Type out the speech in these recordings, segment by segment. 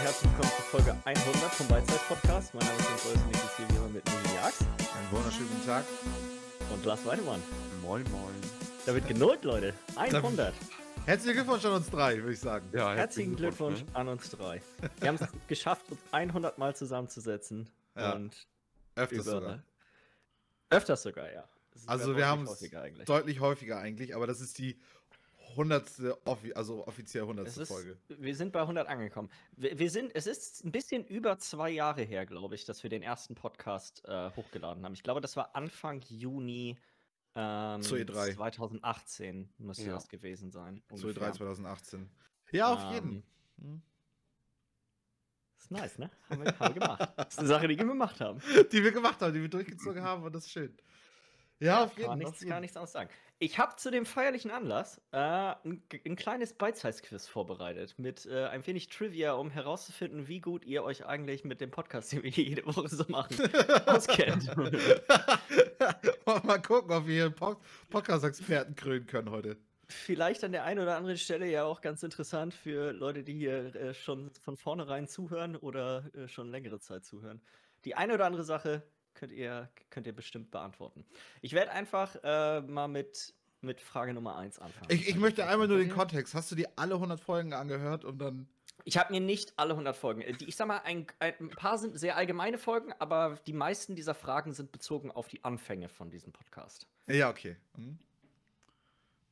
und herzlich willkommen zu Folge 100 vom Beizeitpodcast. Podcast. Mein Name ist Jens und ich sitze hier wie immer mit Nini Jax. Einen wunderschönen Tag. Und Lars Weidemann. Moin, moin. Da wird genullt, Leute. 100. Herzlichen Glückwunsch an uns drei, würde ich sagen. Ja, herzlichen, Glückwunsch, Glückwunsch ne? an uns drei. Wir haben es geschafft, uns 100 Mal zusammenzusetzen. Ja. Und öfters über, sogar. Öfters sogar, ja. Also wir haben es deutlich häufiger eigentlich, aber das ist die hundertste, also offiziell hundertste Folge. Wir sind bei 100 angekommen. Wir, wir, sind, es ist ein bisschen über zwei Jahre her, glaube ich, dass wir den ersten Podcast äh, hochgeladen haben. Ich glaube, das war Anfang Juni ähm, 2018 müsste ja. das gewesen sein. Ungefähr. 3 2018. Ja, auf ähm, jeden. Ähm, ist nice, ne? Haben wir, haben wir gemacht. Das ist eine Sache, die wir gemacht haben. Die wir gemacht haben, die wir durchgezogen haben und das ist schön. Ja, auf jeden Fall. Ich Kann gar nichts anderes sagen. Ich habe zu dem feierlichen Anlass äh, ein, ein, kleines Bite-Size-Quiz vorbereitet mit äh, ein wenig Trivia, um herauszufinden, wie gut ihr euch eigentlich mit dem Podcast, den wir hier jede Woche so machen, auskennt. mal gucken, ob wir hier Podcast-Experten krönen können heute. Vielleicht an der einen oder anderen Stelle ja auch ganz interessant für Leute, die hier äh, schon von vornherein zuhören oder äh, schon längere Zeit zuhören. Die eine oder andere Sache könnt ihr, könnt ihr bestimmt beantworten. Ich werde einfach äh, mal mit, mit Frage Nummer 1 anfangen. Ich, ich möchte einmal nur den Kontext. Hast du dir alle 100 Folgen angehört und dann. Ich habe mir nicht alle 100 Folgen. Ich sag mal, ein, ein, paar sind sehr allgemeine Folgen, aber die meisten dieser Fragen sind bezogen auf die Anfänge von diesem Podcast. Ja, okay. Mhm.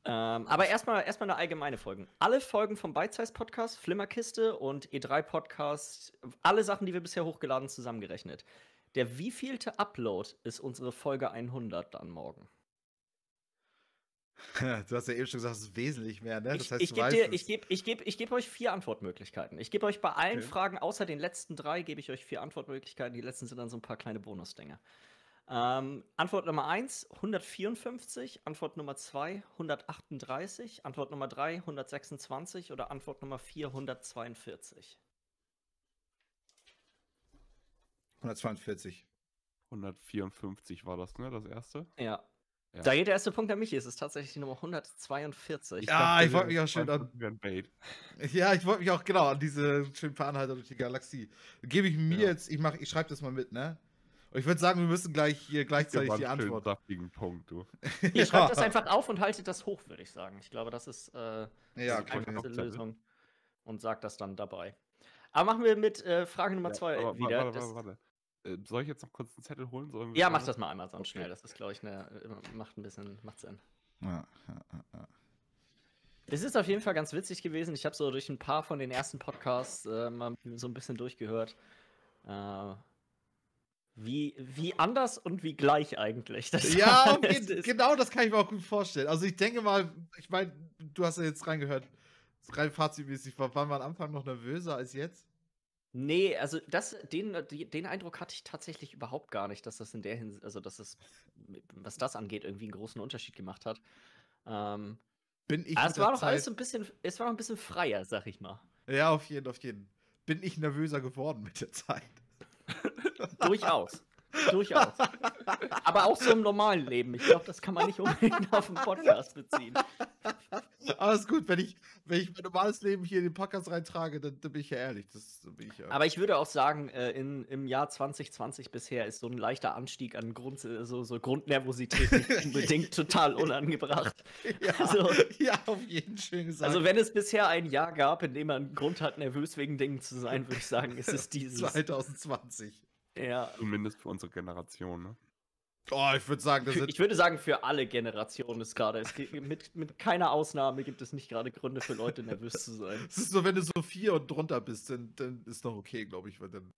Ähm, aber erstmal erstmal eine allgemeine Folge. Alle Folgen vom Bite Size Podcast, Flimmerkiste und E3 Podcast, alle Sachen, die wir bisher hochgeladen, zusammengerechnet. Der wievielte Upload ist unsere Folge 100 dann morgen? Du hast ja eben schon gesagt, es ist wesentlich mehr, ne? Das ich, heißt, ich gebe ich geb, ich geb, ich geb euch vier Antwortmöglichkeiten. Ich gebe euch bei allen okay. Fragen, außer den letzten drei, gebe ich euch vier Antwortmöglichkeiten. Die letzten sind dann so ein paar kleine Bonusdinge. Ähm, Antwort Nummer 1, 154. Antwort Nummer 2, 138. Antwort Nummer 3, 126. Oder Antwort Nummer 4, 142. 142. 154 war das, ne? Das erste? Ja. ja. Da geht der erste Punkt an mich. Es ist tatsächlich die Nummer 142. Ich ah, ich wollte mich auch schön an. Ja, ich wollte mich auch genau an diese schönen Veranhalter durch die Galaxie. Gebe ich mir ja. jetzt, ich, ich schreibe das mal mit, ne? Und ich würde sagen, wir müssen gleich hier gleichzeitig die Antwort. Saftigen Punkt, du. Ihr ja. schreibt das einfach auf und haltet das hoch, würde ich sagen. Ich glaube, das ist äh, ja, die einfachste Lösung. Und sagt das dann dabei. Aber machen wir mit äh, Frage Nummer zwei ja, aber, wieder. Warte, warte, warte. Äh, soll ich jetzt noch kurz einen Zettel holen? Sollen ja, mach das mal einmal sonst okay. schnell. Das ist, glaube ich, eine, macht ein bisschen, macht Sinn. Ja, ja, ja. Es ist auf jeden Fall ganz witzig gewesen. Ich habe so durch ein paar von den ersten Podcasts äh, mal so ein bisschen durchgehört. Äh, wie, wie anders und wie gleich eigentlich. Das ja, okay, genau das kann ich mir auch gut vorstellen. Also ich denke mal, ich meine, du hast ja jetzt reingehört, rein fazitmäßig, waren wir am Anfang noch nervöser als jetzt? Nee, also das, den, äh, den Eindruck hatte ich tatsächlich überhaupt gar nicht, dass das in der Hinsicht, also dass es, was das angeht, irgendwie einen großen Unterschied gemacht hat. Ähm, Bin ich aber ah, es war doch alles ein bisschen, es war ein bisschen freier, sag ich mal. Ja, auf jeden, auf jeden. Bin ich nervöser geworden mit der Zeit. Durchaus. Durchaus. Aber auch so im normalen Leben. Ich glaube, das kann man nicht unbedingt auf den Podcast beziehen. Alles gut, wenn ich, wenn ich mein normales Leben hier in den Podcast reintrage, dann, dann bin ich ja ehrlich. Das, bin ich ja. Aber ich würde auch sagen, äh, in, im Jahr 2020 bisher ist so ein leichter Anstieg an Grund, äh, so, so Grundnervosität nicht unbedingt total unangebracht. Ja, also, ja, auf jeden schön gesagt. Also, wenn es bisher ein Jahr gab, in dem man Grund hat, nervös wegen Dingen zu sein, würde ich sagen, ist es dieses. 2020. Ja. Zumindest für unsere Generation, ne? Oh, ich würde sagen, das für, Ich würde sagen, für alle Generationen ist gerade. Es geht, mit, mit keiner Ausnahme gibt es nicht gerade Gründe für Leute nervös zu sein. Es ist so, wenn du so vier und drunter bist, dann, dann ist doch okay, glaube ich, weil dann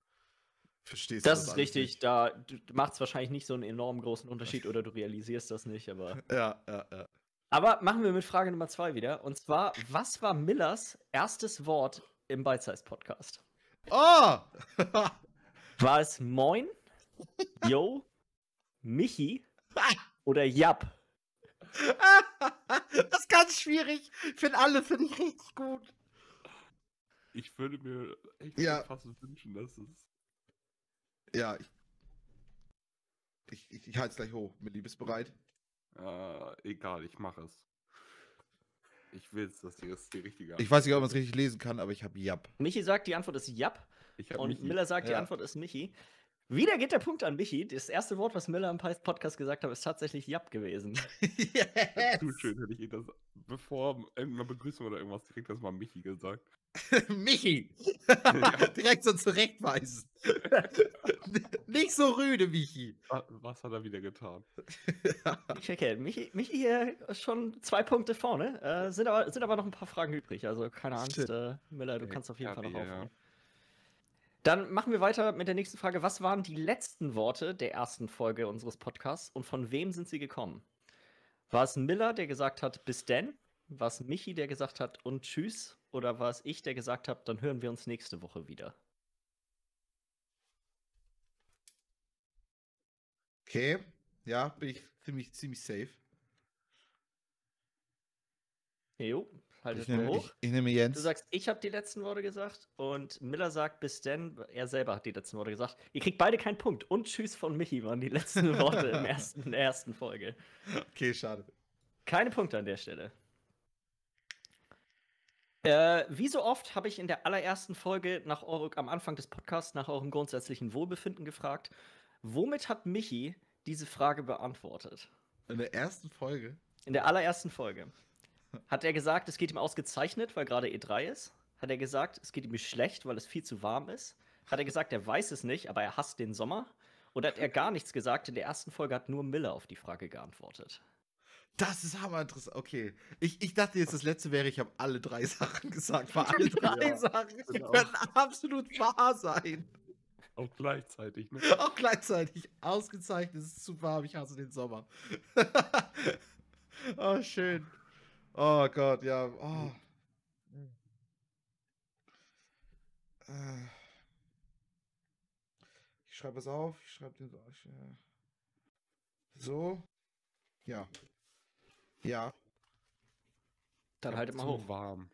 verstehst du. Das Das ist richtig, nicht. da macht es wahrscheinlich nicht so einen enorm großen Unterschied oder du realisierst das nicht, aber. Ja, ja, ja. Aber machen wir mit Frage Nummer zwei wieder. Und zwar, was war Millers erstes Wort im Bite-Size-Podcast? Oh! war es Moin? Yo? Michi oder Jap? das ist ganz schwierig. Ich finde alle finde ich richtig gut. Ich würde mir echt ja. fast wünschen, dass es. Ja, ich. Ich, ich, ich halte es gleich hoch. Mit bereit. Äh, egal, ich mache es. Ich will es, dass die, das die richtige Antwort Ich weiß nicht, ob man es richtig lesen kann, aber ich habe Jap. Michi sagt, die Antwort ist Jap. Und Michi. Miller sagt, ja. die Antwort ist Michi. Wieder geht der Punkt an Michi. Das erste Wort, was Miller im Podcast gesagt hat, ist tatsächlich Jap gewesen. yes. Zu schön hätte ich das, bevor irgendeiner Begrüßung oder irgendwas, direkt das mal Michi gesagt. Michi! direkt so zurechtweisen. Nicht so rüde, Michi. Was hat er wieder getan? ich erkenne, Michi, Michi hier schon zwei Punkte vorne. Äh, sind, aber, sind aber noch ein paar Fragen übrig. Also keine Angst, äh, Miller, du äh, kannst auf jeden ja, Fall noch ja. aufnehmen. Dann machen wir weiter mit der nächsten Frage. Was waren die letzten Worte der ersten Folge unseres Podcasts und von wem sind sie gekommen? War es Miller, der gesagt hat, bis denn? War es Michi, der gesagt hat, und tschüss? Oder war es ich, der gesagt hat, dann hören wir uns nächste Woche wieder? Okay, ja, bin ich ziemlich, ziemlich safe. Jo, haltet ich nehme, hoch. Ich, ich, nehme Jens. Du sagst, ich habe die letzten Worte gesagt und Miller sagt bis denn, er selber hat die letzten Worte gesagt. Ihr kriegt beide keinen Punkt. Und Tschüss von Michi waren die letzten Worte im ersten, in der ersten Folge. Okay, schade. Keine Punkte an der Stelle. Äh, wie so oft habe ich in der allerersten Folge nach eure, am Anfang des Podcasts nach eurem grundsätzlichen Wohlbefinden gefragt. Womit hat Michi diese Frage beantwortet? In der ersten Folge? In der allerersten Folge. Hat er gesagt, es geht ihm ausgezeichnet, weil gerade E3 ist? Hat er gesagt, es geht ihm schlecht, weil es viel zu warm ist? Hat er gesagt, er weiß es nicht, aber er hasst den Sommer? Oder hat er gar nichts gesagt? In der ersten Folge hat nur Miller auf die Frage geantwortet. Das ist aber interessant. Okay. Ich, ich dachte jetzt, das letzte wäre, ich habe alle drei Sachen gesagt. Für alle drei ja, Sachen genau. können absolut wahr sein. Auch gleichzeitig, ne? Auch gleichzeitig. Ausgezeichnet, es ist zu warm, ich hasse den Sommer. oh, schön. Oh Gott, ja. Oh. Hm. Äh. Ich schreibe es auf. Ich schreibe den. Äh. So. Ja. Ja. Dann halt immer hoch. warm.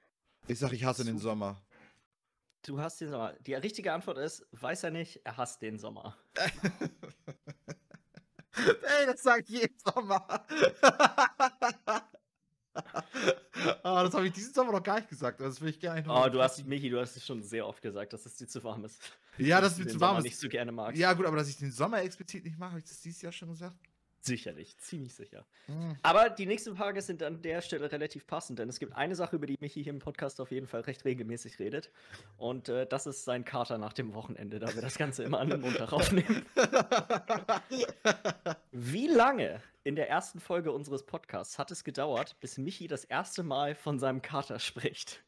Ich sag, ich hasse Zu den Sommer. Du hast den Sommer. Die richtige Antwort ist, weiß er nicht, er hasst den Sommer. Ey, das sagt jeden Sommer. ah, das habe ich diesen Sommer noch gar nicht gesagt. Das will ich gerne. Oh, du hast, Michi, du hast es schon sehr oft gesagt, dass es dir zu warm ist. Ja, dass es mir zu warm Sommer ist. nicht so gerne mag. Ja, gut, aber dass ich den Sommer explizit nicht mache, habe ich das dieses Jahr schon gesagt? Sicherlich, ziemlich sicher. Mhm. Aber die nächsten Fragen sind an der Stelle relativ passend, denn es gibt eine Sache, über die Michi hier im Podcast auf jeden Fall recht regelmäßig redet. Und äh, das ist sein Kater nach dem Wochenende, da wir das Ganze immer an den Montag aufnehmen. Wie lange in der ersten Folge unseres Podcasts hat es gedauert, bis Michi das erste Mal von seinem Kater spricht?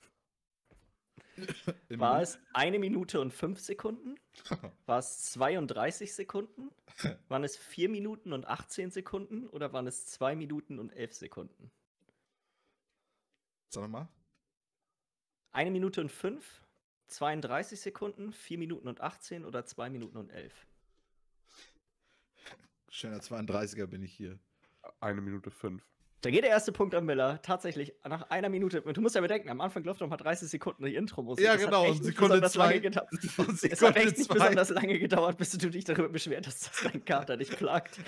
war es eine Minute und fünf Sekunden? War es 32 Sekunden? Waren es vier Minuten und 18 Sekunden? Oder waren es zwei Minuten und elf Sekunden? Sag mal. Eine Minute und fünf, 32 Sekunden, vier Minuten und 18 oder zwei Minuten und elf? Schöner 32er bin ich hier. Eine Minute fünf. Da geht der erste Punkt an Miller tatsächlich nach einer Minute. Und du musst ja bedenken, am Anfang läuft noch mal 30 Sekunden die Intro-Musik. Ja, genau. Und Sekunde zwei. Und Sekunde es hat echt nicht zwei. besonders lange gedauert, bis du dich darüber beschwert hast, dass dein Kater dich plagt.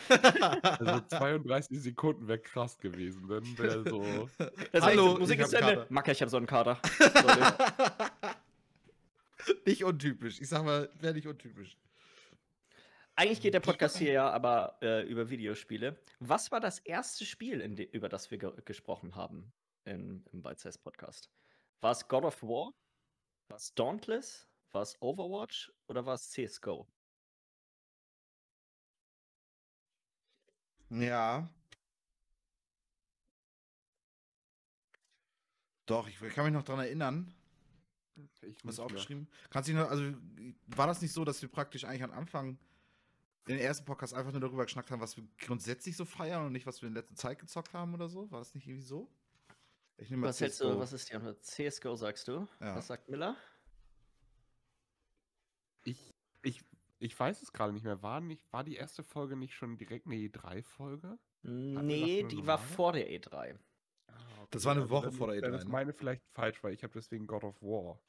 Also 32 Sekunden wäre krass gewesen, wenn der so. Das Hallo, Musik ist zu Ende. Macke, ich habe so einen Kater. nicht untypisch. Ich sag mal, wäre nicht untypisch. Eigentlich geht der Podcast hier ja aber äh, über Videospiele. Was war das erste Spiel, über das wir ge gesprochen haben im, im Balzers Podcast? War es God of War? War es Dauntless? War es Overwatch? Oder war es CSGO? Ja. Doch, ich kann mich noch daran erinnern. Ich muss aufgeschrieben. Kannst du noch, also war das nicht so, dass wir praktisch eigentlich am Anfang in den ersten Podcast einfach nur darüber geschnackt haben, was wir grundsätzlich so feiern und nicht, was wir in letzter Zeit gezockt haben oder so? War das nicht irgendwie so? Ich nehme mal was CSGO. hältst du, was ist die Antwort? CSGO sagst du? Ja. Was sagt Miller? Ich, ich, ich weiß es gerade nicht mehr. War, nicht, war die erste Folge nicht schon direkt eine E3-Folge? Nee, die normal? war vor der E3. Ah, okay. Das war eine also Woche also, vor der E3. Das ist ne? meine vielleicht falsch, weil ich habe deswegen God of War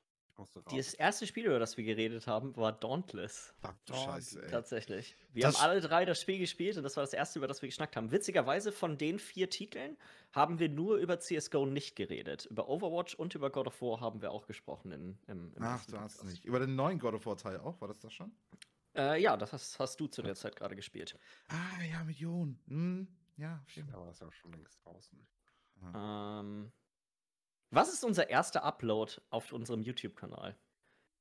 das erste Spiel, über das wir geredet haben, war Dauntless. Fuck du Scheiße, ey. Tatsächlich. Wir das haben alle drei das Spiel gespielt und das war das erste, über das wir geschnackt haben. Witzigerweise, von den vier Titeln haben wir nur über CSGO nicht geredet. Über Overwatch und über God of War haben wir auch gesprochen. In, im, im Ach, du hast nicht. Über den neuen God of War-Teil auch, war das das schon? Äh, ja, das hast, hast, du zu der Zeit gerade gespielt. Ah, ja, Millionen. Hm, ja, stimmt. Aber das ist auch schon längst draußen. Ja. Ähm, was ist unser erster Upload auf unserem YouTube-Kanal?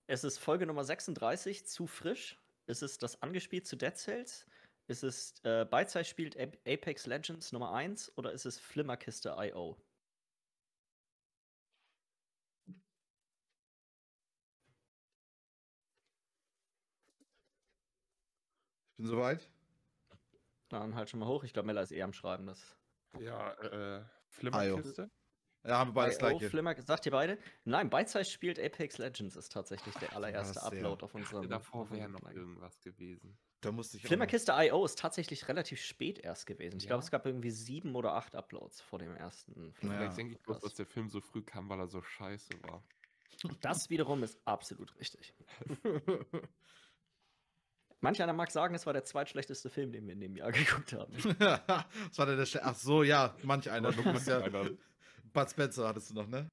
Es ist Folge Nummer 36, zu frisch. Es ist das angespielt zu Dead Cells. Es ist äh, Beizeit spielt Apex Legends Nummer 1 oder ist es Flimmerkiste IO? Ich bin soweit. Dann halt schon mal hoch. Ich glaube, Mella ist eher am Schreiben. Das ja, äh, Flimmerkiste. Ja, haben wir beides gleich. Oh, Flimmer, sagt ihr beide? Nein, Bitesize spielt Apex Legends, ist tatsächlich der allererste Ach, Upload auf unserem. Davor wäre noch irgendwas gewesen. Da musste ich Flimmerkiste I.O. ist tatsächlich relativ spät erst gewesen. Ich ja. glaube, es gab irgendwie sieben oder acht Uploads vor dem ersten Film. Vielleicht ja. denke ich bloß, dass der Film so früh kam, weil er so scheiße war. Das wiederum ist absolut richtig. Manch einer mag sagen, es war der zweitschlechteste Film, den wir in dem Jahr geguckt haben. das war der, der Ach so, ja, manch einer. ja, Bud Spencer hattest du noch, ne?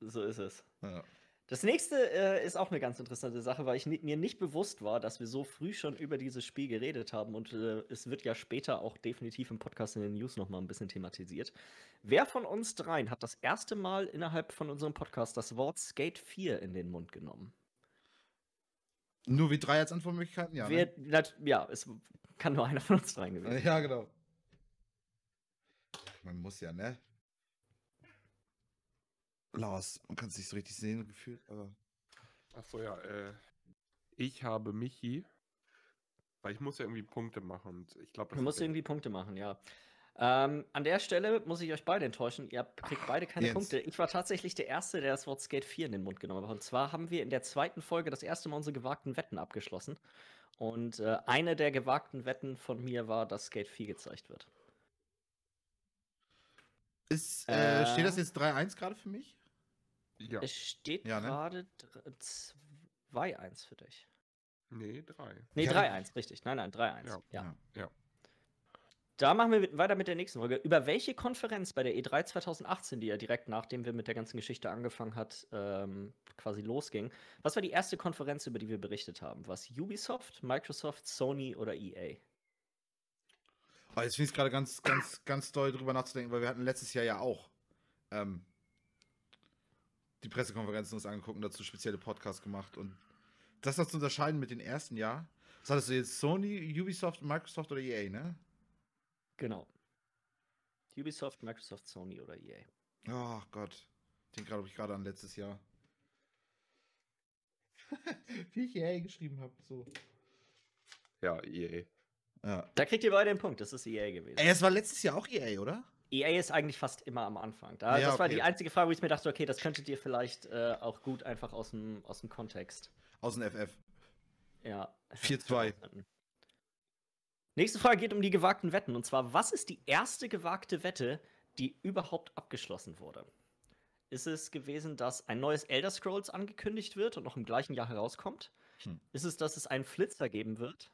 So ist es. Ja. Das nächste äh, ist auch eine ganz interessante Sache, weil ich mir nicht bewusst war, dass wir so früh schon über dieses Spiel geredet haben und äh, es wird ja später auch definitiv im Podcast in den News nochmal ein bisschen thematisiert. Wer von uns dreien hat das erste Mal innerhalb von unserem Podcast das Wort Skate 4 in den Mund genommen? Nur wie drei als Antwortmöglichkeiten, ja. Wir, ne? Ja, es kann nur einer von uns dreien gewesen. Ja, genau. Man muss ja, ne? Lars, man kann es nicht so richtig sehen gefühlt, aber. Achso, ja, äh, ich habe Michi, weil ich muss ja irgendwie Punkte machen und ich glaube, das Du musst irgendwie Punkte machen, ja. Ähm, an der Stelle muss ich euch beide enttäuschen. Ihr kriegt Ach, beide keine jetzt. Punkte. Ich war tatsächlich der Erste, der das Wort Skate 4 in den Mund genommen hat. Und zwar haben wir in der zweiten Folge das erste Mal unsere gewagten Wetten abgeschlossen. Und äh, eine der gewagten Wetten von mir war, dass Skate 4 gezeigt wird. Ist, äh, äh, steht das jetzt 3-1 gerade für mich? Ja. Es steht ja, ne? gerade 2-1 für dich. Nee, 3. Nee, 3-1, ne? richtig. Nein, nein, 3-1. Ja. ja. Da machen wir weiter mit der nächsten Folge. Über welche Konferenz bei der E3 2018, die ja direkt nachdem wir mit der ganzen Geschichte angefangen hat, ähm, quasi losging, was war die erste Konferenz, über die wir berichtet haben? Was Ubisoft, Microsoft, Sony oder EA? Oh, ah, jetzt finde ich es gerade ganz, ganz, ganz doll drüber nachzudenken, weil wir hatten letztes Jahr ja auch ähm, die Pressekonferenzen uns angeguckt und dazu spezielle Podcasts gemacht. Und das noch zu unterscheiden mit dem ersten Jahr. Was hattest du jetzt? Sony, Ubisoft, Microsoft oder EA, ne? Genau. Ubisoft, Microsoft, Sony oder EA. Oh Gott. Ich denke gerade, ich gerade an letztes Jahr. Wie ich EA geschrieben habe, so. Ja, EA. Ja. Da kriegt ihr beide den Punkt, das ist EA gewesen. Ey, es war letztes Jahr auch EA, oder? EA ist eigentlich fast immer am Anfang. Da, ja, das war die einzige Frage, wo ich mir dachte, okay, das könntet ihr vielleicht äh, auch gut einfach aus dem, aus dem Kontext. Aus dem FF. Ja. 4-2. Nächste Frage geht um die gewagten Wetten. Und zwar, was ist die erste gewagte Wette, die überhaupt abgeschlossen wurde? Ist es gewesen, dass ein neues Elder Scrolls angekündigt wird und noch im gleichen Jahr herauskommt? Hm. Ist es, dass es einen Flitzer geben wird?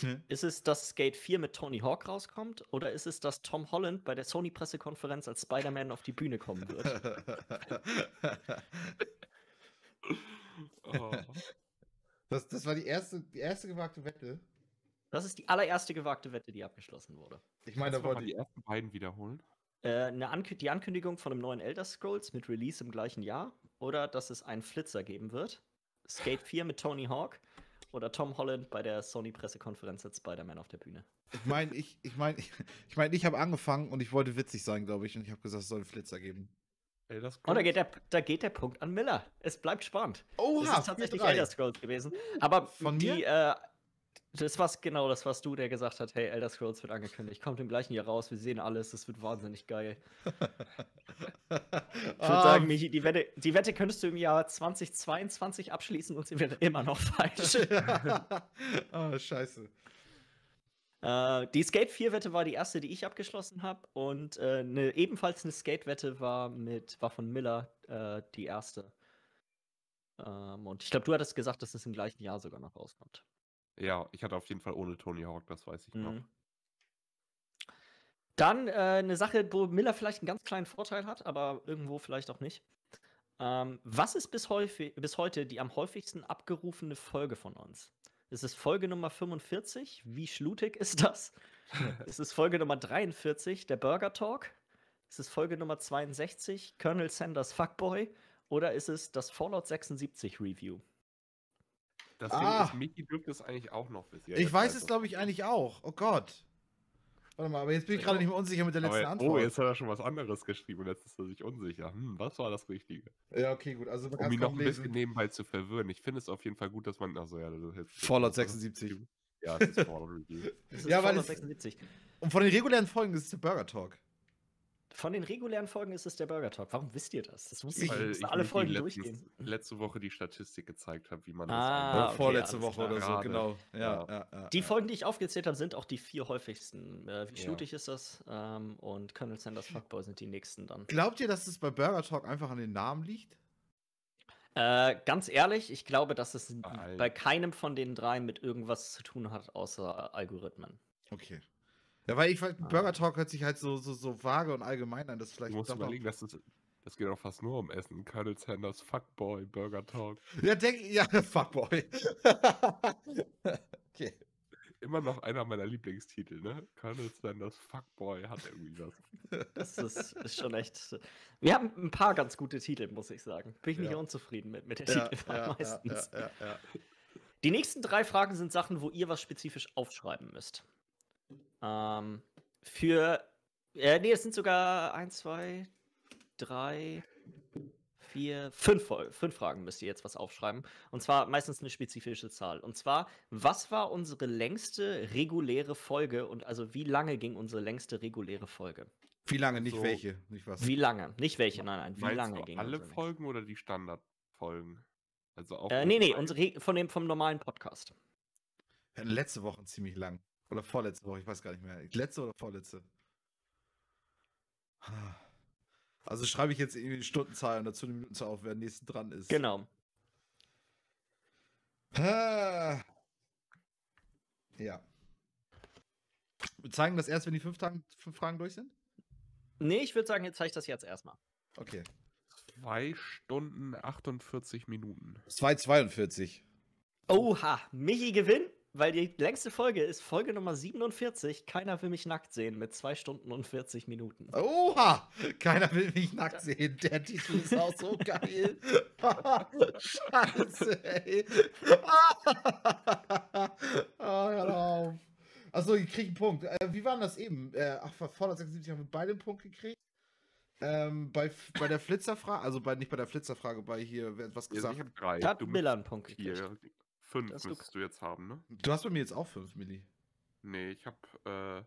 Hm. Ist es, dass Skate 4 mit Tony Hawk rauskommt oder ist es, dass Tom Holland bei der Sony-Pressekonferenz als Spider-Man auf die Bühne kommen wird? Oh. das, das war die erste, die erste gewagte Wette. Das ist die allererste gewagte Wette, die abgeschlossen wurde. Ich meine, da wurden die ersten beiden wiederholen. Äh, Ankü die Ankündigung von einem neuen Elder Scrolls mit Release im gleichen Jahr oder dass es einen Flitzer geben wird. Skate 4 mit Tony Hawk oder Tom Holland bei der Sony-Pressekonferenz als Spider-Man auf der Bühne. Ich meine, ich, ich, mein, ich, ich, mein, ich habe angefangen und ich wollte witzig sein, glaube ich. Und ich habe gesagt, es soll einen Flitzer geben. Elder Scrolls. Und da geht, der, da geht der Punkt an Miller. Es bleibt spannend. Oha, das ist tatsächlich Elder Scrolls gewesen. Aber Von die, mir? Äh, das war genau das, was du, der gesagt hat, hey, Elder Scrolls wird angekündigt, kommt im gleichen Jahr raus, wir sehen alles, das wird wahnsinnig geil. ich würde ah. sagen, Michi, die Wette, die Wette könntest du im Jahr 2022 abschließen und sie wird immer noch falsch. oh, scheiße. Äh, die Skate 4-Wette war die erste, die ich abgeschlossen habe und äh, ne, ebenfalls eine Skate-Wette war, mit, war von Miller äh, die erste. Ähm, und ich glaube, du hattest gesagt, dass es im gleichen Jahr sogar noch rauskommt. Ja, ich hatte auf jeden Fall ohne Tony Hawk, das weiß ich mhm. noch. Dann äh, eine Sache, wo Miller vielleicht einen ganz kleinen Vorteil hat, aber irgendwo vielleicht auch nicht. Ähm, was ist bis, häufig, bis heute die am häufigsten abgerufene Folge von uns? Ist Es Folge Nummer 45. Wie schlutig ist das? ist es Folge Nummer 43, der Burger Talk. Ist Es Folge Nummer 62, Colonel Sanders Fuckboy. Oder ist es das Fallout 76 Review? Das ah. Ding ist, Mickey dürfte es eigentlich auch noch wissen. jetzt. Ich weiß es, glaube ich, eigentlich auch. Oh Gott. Warte mal, aber jetzt bin ich gerade nicht mehr unsicher mit der letzten aber, oh, Antwort. Oh, jetzt hat er schon was anderes geschrieben und jetzt ist er sich unsicher. Hm, was war das Richtige? Ja, okay, gut. Also, um ihn noch ein bisschen nebenbei zu verwirren. Ich finde es auf jeden Fall gut, dass man. Achso, ja, das ist Fallout 76. Ja, das ist Fallout Review. ja, Fallout 76. Und von den regulären Folgen ist es der Burger Talk. Von den regulären Folgen ist es der Burger Talk. Warum wisst ihr das? Das muss ich, Weil ich alle Folgen durchgehen. Letzte Woche die Statistik gezeigt habe, wie man das ah, okay, Vorletzte Woche oder so, genau. Ja, ja. Ja, die Folgen, die ich aufgezählt habe, sind auch die vier häufigsten. Äh, wie shootig ist das? Ähm, und Colonel Sanders Fuckboy sind die nächsten dann. Glaubt ihr, dass es bei Burger Talk einfach an den Namen liegt? Äh, ganz ehrlich, ich glaube, dass es Alter. bei keinem von den drei mit irgendwas zu tun hat, außer Algorithmen. Okay. Ja, weil ich weil ah. Burger Talk hört sich halt so, so, so vage und allgemein an. Das vielleicht du musst überlegen, dass das, das geht auch fast nur um Essen. Colonel Sanders, Fuckboy, Burger Talk. Ja, denk, ja, Fuckboy. okay. Immer noch einer meiner Lieblingstitel, ne? Colonel Sanders, Fuckboy hat irgendwie was. Das ist, ist schon echt. Wir haben ein paar ganz gute Titel, muss ich sagen. Bin ich ja. nicht unzufrieden mit, mit der ja, Titelwahl ja, meistens. ja, ja. Die nächsten drei Fragen sind Sachen, wo ihr was spezifisch aufschreiben müsst. Ähm, für. Äh, nee, es sind sogar 1, 2, 3, 4, 5, 5 Fragen müsst ihr jetzt was aufschreiben. Und zwar meistens eine spezifische Zahl. Und zwar, was war unsere längste reguläre Folge und also wie lange ging unsere längste reguläre Folge? Wie lange, nicht so, welche, nicht was. Wie lange, nicht welche, nein, nein, wie Meinst lange ging Alle Folgen oder die Standardfolgen? Also auch. Äh, nee, nee, unsere, von dem, vom normalen Podcast. Wir hatten letzte Woche ziemlich lang. Oder vorletzte Woche, ich weiß gar nicht mehr. Letzte oder vorletzte? Also schreibe ich jetzt irgendwie die Stundenzahl und dazu eine Minutenzahl auf, wer nächsten dran ist. Genau. Ja. Wir zeigen das erst, wenn die fünf, Tagen, fünf Fragen durch sind? Nee, ich würde sagen, jetzt zeige ich das jetzt erstmal. Okay. 2 Stunden 48 Minuten. 2,42. Oha, Michi gewinnt weil die längste Folge ist Folge Nummer 47. Keiner will mich nackt sehen mit 2 Stunden und 40 Minuten. Oha! Keiner will mich nackt sehen. Der Titel ist auch so geil. Scheiße, ey. oh, ah, Achso, ich kriege einen Punkt. Äh, wie war das eben? Äh, ach, Fallout 76 haben wir beide einen Punkt gekriegt. Ähm, bei, bei der Flitzerfrage, also bei, nicht bei der Flitzerfrage, bei hier, wer etwas also gesagt hat. Ja, ich hab drei. Ich hab Miller einen Punkt gekriegt. Hier. Fünf das müsstest du, du, jetzt haben, ne? Du hast bei mir jetzt auch fünf, Milli. Nee, ich hab äh, äh,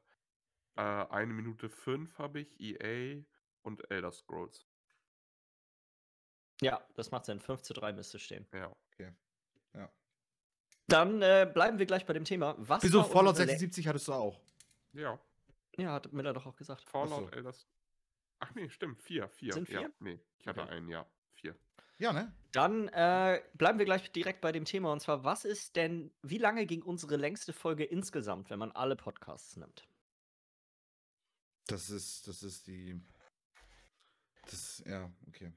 eine Minute fünf habe ich, EA und Elder Scrolls. Ja, das macht Sinn. 5 zu 3 müsste stehen. Ja, okay. Ja. Dann äh, bleiben wir gleich bei dem Thema. Was Wieso Fallout 76 hattest du auch? Ja. Ja, hat Miller doch auch gesagt. Fallout, so. Elder Ach nee, stimmt. 4, 4. Sind ja, nee, ich hatte okay. einen, ja. Ja, ne? Dann äh, bleiben wir gleich direkt bei dem Thema. Und zwar, was ist denn, wie lange ging unsere längste Folge insgesamt, wenn man alle Podcasts nimmt? Das ist, das ist die. Das, ja, okay.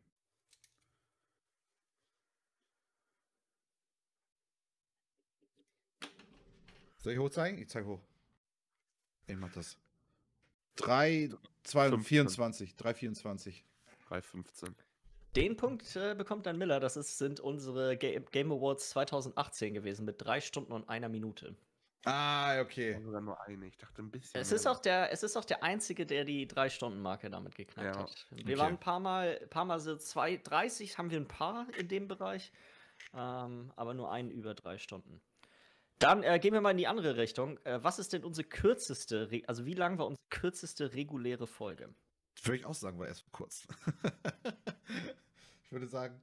Soll ich hoch zeigen? Ich zeige hoch. Ich mach das. 3, 2, 24. 24. 3, 15. Den Punkt äh, bekommt dann Miller. Das ist, sind unsere Ga Game Awards 2018 gewesen mit drei Stunden und einer Minute. Ah, okay. nur eine. Ich dachte ein bisschen. Es ist, auch der, es ist auch der einzige, der die drei Stunden Marke damit geknackt ja. hat. Wir okay. waren ein paar Mal, paar Mal so zwei, 30 haben wir ein paar in dem Bereich, ähm, aber nur einen über drei Stunden. Dann äh, gehen wir mal in die andere Richtung. Äh, was ist denn unsere kürzeste, also wie lang war unsere kürzeste reguläre Folge? Würde ich auch sagen, war erst kurz. Ich würde sagen.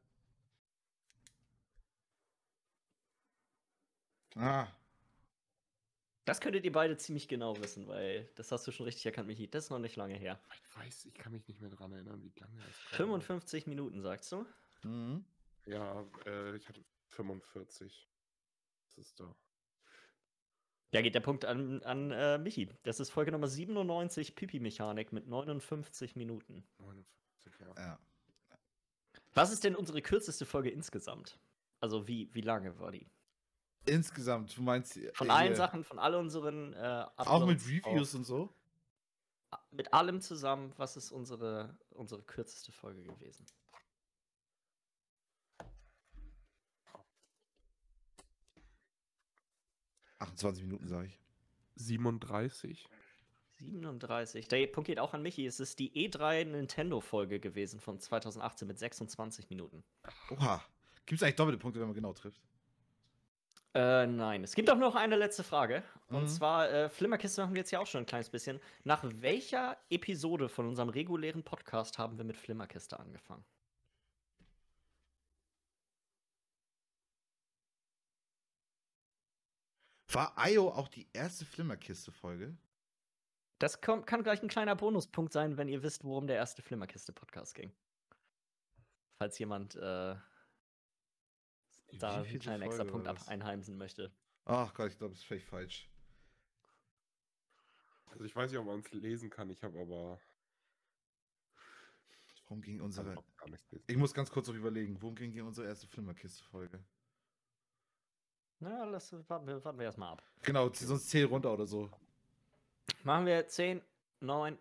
Ah. Das könntet ihr beide ziemlich genau wissen, weil das hast du schon richtig erkannt, Michi. Das ist noch nicht lange her. Ich weiß, ich kann mich nicht mehr daran erinnern, wie lange das 55 war. Minuten, sagst du? Mhm. Ja, äh, ich hatte 45. Das ist da. Ja, geht der Punkt an, an äh, Michi. Das ist Folge Nummer 97, Pipi-Mechanik mit 59 Minuten. 59, ja. ja. Was ist denn unsere kürzeste Folge insgesamt? Also wie, wie lange war die? Insgesamt, du meinst. Äh, von äh, allen Sachen, von all unseren äh, Auch mit Reviews auch, und so? Mit allem zusammen, was ist unsere, unsere kürzeste Folge gewesen? ...28 Minuten, sage ich. 37. 37. Der Punkt geht auch an Michi. Es ist die E3 Nintendo-Folge gewesen von 2018 mit 26 Minuten. Oha. Gibt es eigentlich doppelte Punkte, wenn man genau trifft? Äh, nein. Es gibt auch noch eine letzte Frage. Und mhm. zwar, äh, Flimmerkiste machen wir jetzt ja auch schon ein kleines bisschen. Nach welcher Episode von unserem regulären Podcast haben wir mit Flimmerkiste angefangen? War IO auch die erste Flimmerkiste-Folge? Das kommt, kann gleich ein kleiner Bonuspunkt sein, wenn ihr wisst, worum der erste Flimmerkiste-Podcast ging. Falls jemand äh, da einen kleinen extra Punkt ab einheimsen möchte. Ach Gott, ich glaube, das ist vielleicht falsch. Also ich weiß nicht, ob man es lesen kann, ich habe aber. Worum ging unsere. Ich muss ganz kurz noch überlegen, worum ging unsere erste Flimmerkiste-Folge? Na, lass, warten, wir, warten wir erstmal ab. Genau, sonst zähl runter oder so. Machen wir 10, 9,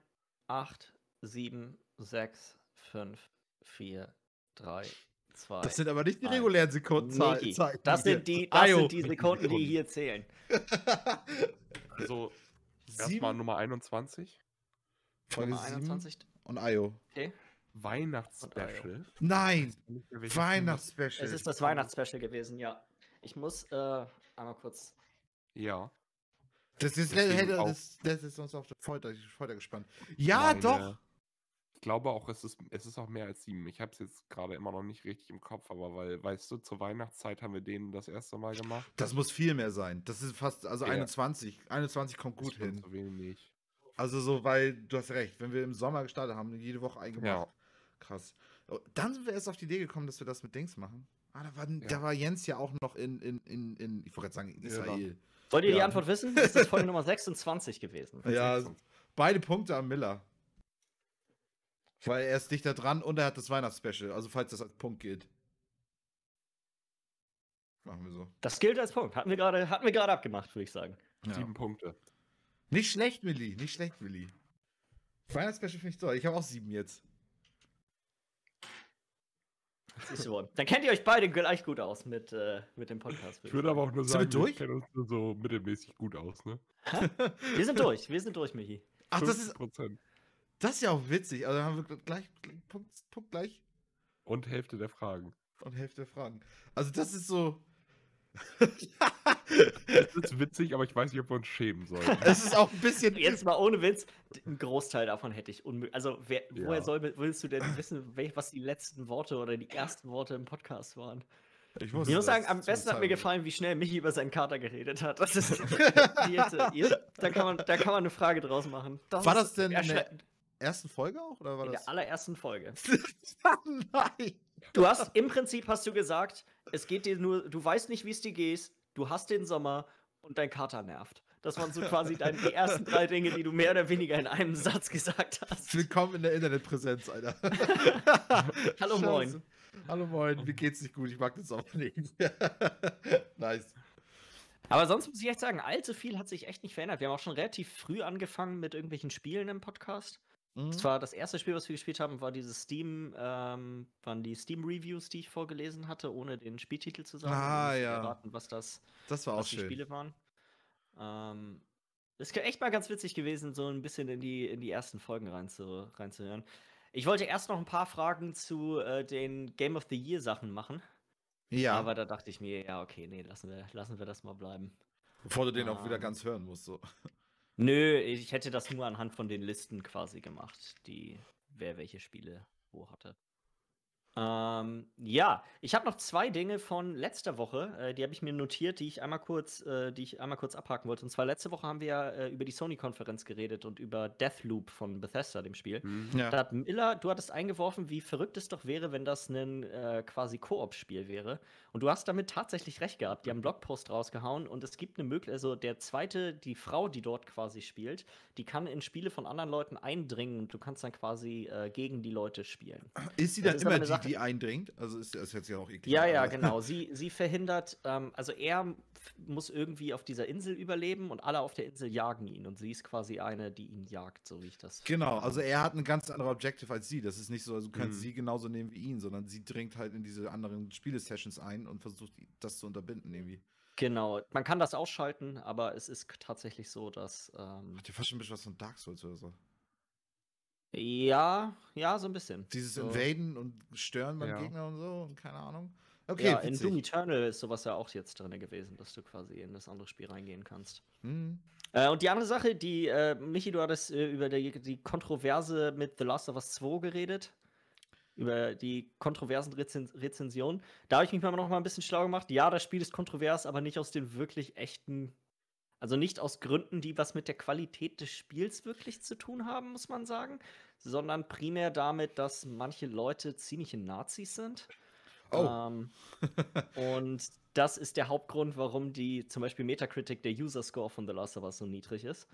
8, 7, 6, 5, 4, 3, 2. Das sind aber nicht die 1. regulären Sekundenzahlen. Nee, das sind die, das sind die Sekunden, die hier zählen. also erstmal Nummer 21. Folge 21. Und Ayo. Okay. Weihnachtsspecial. Nein! Weihnachtsspecial. Es ist das Weihnachtsspecial gewesen, ja. Ich muss äh, einmal kurz. Ja. Das ist, hätte, das, das, ist uns auf der Folter, Folter gespannt. Ja, Meine, doch! Ich glaube auch, es ist, es ist auch mehr als sieben. Ich habe es jetzt gerade immer noch nicht richtig im Kopf, aber weil, weißt du, zur Weihnachtszeit haben wir den das erste Mal gemacht. Das muss viel mehr sein. Das ist fast, also ja. 21. 21 kommt gut hin. So wenig. Also so, weil, du hast recht, wenn wir im Sommer gestartet haben, jede Woche eingemacht. Ja. Krass. Oh, dann sind wir erst auf die Idee gekommen, dass wir das mit Dings machen. Ah, da war, ja. da war Jens ja auch noch in, in, in, in ich wollte gerade sagen, in Israel. Ja. Wollt ihr ja. die Antwort wissen? Das ist Folge Nummer 26 gewesen. Ja, 26. beide Punkte an Miller. Weil er ist dichter dran und er hat das Weihnachtsspecial. Also, falls das als Punkt gilt. Machen wir so. Das gilt als Punkt. Hatten wir gerade, hatten wir gerade abgemacht, würde ich sagen. Ja. Sieben Punkte. Nicht schlecht, Milli. Nicht schlecht, Milli. Weihnachtsspecial finde ich toll. Ich habe auch sieben jetzt. Siehst du Dann kennt ihr euch beide gleich gut aus mit, äh, mit dem Podcast. Ich würde aber auch nur sagen, sind wir, durch? wir kennen uns nur so mittelmäßig gut aus, ne? wir sind durch, wir sind durch, Michi. Ach, das ist. Das ist ja auch witzig. Also haben wir gleich Punkt, Punkt gleich. Und Hälfte der Fragen. Und Hälfte der Fragen. Also das ist so. Das ist witzig, aber ich weiß nicht, ob wir uns schämen sollen. Es ist auch ein bisschen. Jetzt mal ohne Witz, einen Großteil davon hätte ich unmöglich. Also, wer, ja. woher soll, willst du denn wissen, was die letzten Worte oder die ersten Worte im Podcast waren? Ich muss, ich muss sagen, am besten hat mir gefallen, wie schnell Michi über seinen Kater geredet hat. Das ist da, kann man, da kann man eine Frage draus machen. Das war das denn in der ersten Folge auch? Oder war in das? der allerersten Folge. Nein! Du hast, im Prinzip hast du gesagt, es geht dir nur, du weißt nicht, wie es dir geht, du hast den Sommer und dein Kater nervt. Das waren so quasi deine, die ersten drei Dinge, die du mehr oder weniger in einem Satz gesagt hast. Willkommen in der Internetpräsenz, Alter. Hallo Scheiße. moin. Hallo moin, mir geht's nicht gut, ich mag das auch nicht. nice. Aber sonst muss ich echt sagen, allzu viel hat sich echt nicht verändert. Wir haben auch schon relativ früh angefangen mit irgendwelchen Spielen im Podcast. Mhm. Das war das erste Spiel, was wir gespielt haben, war dieses Steam, ähm, waren die Steam-Reviews, die ich vorgelesen hatte, ohne den Spieltitel zu sagen. Ah, ja. Erraten, was das, das war was auch die schön. Spiele waren. Ähm, das ist echt mal ganz witzig gewesen, so ein bisschen in die, in die ersten Folgen reinzuhören. Rein ich wollte erst noch ein paar Fragen zu äh, den Game of the Year Sachen machen. Ja. Aber da dachte ich mir, ja, okay, nee, lassen wir, lassen wir das mal bleiben. Bevor du den ähm, auch wieder ähm. ganz hören musst, so. Nö, ich hätte das nur anhand von den Listen quasi gemacht, die wer welche Spiele wo hatte. Ähm, ja, ich habe noch zwei Dinge von letzter Woche, äh, die habe ich mir notiert, die ich einmal kurz, äh, die ich einmal kurz abhaken wollte. Und zwar letzte Woche haben wir ja äh, über die Sony-Konferenz geredet und über Deathloop von Bethesda, dem Spiel. Mhm. Ja. Da hat Miller, du hattest eingeworfen, wie verrückt es doch wäre, wenn das ein äh, quasi Koop-Spiel wäre. Und du hast damit tatsächlich recht gehabt. Die haben einen Blogpost rausgehauen und es gibt eine Möglichkeit, also der zweite, die Frau, die dort quasi spielt, die kann in Spiele von anderen Leuten eindringen und du kannst dann quasi äh, gegen die Leute spielen. Ist sie dann das immer die, die eindringt. Also ist das jetzt ja auch eklig. Ja, ja, genau. Sie, sie verhindert, ähm, also er muss irgendwie auf dieser Insel überleben und alle auf der Insel jagen ihn. Und sie ist quasi eine, die ihn jagt, so wie ich das. Genau, also er hat ein ganz anderes Objective als sie. Das ist nicht so, also du mhm. sie genauso nehmen wie ihn, sondern sie dringt halt in diese anderen Spielesessions ein und versucht, das zu unterbinden irgendwie. Genau, man kann das ausschalten, aber es ist tatsächlich so, dass. Ähm, hat ja fast schon ein bisschen was von Dark Souls oder so. Ja, ja, so ein bisschen. Dieses so. Invaden und Stören beim ja. Gegner und so, und keine Ahnung. Okay, ja, in Doom Eternal ist sowas ja auch jetzt drin gewesen, dass du quasi in das andere Spiel reingehen kannst. Mhm. Äh, und die andere Sache, die, äh, Michi, du hattest äh, über die, die, Kontroverse mit The Last of Us 2 geredet. Über die kontroversen Rezen Rezensionen. Da habe ich mich mal noch mal ein bisschen schlau gemacht. Ja, das Spiel ist kontrovers, aber nicht aus den wirklich echten also nicht aus Gründen, die was mit der Qualität des Spiels wirklich zu tun haben, muss man sagen, sondern primär damit, dass manche Leute ziemliche Nazis sind. Oh. Ähm, und das ist der Hauptgrund, warum die zum Beispiel Metacritic der User Score von The Last of Us so niedrig ist.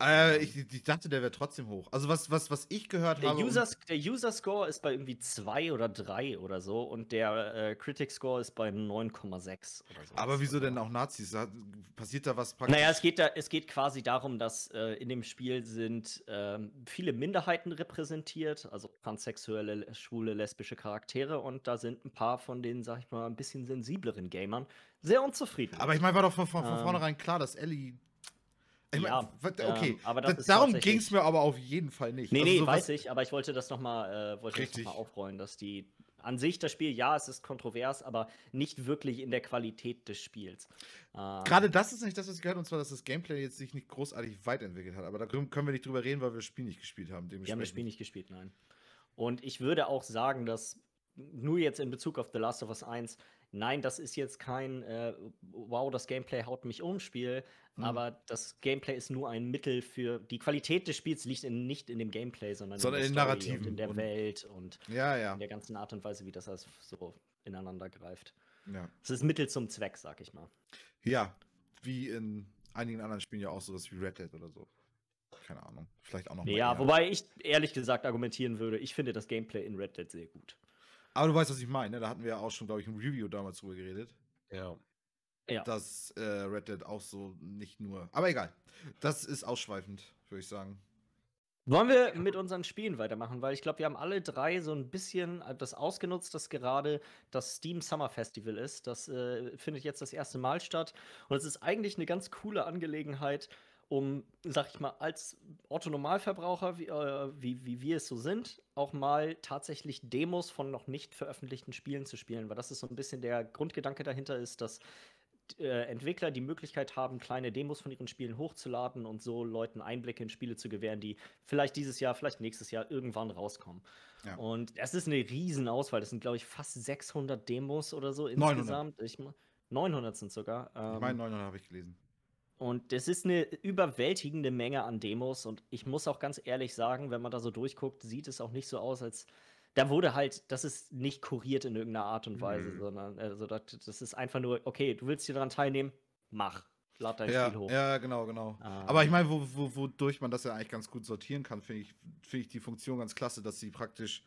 Äh, ich, ich, dachte, der wäre trotzdem hoch. Also was, was, was ich gehört der habe. User, der User Score ist bei irgendwie 2 oder 3 oder so und der äh, Critic Score ist bei 9,6 oder so. Aber wieso denn auch Nazis? Passiert da was praktisch? Naja, es geht, da, es geht quasi darum, dass äh, in dem Spiel sind ähm, viele Minderheiten repräsentiert, also transsexuelle, schwule, lesbische Charaktere und da sind ein paar von den, sag ich mal, ein bisschen sensibleren Gamern sehr unzufrieden. Aber ich meine, war doch von, von, von ähm, vornherein klar, dass Ellie ich mein, ja, okay. Ähm, aber das darum ging es mir aber auf jeden Fall nicht. Nee, also nee, weiß ich, aber ich wollte das nochmal äh, noch aufrollen, dass die an sich das Spiel, ja, es ist kontrovers, aber nicht wirklich in der Qualität des Spiels. Ähm, Gerade das ist nicht das, was gehört und zwar, dass das Gameplay jetzt sich nicht großartig weiterentwickelt hat. Aber da können wir nicht drüber reden, weil wir das Spiel nicht gespielt haben. Wir haben das Spiel nicht gespielt, nein. Und ich würde auch sagen, dass nur jetzt in Bezug auf The Last of Us 1, nein, das ist jetzt kein äh, Wow, das Gameplay haut mich um Spiel, mhm. aber das Gameplay ist nur ein Mittel für die Qualität des Spiels liegt in, nicht in dem Gameplay, sondern, sondern in, der in Narrativen und in der Welt und ja, ja. in der ganzen Art und Weise, wie das alles so ineinander greift. Ja. Es ist Mittel zum Zweck, sag ich mal. Ja, wie in einigen anderen Spielen ja auch so was wie Red Dead oder so. Keine Ahnung, vielleicht auch noch. Ja, eher. wobei ich ehrlich gesagt argumentieren würde, ich finde das Gameplay in Red Dead sehr gut. Aber du weißt, was ich meine. Ne? Da hatten wir ja auch schon, glaube ich, im Review damals drüber geredet. Ja. ja. Dass äh, Red Dead auch so nicht nur. Aber egal. Das ist ausschweifend, würde ich sagen. Wollen wir mit unseren Spielen weitermachen, weil ich glaube, wir haben alle drei so ein bisschen das ausgenutzt, dass gerade das Steam Summer Festival ist. Das äh, findet jetzt das erste Mal statt. Und es ist eigentlich eine ganz coole Angelegenheit, um, sag ich mal, als Orthonormalverbraucher, wie, äh, wie, wie wir es so sind, auch mal tatsächlich Demos von noch nicht veröffentlichten Spielen zu spielen, weil das ist so ein bisschen der Grundgedanke dahinter ist, dass äh, Entwickler die Möglichkeit haben, kleine Demos von ihren Spielen hochzuladen und so Leuten Einblicke in Spiele zu gewähren, die vielleicht dieses Jahr, vielleicht nächstes Jahr irgendwann rauskommen. Ja. Und das ist eine Riesenauswahl. Das sind, glaube ich, fast 600 Demos oder so insgesamt. 900. Ich, 900 sind sogar. Ähm, ich meine, 900 ähm, habe ich gelesen. Und es ist eine überwältigende Menge an Demos und ich muss auch ganz ehrlich sagen, wenn man da so durchguckt, sieht es auch nicht so aus, als da wurde halt, das ist nicht kuriert in irgendeiner Art und Weise, mhm. sondern also das, das, ist einfach nur, okay, du willst hier dran teilnehmen, mach. Lad dein ja, Spiel hoch. Ja, genau, genau. Ah. Aber ich meine, wo, wo, wodurch man das ja eigentlich ganz gut sortieren kann, finde ich, find ich die Funktion ganz klasse, dass sie praktisch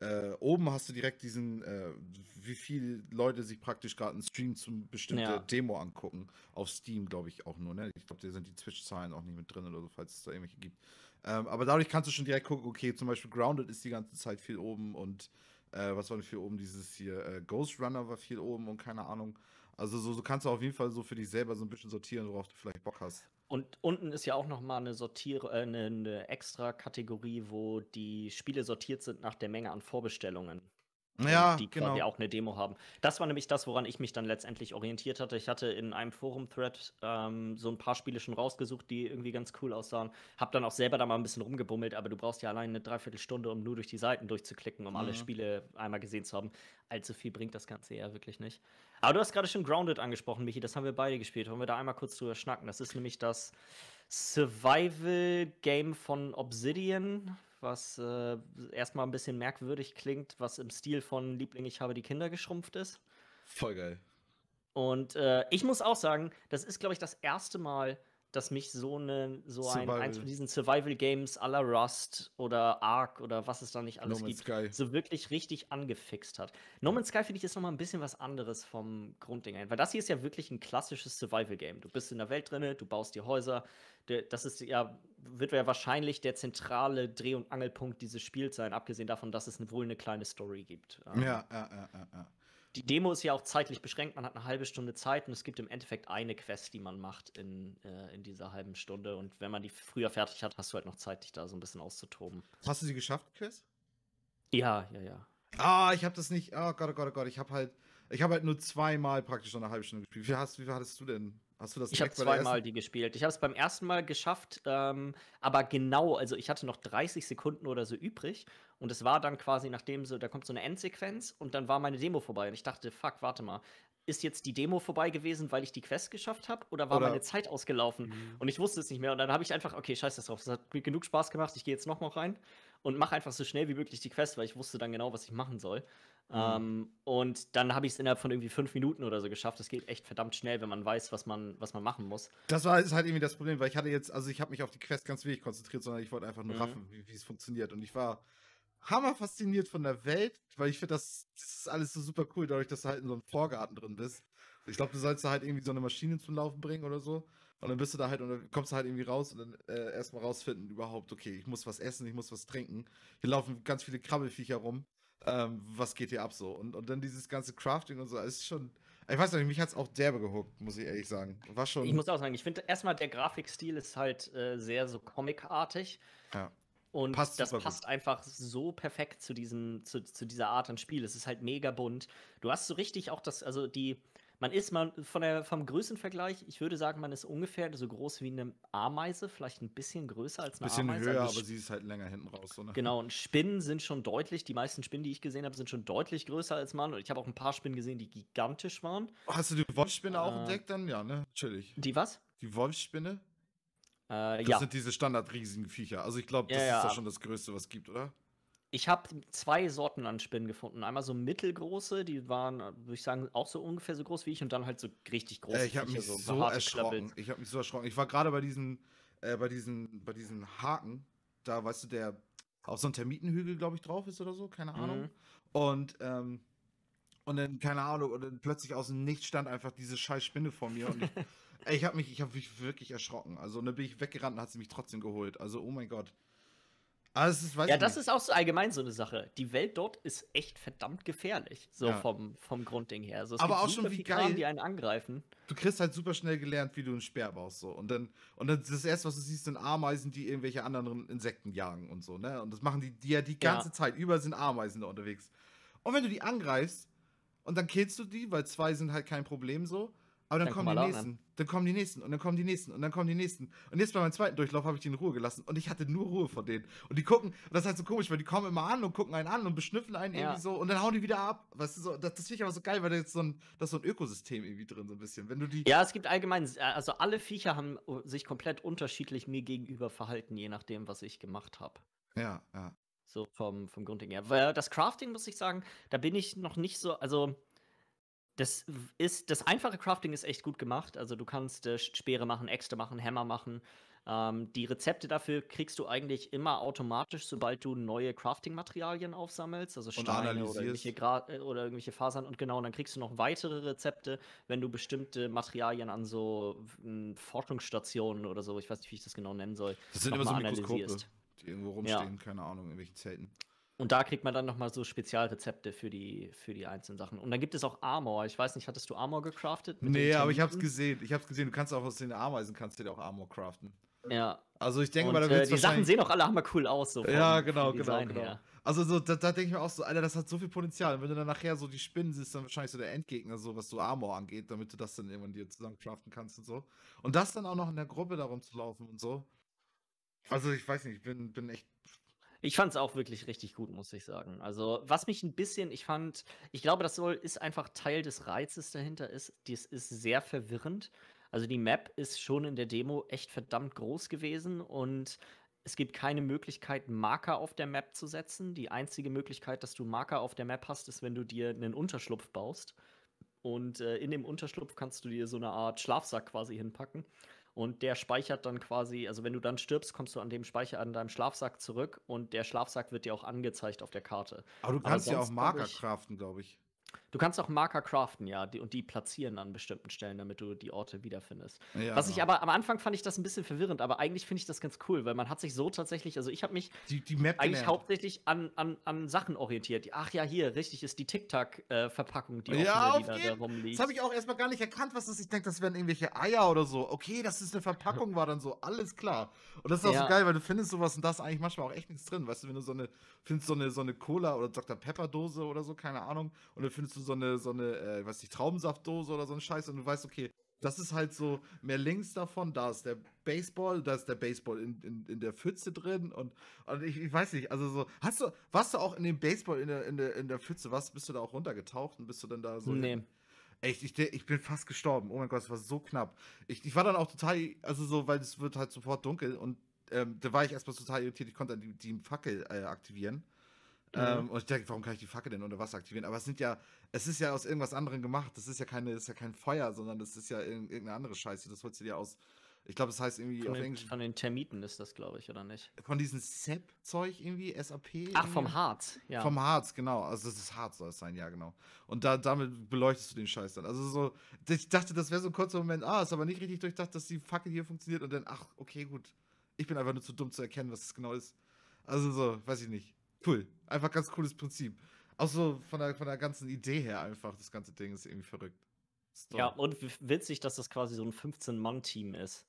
äh, oben hast du direkt diesen, äh, wie viele Leute sich praktisch gerade einen Stream zum bestimmten ja. Demo angucken. Auf Steam, glaube ich, auch nur. Ne? Ich glaube, da sind die Twitch-Zahlen auch nicht mit drin oder so, falls es da irgendwelche gibt. Ähm, aber dadurch kannst du schon direkt gucken, okay, zum Beispiel Grounded ist die ganze Zeit viel oben und äh, was war denn viel oben? Dieses hier äh, Ghost Runner war viel oben und keine Ahnung. Also so, so kannst du auf jeden Fall so für dich selber so ein bisschen sortieren, worauf du vielleicht Bock hast. Und unten ist ja auch noch mal eine, Sortier äh, eine, eine extra Kategorie, wo die Spiele sortiert sind nach der Menge an Vorbestellungen ja, ähm, die genau. quasi auch eine Demo haben. Das war nämlich das, woran ich mich dann letztendlich orientiert hatte. Ich hatte in einem Forum-Thread ähm, so ein paar Spiele schon rausgesucht, die irgendwie ganz cool aussahen. Hab dann auch selber da mal ein bisschen rumgebummelt, aber du brauchst ja allein eine Dreiviertelstunde, um nur durch die Seiten durchzuklicken, um mhm. alle Spiele einmal gesehen zu haben. Allzu viel bringt das Ganze ja wirklich nicht. Aber du hast gerade schon Grounded angesprochen, Michi. Das haben wir beide gespielt. Wollen wir da einmal kurz drüber schnacken? Das ist nämlich das Survival-Game von Obsidian was äh, erstmal ein bisschen merkwürdig klingt, was im Stil von Liebling, ich habe die Kinder geschrumpft ist. Voll geil. Und äh, ich muss auch sagen, das ist, glaube ich, das erste Mal, dass mich so eine so ein eins von diesen Survival Games aller Rust oder Ark oder was es da nicht alles no gibt Sky. so wirklich richtig angefixt hat. No Man's Sky finde ich ist noch mal ein bisschen was anderes vom Grundding her, weil das hier ist ja wirklich ein klassisches Survival Game. Du bist in der Welt drinne, du baust dir Häuser. Das ist ja wird ja wahrscheinlich der zentrale Dreh- und Angelpunkt dieses Spiels sein, abgesehen davon, dass es wohl eine kleine Story gibt. Ja, ähm, ja, ja, ja. ja. Die Demo ist ja auch zeitlich beschränkt, man hat eine halbe Stunde Zeit und es gibt im Endeffekt eine Quest, die man macht in, äh, in dieser halben Stunde. Und wenn man die früher fertig hat, hast du halt noch Zeit, dich da so ein bisschen auszutoben. Hast du sie geschafft, Quest? Ja, ja, ja. Ah, ich habe das nicht. Oh Gott, oh Gott, oh Gott. Ich habe halt, ich halt nur zweimal praktisch so eine halbe Stunde gespielt. Wie hast, wie viel hattest du denn? Hast du das Ich habe zweimal die gespielt. Ich habe es beim ersten Mal geschafft, ähm, aber genau, also ich hatte noch 30 Sekunden oder so übrig und es war dann quasi nachdem so, da kommt so eine Endsequenz und dann war meine Demo vorbei und ich dachte, fuck, warte mal, ist jetzt die Demo vorbei gewesen, weil ich die Quest geschafft habe oder war oder meine Zeit ausgelaufen mhm. und ich wusste es nicht mehr und dann habe ich einfach, okay, scheiß das drauf, es hat genug Spaß gemacht, ich gehe jetzt nochmal rein und mache einfach so schnell wie möglich die Quest, weil ich wusste dann genau, was ich machen soll. Mhm. Ähm, und dann habe ich es innerhalb von irgendwie fünf Minuten oder so geschafft. Das geht echt verdammt schnell, wenn man weiß, was man, was man machen muss. Das war ist halt irgendwie das Problem, weil ich hatte jetzt, also ich habe mich auf die Quest ganz wenig konzentriert, sondern ich wollte einfach nur mhm. raffen, wie, wie es funktioniert. Und ich war hammer fasziniert von der Welt, weil ich finde, das, das ist alles so super cool, dadurch, dass du halt in so einem Vorgarten drin bist. Ich glaube, du sollst da halt irgendwie so eine Maschine zum Laufen bringen oder so. Und dann bist du da halt und dann kommst du halt irgendwie raus und dann äh, erstmal rausfinden, überhaupt, okay, ich muss was essen, ich muss was trinken. Hier laufen ganz viele Krabbelfiecher rum. Ähm, was geht hier ab so? Und, und dann dieses ganze Crafting und so, ist schon. Ich weiß nicht, mich hat es auch derbe gehuckt, muss ich ehrlich sagen. War schon. Ich muss auch sagen, ich finde erstmal der Grafikstil ist halt äh, sehr so comicartig. Ja. Und passt das passt gut. einfach so perfekt zu, diesem, zu, zu dieser Art an Spiel. Es ist halt mega bunt. Du hast so richtig auch das, also die, man ist mal von der, vom Größenvergleich, ich würde sagen, man ist ungefähr so groß wie eine Ameise, vielleicht ein bisschen größer als eine bisschen Ameise. Bisschen höher, also aber sie ist halt länger hinten raus. So, ne? Genau, und Spinnen sind schon deutlich, die meisten Spinnen, die ich gesehen habe, sind schon deutlich größer als man. Und ich habe auch ein paar Spinnen gesehen, die gigantisch waren. Oh, hast du die Wolfsspinne äh, auch entdeckt dann? Ja, ne? Natürlich. Die was? Die Wolfsspinne? Äh, das ja. sind diese standardriesigen Viecher. Also ich glaube, das ja, ist ja schon das Größte, was es gibt, oder? Ich habe zwei Sorten an Spinnen gefunden. Einmal so mittelgroße, die waren, äh, würde ich sagen, auch so ungefähr so groß wie ich, und dann halt so richtig äh, große. Äh, ich habe mich so, so erschrocken. Krabbeln. Ich habe mich so erschrocken. Ich war gerade bei diesen, äh, bei diesen, bei diesen Haken. Da, weißt du, der auf so einem Termitenhügel, glaube ich, drauf ist oder so, keine mhm. Ahnung. Mhm. Und ähm, und dann keine Ahnung und dann plötzlich aus dem Nichts stand einfach diese scheiß Spinne vor mir und ich, ich habe mich, ich habe mich wirklich erschrocken. Also und dann bin ich weggerannt und hat sie mich trotzdem geholt. Also oh mein Gott. Also das ja, das nicht. ist auch so allgemein so eine Sache. Die Welt dort ist echt verdammt gefährlich, so ja. vom, vom Grundding her. Also Aber auch schon wie geil, Kram, die einen angreifen. Du kriegst halt super schnell gelernt, wie du einen Speer baust so und dann und dann das erste, was du siehst, sind Ameisen, die irgendwelche anderen Insekten jagen und so ne und das machen die, die ja die ganze ja. Zeit über sind Ameisen da unterwegs. Und wenn du die angreifst und dann killst du die, weil zwei sind halt kein Problem so aber dann, dann kommen die nächsten, an. dann kommen die nächsten und dann kommen die nächsten und dann kommen die nächsten. Und jetzt bei meinem zweiten Durchlauf habe ich die in Ruhe gelassen und ich hatte nur Ruhe vor denen. Und die gucken, und das ist halt so komisch, weil die kommen immer an und gucken einen an und beschnüffeln einen ja. irgendwie so und dann hauen die wieder ab. Weißt du, so, das, das finde ich aber so geil, weil da jetzt so ein, das so ein Ökosystem irgendwie drin so ein bisschen. Wenn du die ja, es gibt allgemein, äh, also alle Viecher haben oh, sich komplett unterschiedlich mir gegenüber verhalten, je nachdem, was ich gemacht habe. Ja, ja. So vom, vom Grundding her. Weil das Crafting, muss ich sagen, da bin ich noch nicht so, also das ist, das einfache Crafting ist echt gut gemacht. Also du kannst äh, Speere machen, Äxte machen, Hammer machen. Ähm, die Rezepte dafür kriegst du eigentlich immer automatisch, sobald du neue Crafting-Materialien aufsammelst, also Steine oder irgendwelche, Gra äh, oder irgendwelche Fasern und genau, dann kriegst du noch weitere Rezepte, wenn du bestimmte Materialien an so m, Forschungsstationen oder so, ich weiß nicht, wie ich das genau nennen soll. Das sind immer so Mikroskope, die irgendwo rumstehen, ja. keine Ahnung, in welchen Zelten. Und da kriegt man dann nochmal so Spezialrezepte für die, für die einzelnen Sachen. Und dann gibt es auch Armor. Ich weiß nicht, hattest du Armor gecraftet? nee, aber ich hab's gesehen. Ich hab's gesehen. Du kannst auch aus den Ameisen kannst du dir auch Armor craften. Ja. Also ich denke und, mal, da äh, Die Sachen sehen auch alle hammer cool aus. So ja, genau, genau, genau. Her. Also so, da, da denke ich mir auch so, Alter, das hat so viel Potenzial. Und wenn du dann nachher so die Spinnen siehst, dann wahrscheinlich so der Endgegner, so was so Armor angeht, damit du das dann irgendwann dir zusammen craften kannst und so. Und das dann auch noch in der Gruppe darum zu laufen und so. Also ich weiß nicht, ich bin, bin echt ich fand es auch wirklich richtig gut, muss ich sagen. Also, was mich ein bisschen, ich fand, ich glaube, das soll, ist einfach Teil des Reizes dahinter, ist, das ist sehr verwirrend. Also, die Map ist schon in der Demo echt verdammt groß gewesen und es gibt keine Möglichkeit, Marker auf der Map zu setzen. Die einzige Möglichkeit, dass du Marker auf der Map hast, ist, wenn du dir einen Unterschlupf baust. Und äh, in dem Unterschlupf kannst du dir so eine Art Schlafsack quasi hinpacken. Und der speichert dann quasi, also wenn du dann stirbst, kommst du an dem Speicher an deinem Schlafsack zurück und der Schlafsack wird dir auch angezeigt auf der Karte. Aber du kannst Aber ja auch Marker craften, glaube ich. Du kannst auch Marker craften, ja, die, und die platzieren an bestimmten Stellen, damit du die Orte wiederfindest. Ja, Was ich genau. aber am Anfang fand ich das ein bisschen verwirrend, aber eigentlich finde ich das ganz cool, weil man hat sich so tatsächlich, also ich habe mich die, die eigentlich gelernt. hauptsächlich an, an, an Sachen orientiert. Ach ja, hier, richtig ist die Tic-Tac-Verpackung, äh, die ja, auf jeden. da rumliegt. Das habe ich auch erstmal gar nicht erkannt, was das ist. Ich denke, das wären irgendwelche Eier oder so. Okay, das ist eine Verpackung, war dann so, alles klar. Und das ist auch ja. so geil, weil du findest sowas und da ist eigentlich manchmal auch echt nichts drin. Weißt du, wenn du so eine, findest so eine, so eine Cola oder Dr. Pepper-Dose oder so, keine Ahnung, und dann findest du du so eine, so eine, äh, weiß nicht, Traubensaftdose oder so ein Scheiß und du weißt, okay, das ist halt so mehr links davon, da ist der Baseball, da ist der Baseball in, in, in der Pfütze drin und, und ich, ich, weiß nicht, also so, hast du, warst du auch in dem Baseball in der, in der, in der Pfütze, was, bist du da auch runtergetaucht und bist du denn da so? Nee. In, echt, ich, ich bin fast gestorben, oh mein Gott, das war so knapp. Ich, ich war dann auch total, also so, weil es wird halt sofort dunkel und ähm, da war ich erstmal total irritiert, ich konnte dann die, die Fackel äh, aktivieren ähm, und ich denke, warum kann ich die Fackel denn unter Wasser aktivieren? Aber es sind ja, es ist ja aus irgendwas anderem gemacht. Das ist ja keine, ist ja kein Feuer, sondern das ist ja irgendeine andere Scheiße. Das holst du dir aus. Ich glaube, das heißt irgendwie von auf den, Englisch. Von den Termiten ist das, glaube ich, oder nicht? Von diesem SAP-Zeug irgendwie, SAP. Irgendwie? Ach, vom Harz, ja. Vom Harz, genau. Also das ist Harz soll es sein, ja, genau. Und da, damit beleuchtest du den Scheiß dann. Also so, ich dachte, das wäre so ein kurzer Moment, ah, ist aber nicht richtig durchdacht, dass die Fackel hier funktioniert und dann, ach, okay, gut. Ich bin einfach nur zu dumm zu erkennen, was es genau ist. Also so, weiß ich nicht cool. Einfach ganz cooles Prinzip. Auch so von der, von der ganzen Idee her einfach, das ganze Ding ist irgendwie verrückt. Ist ja, und witzig, dass das quasi so ein 15-Mann-Team ist.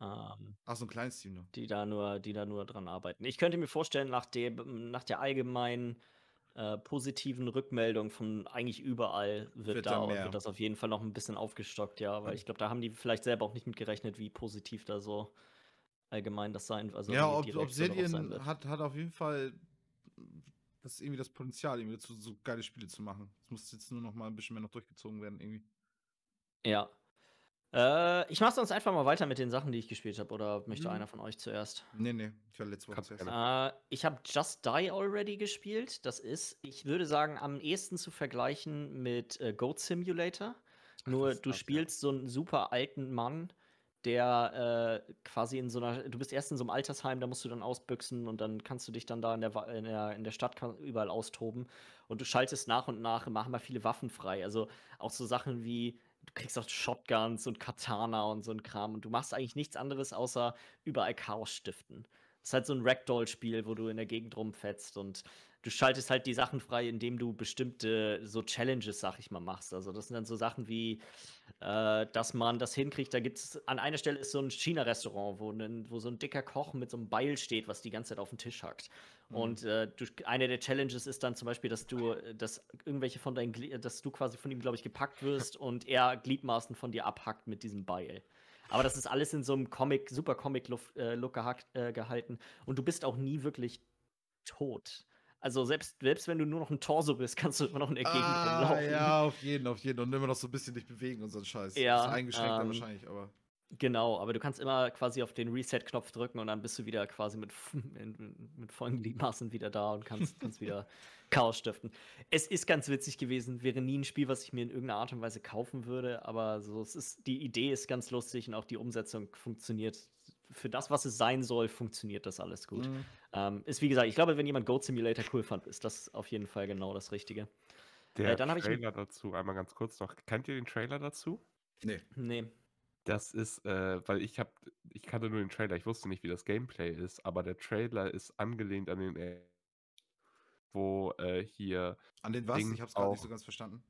Ähm, Ach, so ein kleines Team noch. Die da, nur, die da nur dran arbeiten. Ich könnte mir vorstellen, nach, dem, nach der allgemeinen äh, positiven Rückmeldung von eigentlich überall wird, wird da wird das auf jeden Fall noch ein bisschen aufgestockt, ja, weil hm. ich glaube, da haben die vielleicht selber auch nicht mit gerechnet, wie positiv da so allgemein das sein, also ja, Obsidian ob hat, hat auf jeden Fall das ist irgendwie das Potenzial, irgendwie dazu so geile Spiele zu machen. Es muss jetzt nur noch mal ein bisschen mehr noch durchgezogen werden, irgendwie. Ja. Äh, ich mach's sonst einfach mal weiter mit den Sachen, die ich gespielt habe, oder möchte hm. einer von euch zuerst? Nee, nee, ich war letzte Woche zuerst. Äh, ich habe Just Die Already gespielt. Das ist, ich würde sagen, am ehesten zu vergleichen mit äh, Goat Simulator. Nur du spielst ja. so einen super alten Mann, der äh, quasi in so einer, du bist erst in so einem Altersheim, da musst du dann ausbüchsen und dann kannst du dich dann da in der, in der, in der Stadt überall austoben und du schaltest nach und nach, immer mal viele Waffen frei. Also auch so Sachen wie, du kriegst auch Shotguns und Katana und so ein Kram und du machst eigentlich nichts anderes, außer überall Chaos stiften. Das ist halt so ein Ragdoll-Spiel, wo du in der Gegend rumfetzt und du schaltest halt die Sachen frei, indem du bestimmte so Challenges, sag ich mal, machst. Also das sind dann so Sachen wie, äh, dass man das hinkriegt. Da gibt es, an einer Stelle ist so ein China-Restaurant, wo, wo so ein dicker Koch mit so einem Beil steht, was die ganze Zeit auf den Tisch hackt. Mhm. Und äh, du, eine der Challenges ist dann zum Beispiel, dass du, dass irgendwelche von deinen, dass du quasi von ihm, glaube ich, gepackt wirst und er Gliedmaßen von dir abhackt mit diesem Beil. Aber das ist alles in so einem Comic, super Comic-Look äh, äh, gehalten. Und du bist auch nie wirklich tot. Also selbst, selbst wenn du nur noch ein Torso bist, kannst du immer noch in der Gegend ah, rumlaufen. Ja, auf jeden, auf jeden. Und immer noch so ein bisschen dich bewegen und so ein Scheiß. Ja, das ist eingeschränkt ähm, wahrscheinlich, aber. Genau, aber du kannst immer quasi auf den Reset-Knopf drücken und dann bist du wieder quasi mit, mit vollen Gliedmaßen wieder da und kannst, kannst wieder Chaos stiften. Es ist ganz witzig gewesen, wäre nie ein Spiel, was ich mir in irgendeiner Art und Weise kaufen würde, aber so, es ist, die Idee ist ganz lustig und auch die Umsetzung funktioniert für das, was es sein soll, funktioniert das alles gut. Mhm. Ähm, ist wie gesagt, ich glaube, wenn jemand Goat Simulator cool fand, ist das auf jeden Fall genau das Richtige. Der äh, Trailer dazu, einmal ganz kurz noch. Kennt ihr den Trailer dazu? Nee. Nee. Das ist, äh, weil ich habe, ich kannte nur den Trailer, ich wusste nicht, wie das Gameplay ist, aber der Trailer ist angelehnt an den, wo äh, hier. An den was? Ding ich habe es gar nicht so ganz verstanden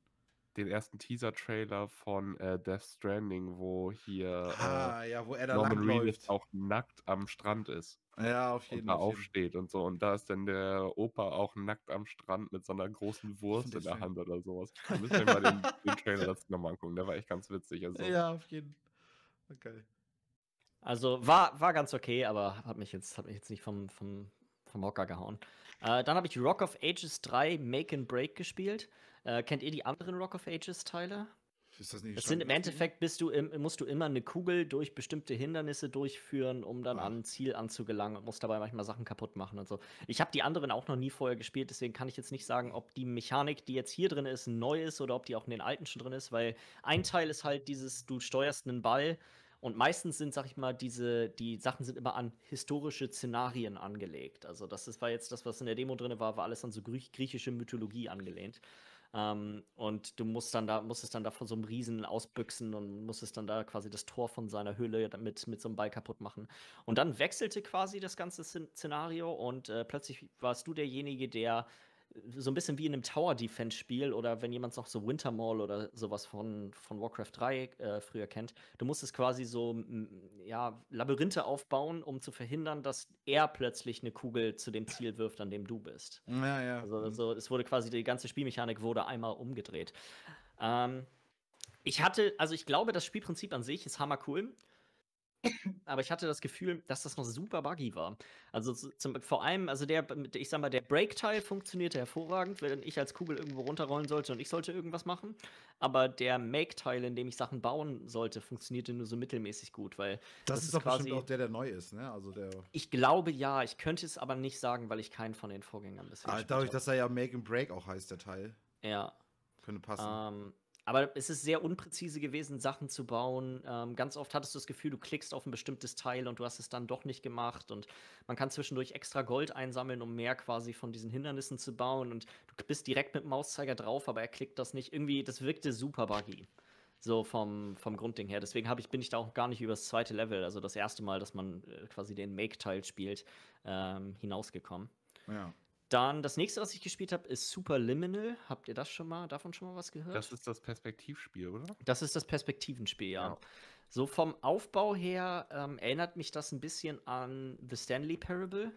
den ersten Teaser-Trailer von äh, Death Stranding, wo hier äh, ah, äh, ja, wo Norman Reedus auch nackt am Strand ist. Ja, auf jeden Fall. Und da aufsteht und so. Und da ist dann der Opa auch nackt am Strand mit so einer großen Wurst in der schön. Hand oder sowas. Da müssen wir mal den, den Trailer dazu nochmal angucken. Der war echt ganz witzig. Also. Ja, auf jeden Fall. Okay. Also war, war ganz okay, aber hat mich jetzt, hat mich jetzt nicht vom, vom, vom Hocker gehauen. Äh, dann habe ich Rock of Ages 3 Make and Break gespielt. Äh, kennt ihr die anderen Rock of Ages Teile? Ist das nicht das sind im Endeffekt bist du im, musst du immer eine Kugel durch bestimmte Hindernisse durchführen, um dann ah. an ein Ziel anzugelangen und musst dabei manchmal Sachen kaputt machen und so. Ich habe die anderen auch noch nie vorher gespielt, deswegen kann ich jetzt nicht sagen, ob die Mechanik, die jetzt hier drin ist, neu ist oder ob die auch in den alten schon drin ist, weil ein Teil ist halt dieses, du steuerst einen Ball und meistens sind, sag ich mal, diese, die Sachen sind immer an historische Szenarien angelegt. Also das ist, war jetzt das, was in der Demo drin war, war alles an so griechische Mythologie angelehnt. Ähm, und du musst dann da, musstest dann da von so einem Riesen ausbüchsen und musstest dann da quasi das Tor von seiner Höhle mit, mit so einem Ball kaputt machen. Und dann wechselte quasi das ganze Szenario und äh, plötzlich warst du derjenige, der so ein bisschen wie in einem Tower Defense Spiel oder wenn jemand noch so Winter Mall oder sowas von, von Warcraft 3 äh, früher kennt, du musstest quasi so ja, Labyrinthe aufbauen, um zu verhindern, dass er plötzlich eine Kugel zu dem Ziel wirft, an dem du bist. Ja, ja. Also, also es wurde quasi die ganze Spielmechanik wurde einmal umgedreht. Ähm, ich hatte, also ich glaube, das Spielprinzip an sich ist hammer cool aber ich hatte das Gefühl, dass das noch super buggy war. Also zum, vor allem, also der, ich sag mal, der Break-Teil funktionierte hervorragend, wenn ich als Kugel irgendwo runterrollen sollte und ich sollte irgendwas machen. Aber der Make-Teil, in dem ich Sachen bauen sollte, funktionierte nur so mittelmäßig gut, weil. Das, das ist doch quasi, bestimmt auch der, der neu ist, ne? Also der. Ich glaube ja, ich könnte es aber nicht sagen, weil ich keinen von den Vorgängern bisher. Ah, dadurch, dass er ja Make and Break auch heißt, der Teil. Ja. Könnte passen. Ähm. Um, aber es ist sehr unpräzise gewesen, Sachen zu bauen. Ähm, ganz oft hattest du das Gefühl, du klickst auf ein bestimmtes Teil und du hast es dann doch nicht gemacht. Und man kann zwischendurch extra Gold einsammeln, um mehr quasi von diesen Hindernissen zu bauen. Und du bist direkt mit dem Mauszeiger drauf, aber er klickt das nicht. Irgendwie, das wirkte super buggy. So vom, vom Grundding her. Deswegen ich, bin ich da auch gar nicht über das zweite Level, also das erste Mal, dass man äh, quasi den Make-Teil spielt, ähm, hinausgekommen. Ja. Dann das nächste, was ich gespielt habe, ist Superliminal. Habt ihr das schon mal, davon schon mal was gehört? Das ist das Perspektivspiel, oder? Das ist das Perspektivenspiel, ja. ja. So vom Aufbau her ähm, erinnert mich das ein bisschen an The Stanley Parable.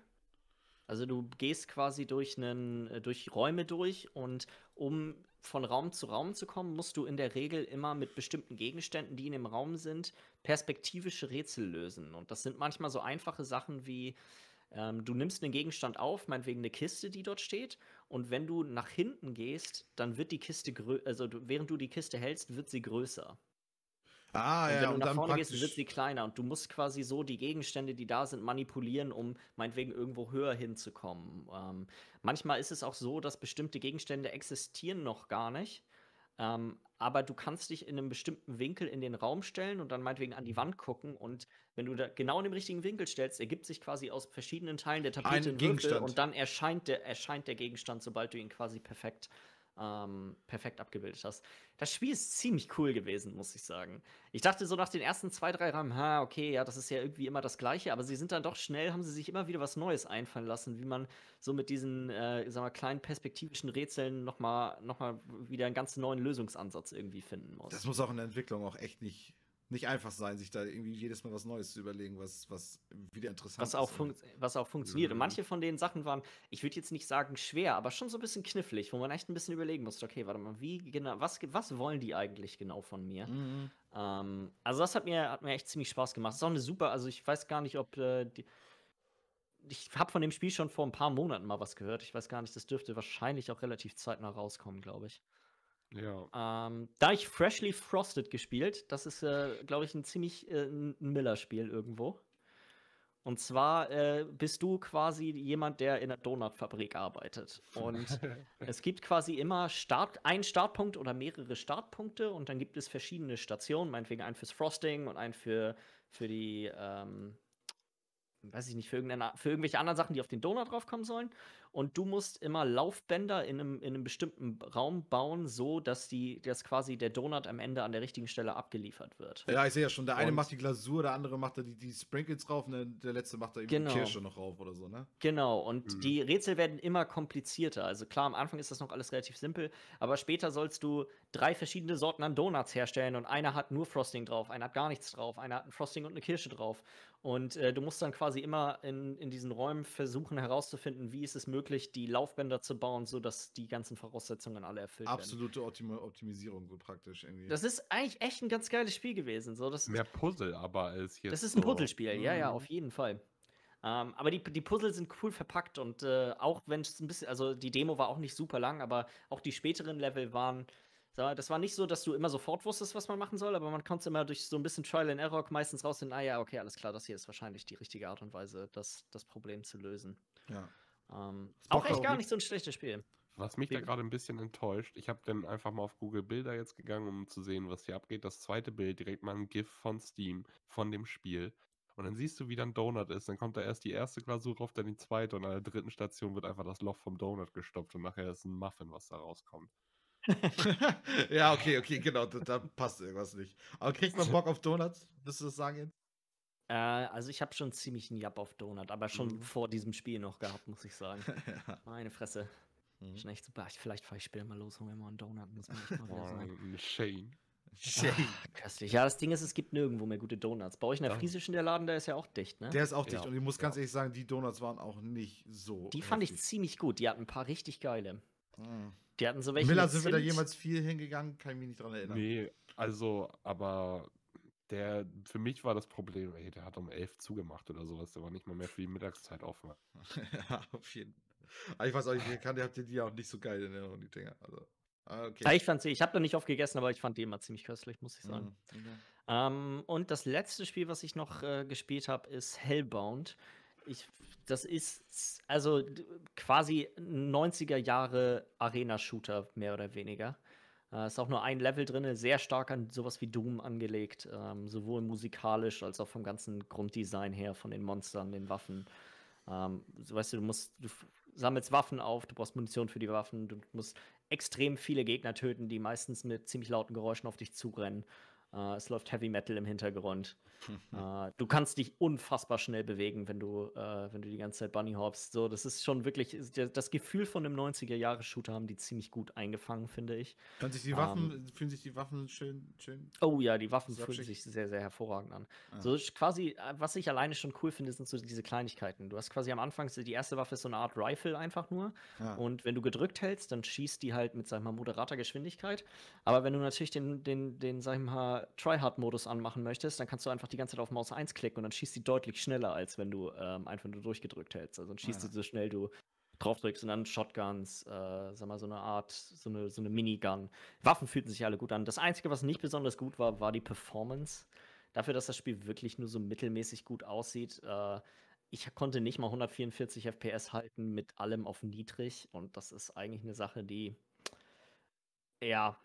Also du gehst quasi durch, einen, äh, durch Räume durch und um von Raum zu Raum zu kommen, musst du in der Regel immer mit bestimmten Gegenständen, die in dem Raum sind, perspektivische Rätsel lösen. Und das sind manchmal so einfache Sachen wie ähm, du nimmst einen Gegenstand auf, meinetwegen eine Kiste, die dort steht, und wenn du nach hinten gehst, dann wird die Kiste größer, also du, während du die Kiste hältst, wird sie größer. Ah, und ja, wenn du und nach vorne gehst, wird sie kleiner und du musst quasi so die Gegenstände, die da sind, manipulieren, um meinetwegen irgendwo höher hinzukommen. Ähm, manchmal ist es auch so, dass bestimmte Gegenstände existieren noch gar nicht, ähm, aber du kannst dich in einem bestimmten Winkel in den Raum stellen und dann meinetwegen an die mhm. Wand gucken. Und wenn du da genau in dem richtigen Winkel stellst, ergibt sich quasi aus verschiedenen Teilen der Tapete ein Gegenstand. und dann erscheint der, erscheint der Gegenstand, sobald du ihn quasi perfekt ähm, perfekt abgebildet hast. Das Spiel ist ziemlich cool gewesen, muss ich sagen. Ich dachte so nach den ersten zwei, drei Rahmen, ha, okay, ja, das ist ja irgendwie immer das Gleiche, aber sie sind dann doch schnell, haben sie sich immer wieder was Neues einfallen lassen, wie man so mit diesen, äh, sagen wir, kleinen perspektivischen Rätseln nochmal noch mal wieder einen ganz neuen Lösungsansatz irgendwie finden muss. Das muss auch in der Entwicklung auch echt nicht nicht einfach sein, sich da irgendwie jedes Mal was Neues zu überlegen, was, was wieder interessant was auch ist. Was auch funktioniert. Und mhm. manche von den Sachen waren, ich würde jetzt nicht sagen schwer, aber schon so ein bisschen knifflig, wo man echt ein bisschen überlegen musste, okay, warte mal, wie genau, was, was wollen die eigentlich genau von mir? Mhm. Ähm, also das hat mir, hat mir echt ziemlich Spaß gemacht. Das ist auch eine super, also ich weiß gar nicht, ob äh, die, ich habe von dem Spiel schon vor ein paar Monaten mal was gehört. Ich weiß gar nicht, das dürfte wahrscheinlich auch relativ zeitnah rauskommen, glaube ich. Ja. Ähm, da ich Freshly Frosted gespielt, das ist, äh, glaube ich, ein ziemlich äh, Miller-Spiel irgendwo. Und zwar äh, bist du quasi jemand, der in der Donutfabrik arbeitet. Und es gibt quasi immer Start, einen Startpunkt oder mehrere Startpunkte und dann gibt es verschiedene Stationen, meinetwegen einen fürs Frosting und einen für, für die, ähm, weiß ich nicht, für, für irgendwelche anderen Sachen, die auf den Donut draufkommen sollen und du musst immer Laufbänder in einem, in einem bestimmten Raum bauen, so dass die, dass quasi der Donut am Ende an der richtigen Stelle abgeliefert wird. Ja, ich sehe ja schon, der eine und macht die Glasur, der andere macht da die, die Sprinkles drauf und der, letzte macht da eben genau. die Kirsche noch drauf oder so, ne? Genau, und mhm. die Rätsel werden immer komplizierter. Also klar, am Anfang ist das noch alles relativ simpel, aber später sollst du drei verschiedene Sorten an Donuts herstellen und einer hat nur Frosting drauf, einer hat gar nichts drauf, einer hat ein Frosting und eine Kirsche drauf. Und äh, du musst dann quasi immer in, in diesen Räumen versuchen herauszufinden, wie ist es möglich, möglich, die Laufbänder zu bauen, sodass die ganzen Voraussetzungen alle erfüllt Absolute werden. Absolute Optimisierung, so praktisch irgendwie. Das ist eigentlich echt ein ganz geiles Spiel gewesen. So, das Mehr Puzzle aber als hier. Das ist ein so. Puzzlespiel, ja, ja, auf mhm. jeden Fall. Ähm, aber die, die Puzzle sind cool verpackt und äh, auch wenn es ein bisschen, also die Demo war auch nicht super lang, aber auch die späteren Level waren, das war nicht so, dass du immer sofort wusstest, was man machen soll, aber man konnte immer durch so ein bisschen Trial and Error meistens rausfinden, ah ja, okay, alles klar, das hier ist wahrscheinlich die richtige Art und Weise, das, das Problem zu lösen. Ja. Ähm, auch echt gar nicht so ein schlechtes Spiel. Was mich da gerade ein bisschen enttäuscht, ich habe dann einfach mal auf Google Bilder jetzt gegangen, um zu sehen, was hier abgeht. Das zweite Bild, direkt mal ein GIF von Steam, von dem Spiel. Und dann siehst du, wie dann Donut ist. Dann kommt da erst die erste Glasur auf, dann die zweite. Und an der dritten Station wird einfach das Loch vom Donut gestopft. Und nachher ist ein Muffin, was da rauskommt. ja, okay, okay, genau. Da, da passt irgendwas nicht. Aber kriegt man Bock auf Donuts? Willst du das sagen jetzt? Äh, also ich habe schon ziemlich einen Jab auf Donut, aber schon mhm. vor diesem Spiel noch gehabt, muss ich sagen. ja. Meine Fresse. Mhm. Schon echt super. Vielleicht fahre ich später mal los, wenn wir mal einen Donut. Muss man mal oh, Shane. Shane. Ach, ah, köstlich. Ja, das Ding ist, es gibt nirgendwo mehr gute Donuts. Bei euch in der Friesischen, der Laden, der ist ja auch dicht, ne? Der ist auch dicht. Ja. Und ich muss ganz ja. ehrlich sagen, die Donuts waren auch nicht so. Die heftig. fand ich ziemlich gut. Die hatten ein paar richtig geile. Mhm. Die hatten so welche. Miller, sind wir da jemals viel hingegangen? Kann ich mich nicht dran erinnern. Nee, also, aber der, für mich war das Problem, ey, der hat um elf zugemacht oder sowas, der war nicht mal mehr für die Mittagszeit offen. ja, auf jeden Fall. ich weiß auch nicht, ich kannte, habt die auch nicht so geil in Erinnerung, die Dinger. Also, ah, okay. Ja, ich fand sie, ich habe da nicht oft gegessen, aber ich fand die immer ziemlich köstlich, muss ich sagen. Mhm. Ähm, und das letzte Spiel, was ich noch äh, gespielt habe, ist Hellbound. Ich, das ist also quasi 90er Jahre Arena-Shooter, mehr oder weniger. Äh, ist auch nur ein Level drin, sehr stark an sowas wie Doom angelegt, ähm, sowohl musikalisch als auch vom ganzen Grunddesign her, von den Monstern, den Waffen. Ähm, weißt du, du musst, du sammelst Waffen auf, du brauchst Munition für die Waffen, du musst extrem viele Gegner töten, die meistens mit ziemlich lauten Geräuschen auf dich zurennen. Äh, es läuft Heavy Metal im Hintergrund. äh, du kannst dich unfassbar schnell bewegen, wenn du, äh, wenn du die ganze Zeit Bunny hoppst. So, das ist schon wirklich das Gefühl von einem 90er-Jahre-Shooter haben die ziemlich gut eingefangen, finde ich. Können sich die Waffen, ähm, fühlen sich die Waffen schön, schön. Oh ja, die Waffen fühlen sich sehr, sehr hervorragend an. Ja. So quasi, äh, was ich alleine schon cool finde, sind so diese Kleinigkeiten. Du hast quasi am Anfang, die erste Waffe ist so eine Art Rifle einfach nur. Ja. Und wenn du gedrückt hältst, dann schießt die halt mit, sag ich mal, moderater Geschwindigkeit. Aber wenn du natürlich den, den, den, sag ich mal, Tryhard-Modus anmachen möchtest, dann kannst du einfach die ganze Zeit auf Maus 1 klicken und dann schießt sie deutlich schneller, als wenn du ähm, einfach nur durchgedrückt hältst. Also dann ah schießt sie ja. so schnell du draufdrückst und dann Shotguns, äh, sag mal so eine Art, so eine, so eine Minigun. Waffen fühlten sich alle gut an. Das Einzige, was nicht besonders gut war, war die Performance. Dafür, dass das Spiel wirklich nur so mittelmäßig gut aussieht, äh, ich konnte nicht mal 144 FPS halten mit allem auf niedrig und das ist eigentlich eine Sache, die ja,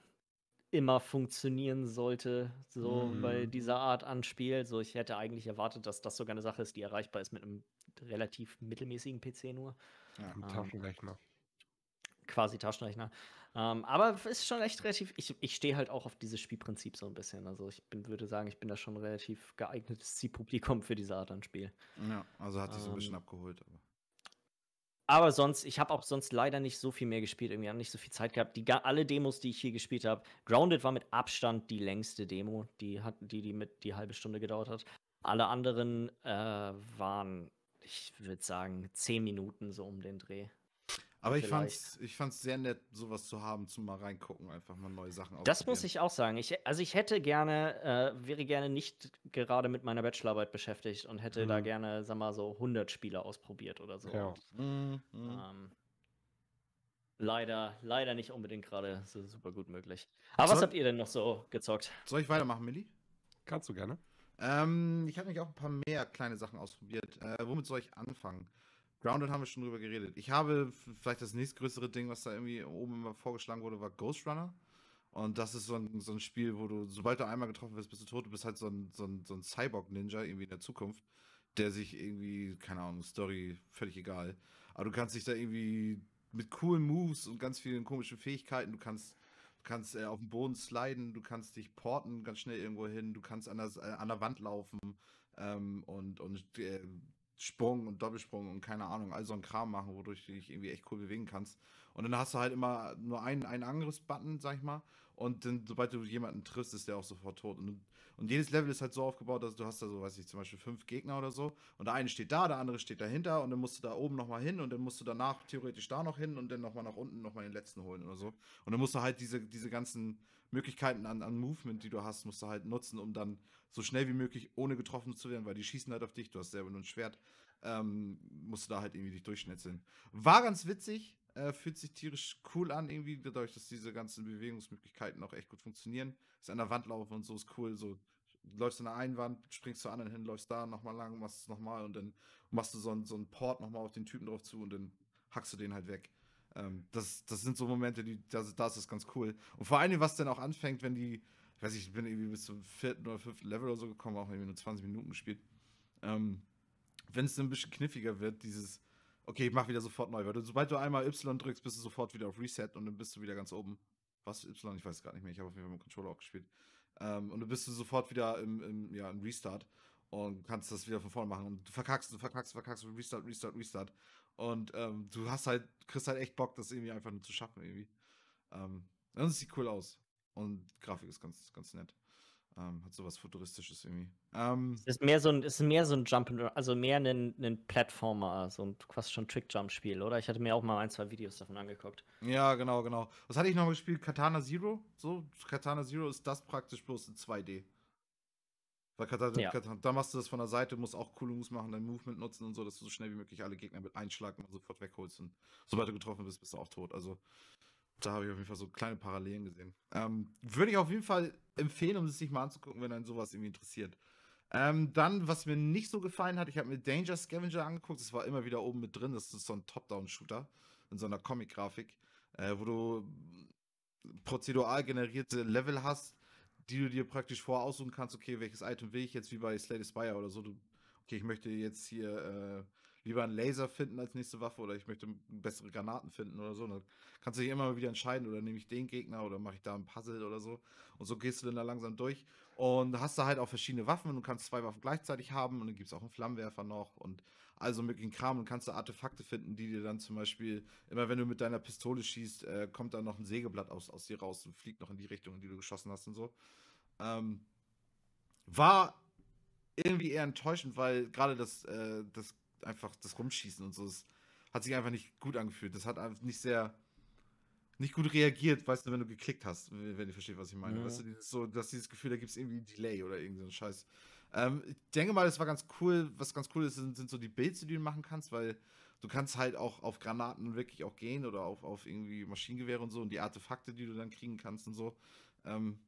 immer funktionieren sollte, so mhm. bei dieser Art an Spiel. So, ich hätte eigentlich erwartet, dass das sogar eine Sache ist, die erreichbar ist mit einem relativ mittelmäßigen PC nur. Ja, ähm, Taschenrechner. Quasi Taschenrechner. Ähm, aber es ist schon echt relativ. Ich, ich stehe halt auch auf dieses Spielprinzip so ein bisschen. Also ich bin, würde sagen, ich bin da schon relativ geeignetes Zielpublikum für diese Art an Spiel. Ja, also hat sich ähm, so ein bisschen ähm, abgeholt, aber. Aber sonst, ich habe auch sonst leider nicht so viel mehr gespielt. Irgendwie haben nicht so viel Zeit gehabt. Die, alle Demos, die ich hier gespielt habe, Grounded war mit Abstand die längste Demo, die hat, die, die mit die halbe Stunde gedauert hat. Alle anderen äh, waren, ich würde sagen, zehn Minuten so um den Dreh. Aber ich vielleicht. fand's, ich fand's sehr nett, sowas zu haben, zum mal reingucken, einfach mal neue Sachen ausprobieren. Das muss ich auch sagen. Ich, also ich hätte gerne, äh, wäre gerne nicht gerade mit meiner Bachelorarbeit beschäftigt und hätte mhm. da gerne, sag mal, so 100 Spiele ausprobiert oder so. Ja. Und, mhm. ähm, leider, leider nicht unbedingt gerade so super gut möglich. Aber Soll was habt ihr denn noch so gezockt? Soll ich weitermachen, Milli? Kannst du gerne. Ähm, ich habe mich auch ein paar mehr kleine Sachen ausprobiert. Äh, womit soll ich anfangen? Grounded haben wir schon drüber geredet. Ich habe vielleicht das nächstgrößere Ding, was da irgendwie oben immer vorgeschlagen wurde, war Ghost Runner. Und das ist so ein, so ein Spiel, wo du, sobald du einmal getroffen wirst, bist du tot. Du bist halt so ein, so ein, so ein Cyborg-Ninja irgendwie in der Zukunft, der sich irgendwie, keine Ahnung, Story, völlig egal. Aber du kannst dich da irgendwie mit coolen Moves und ganz vielen komischen Fähigkeiten, du kannst kannst äh, auf dem Boden sliden, du kannst dich porten ganz schnell irgendwo hin, du kannst an der, an der Wand laufen ähm, und, und äh, Sprung und Doppelsprung und keine Ahnung, all so ein Kram machen, wodurch du dich irgendwie echt cool bewegen kannst. Und dann hast du halt immer nur einen, einen Angriffsbutton, sag ich mal. Und dann, sobald du jemanden triffst, ist der auch sofort tot. Und, und jedes Level ist halt so aufgebaut, dass du hast da so, weiß ich, zum Beispiel fünf Gegner oder so. Und der eine steht da, der andere steht dahinter. Und dann musst du da oben nochmal hin. Und dann musst du danach theoretisch da noch hin. Und dann nochmal nach unten nochmal den letzten holen oder so. Und dann musst du halt diese, diese ganzen Möglichkeiten an, an Movement, die du hast, musst du halt nutzen, um dann so schnell wie möglich, ohne getroffen zu werden, weil die schießen halt auf dich, du hast selber nur ein Schwert, ähm, musst du da halt irgendwie dich durchschnetzeln. War ganz witzig, äh, fühlt sich tierisch cool an, irgendwie, dadurch, dass diese ganzen Bewegungsmöglichkeiten auch echt gut funktionieren. Ist an der Wand laufen und so ist cool, so läufst du an der einen Wand, springst zur anderen hin, läufst da nochmal lang, machst es nochmal und dann machst du so einen, so einen Port nochmal auf den Typen drauf zu und dann hackst du den halt weg. Ähm, das, das sind so Momente, die, das, das ist ganz cool. Und vor allem, was dann auch anfängt, wenn die, ich weiß nicht, ich bin irgendwie bis zum vierten oder fünften Level oder so gekommen, auch irgendwie nur 20 Minuten gespielt. Ähm, Wenn es ein bisschen kniffiger wird, dieses, okay, ich mach wieder sofort neu, weil du, sobald du einmal Y drückst, bist du sofort wieder auf Reset und dann bist du wieder ganz oben. Was Y? Ich weiß es gar nicht mehr. Ich habe auf jeden Fall mit dem Controller auch gespielt. Ähm, und dann bist du sofort wieder im, im, ja, im Restart und kannst das wieder von vorne machen. Und du verkackst, du verkackst, verkackst, Restart, Restart, Restart. Und ähm, du hast halt, kriegst halt echt Bock, das irgendwie einfach nur zu schaffen irgendwie. Ähm, und es sieht cool aus. Und die Grafik ist ganz, ganz nett. Ähm, hat sowas Futuristisches irgendwie. Ähm, es ist mehr so ein, so ein Jump, also mehr ein, ein Plattformer, so ein quasi schon Trick-Jump-Spiel, oder? Ich hatte mir auch mal ein, zwei Videos davon angeguckt. Ja, genau, genau. Was hatte ich noch gespielt? Katana Zero? So, Katana Zero ist das praktisch bloß in 2D. Weil Katana, ja. Katana, da machst du das von der Seite, musst auch coole Moves machen, dein Movement nutzen und so, dass du so schnell wie möglich alle Gegner mit einschlagen und sofort wegholst. Und sobald du getroffen bist, bist du auch tot. Also da habe ich auf jeden Fall so kleine Parallelen gesehen. Ähm, Würde ich auf jeden Fall empfehlen, um es sich mal anzugucken, wenn einen sowas irgendwie interessiert. Ähm, dann, was mir nicht so gefallen hat, ich habe mir Danger Scavenger angeguckt. Das war immer wieder oben mit drin. Das ist so ein Top-Down-Shooter in so einer Comic-Grafik, äh, wo du prozedural generierte Level hast, die du dir praktisch voraussuchen kannst. Okay, welches Item will ich jetzt, wie bei Slay the Spire oder so. Du, okay, ich möchte jetzt hier äh, lieber einen Laser finden als nächste Waffe oder ich möchte bessere Granaten finden oder so. Und ne? dann kannst du dich immer wieder entscheiden oder nehme ich den Gegner oder mache ich da ein Puzzle oder so. Und so gehst du dann da langsam durch und hast da halt auch verschiedene Waffen und du kannst zwei Waffen gleichzeitig haben und dann gibt es auch einen Flammenwerfer noch und also möglichen Kram und kannst da Artefakte finden, die dir dann zum Beispiel, immer wenn du mit deiner Pistole schießt, äh, kommt dann noch ein Sägeblatt aus, aus dir raus und fliegt noch in die Richtung, in die du geschossen hast und so. Ähm, war irgendwie eher enttäuschend, weil gerade das, äh, das einfach das Rumschießen und so. Das hat sich einfach nicht gut angefühlt. Das hat einfach nicht sehr, nicht gut reagiert, weißt du, wenn du geklickt hast, wenn du verstehst, was ich meine. Ja. Mhm. Weißt du, dieses, so, dass dieses Gefühl, da gibt es irgendwie ein Delay oder irgendeinen Scheiß. Ähm, ich denke mal, das war ganz cool. Was ganz cool ist, sind, sind so die Bilds, die du machen kannst, weil du kannst halt auch auf Granaten wirklich auch gehen oder auf, auf irgendwie Maschinengewehre und so und die Artefakte, die du dann kriegen kannst und so. Ähm,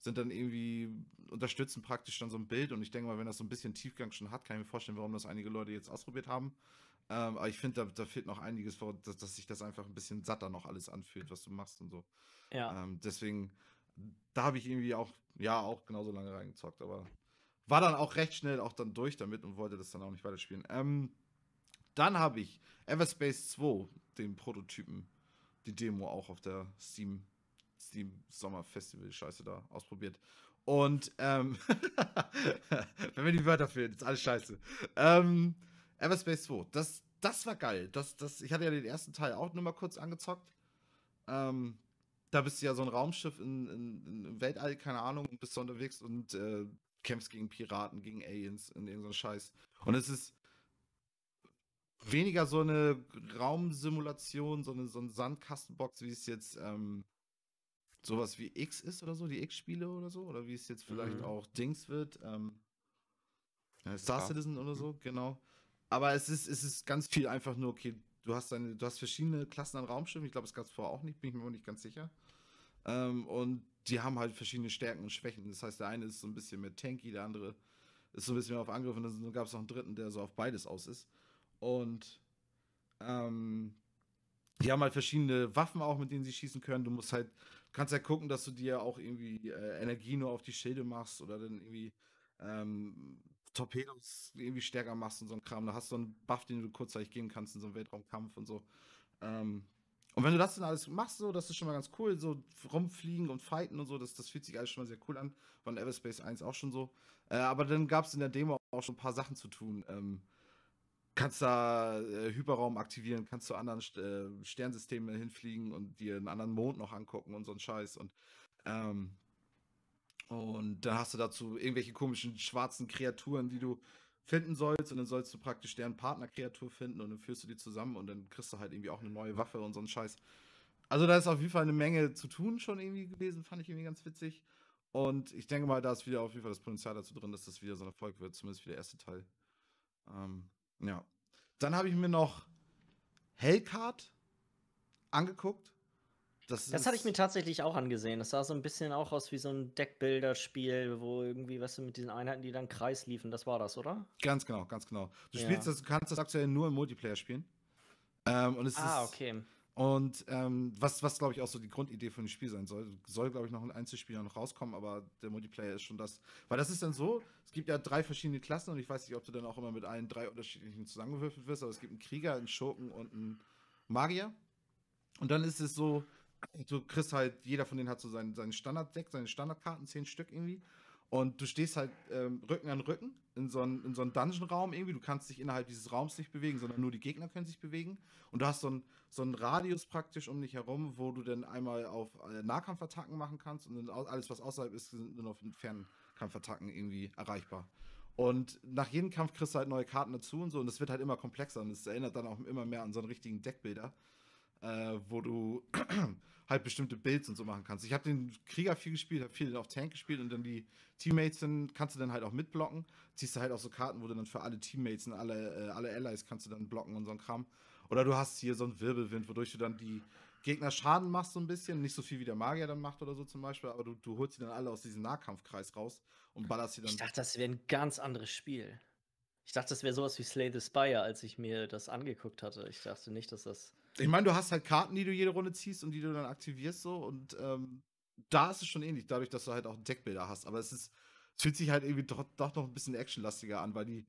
sind dann irgendwie, unterstützen praktisch dann so ein Bild und ich denke mal, wenn das so ein bisschen Tiefgang schon hat, kann ich mir vorstellen, warum das einige Leute jetzt ausprobiert haben. Ähm, aber ich finde, da, da, fehlt noch einiges vor, dass, dass, sich das einfach ein bisschen satter noch alles anfühlt, was du machst und so. Ja. Ähm, deswegen, da habe ich irgendwie auch, ja, auch genauso lange reingezockt, aber war dann auch recht schnell auch dann durch damit und wollte das dann auch nicht weiterspielen. Ähm, dann habe ich Everspace 2, den Prototypen, die Demo auch auf der Steam die Sommerfestival-Scheiße da ausprobiert. Und ähm, wenn mir die Wörter fehlen, ist alles scheiße. Ähm, Everspace 2, das, das war geil. Das, das, ich hatte ja den ersten Teil auch nur mal kurz angezockt. Ähm, da bist du ja so ein Raumschiff in, in, in Weltall, keine Ahnung, bist du unterwegs und äh, kämpfst gegen Piraten, gegen Aliens und irgendeinen Scheiß. Und es ist weniger so eine Raumsimulation, so eine, so eine Sandkastenbox, wie es jetzt ähm, sowas wie X ist oder so, die X-Spiele oder so, oder wie es jetzt vielleicht mhm. auch Dings wird. Ähm, Star ja. Citizen oder so, mhm. genau. Aber es ist, es ist ganz viel einfach nur, okay, du hast deine, du hast verschiedene Klassen an Raumschiffen. Ich glaube, es gab es vorher auch nicht, bin ich mir auch nicht ganz sicher. Ähm, und die haben halt verschiedene Stärken und Schwächen. Das heißt, der eine ist so ein bisschen mehr tanky, der andere ist so ein bisschen mehr auf Angriff und dann gab es noch einen dritten, der so auf beides aus ist. Und ähm, die haben halt verschiedene Waffen auch, mit denen sie schießen können. Du musst halt, kannst halt gucken, dass du dir auch irgendwie äh, Energie nur auf die Schilde machst oder dann irgendwie ähm, Torpedos irgendwie stärker machst und so ein Kram. Da hast du einen Buff, den du kurzzeitig geben kannst in so einem Weltraumkampf und so. Ähm, und wenn du das dann alles machst, so, das ist schon mal ganz cool, so rumfliegen und fighten und so, das, das fühlt sich alles schon mal sehr cool an. Von in Everspace 1 auch schon so. Äh, aber dann gab es in der Demo auch schon ein paar Sachen zu tun. Ähm, kannst da äh, Hyperraum aktivieren, kannst zu anderen äh, Sternsystemen hinfliegen und dir einen anderen Mond noch angucken und so ein Scheiß. Und, ähm, und dann hast du dazu irgendwelche komischen schwarzen Kreaturen, die du finden sollst und dann sollst du praktisch deren Partnerkreatur finden und dann führst du die zusammen und dann kriegst du halt irgendwie auch eine neue Waffe und so ein Scheiß. Also da ist auf jeden Fall eine Menge zu tun schon irgendwie gewesen, fand ich irgendwie ganz witzig. Und ich denke mal, da ist wieder auf jeden Fall das Potenzial dazu drin, dass das wieder so ein Erfolg wird, zumindest wie der erste Teil. Ähm, ja. Dann habe ich mir noch Hellcard angeguckt. Das, das hatte ich mir tatsächlich auch angesehen. Das sah so ein bisschen auch aus wie so ein Deckbilder-Spiel, wo irgendwie, weißt du, mit diesen Einheiten, die dann Kreis liefen, das war das, oder? Ganz genau, ganz genau. Du ja. spielst das, kannst das aktuell nur im Multiplayer spielen. Ähm, und es ah, ist, okay. Und ähm, was, was glaube ich, auch so die Grundidee von dem Spiel sein soll. Soll, glaube ich, noch ein Einzelspieler noch rauskommen, aber der Multiplayer ist schon das. Weil das ist dann so, es gibt ja drei verschiedene Klassen und ich weiß nicht, ob du dann auch immer mit allen drei unterschiedlichen zusammengewürfelt wirst, aber es gibt einen Krieger, einen Schurken und einen Magier. Und dann ist es so, du kriegst halt, jeder von denen hat so sein, sein Standarddeck, seine Standardkarten, zehn Stück irgendwie. Und du stehst halt ähm, Rücken an Rücken in so einem so Dungeon-Raum irgendwie. Du kannst dich innerhalb dieses Raums nicht bewegen, sondern nur die Gegner können sich bewegen. Und du hast so einen so Radius praktisch um dich herum, wo du dann einmal auf äh, Nahkampfattacken machen kannst und alles, was außerhalb ist, sind nur auf Fernkampfattacken irgendwie erreichbar. Und nach jedem Kampf kriegst du halt neue Karten dazu und so. Und es wird halt immer komplexer und es erinnert dann auch immer mehr an so einen richtigen Deckbilder, äh, wo du halt bestimmte Builds und so machen kannst. Ich habe den Krieger viel gespielt, habe viel auf Tank gespielt und dann die Teammates dann kannst du dann halt auch mitblocken. Ziehst du halt auch so Karten, wo du dann für alle Teammates und alle, äh, alle Allies kannst du dann blocken und so ein Kram. Oder du hast hier so einen Wirbelwind, wodurch du dann die Gegner Schaden machst so ein bisschen, nicht so viel wie der Magier dann macht oder so zum Beispiel, aber du, du holst sie dann alle aus diesem Nahkampfkreis raus und ballerst sie dann. Ich dachte, das wäre ein ganz anderes Spiel. Ich dachte, das wäre sowas wie Slay the Spire, als ich mir das angeguckt hatte. Ich dachte nicht, dass das ich meine, du hast halt Karten, die du jede Runde ziehst und die du dann aktivierst so und ähm, da ist es schon ähnlich, dadurch, dass du halt auch Deckbilder hast. Aber es ist, es fühlt sich halt irgendwie doch, doch noch ein bisschen actionlastiger an, weil die.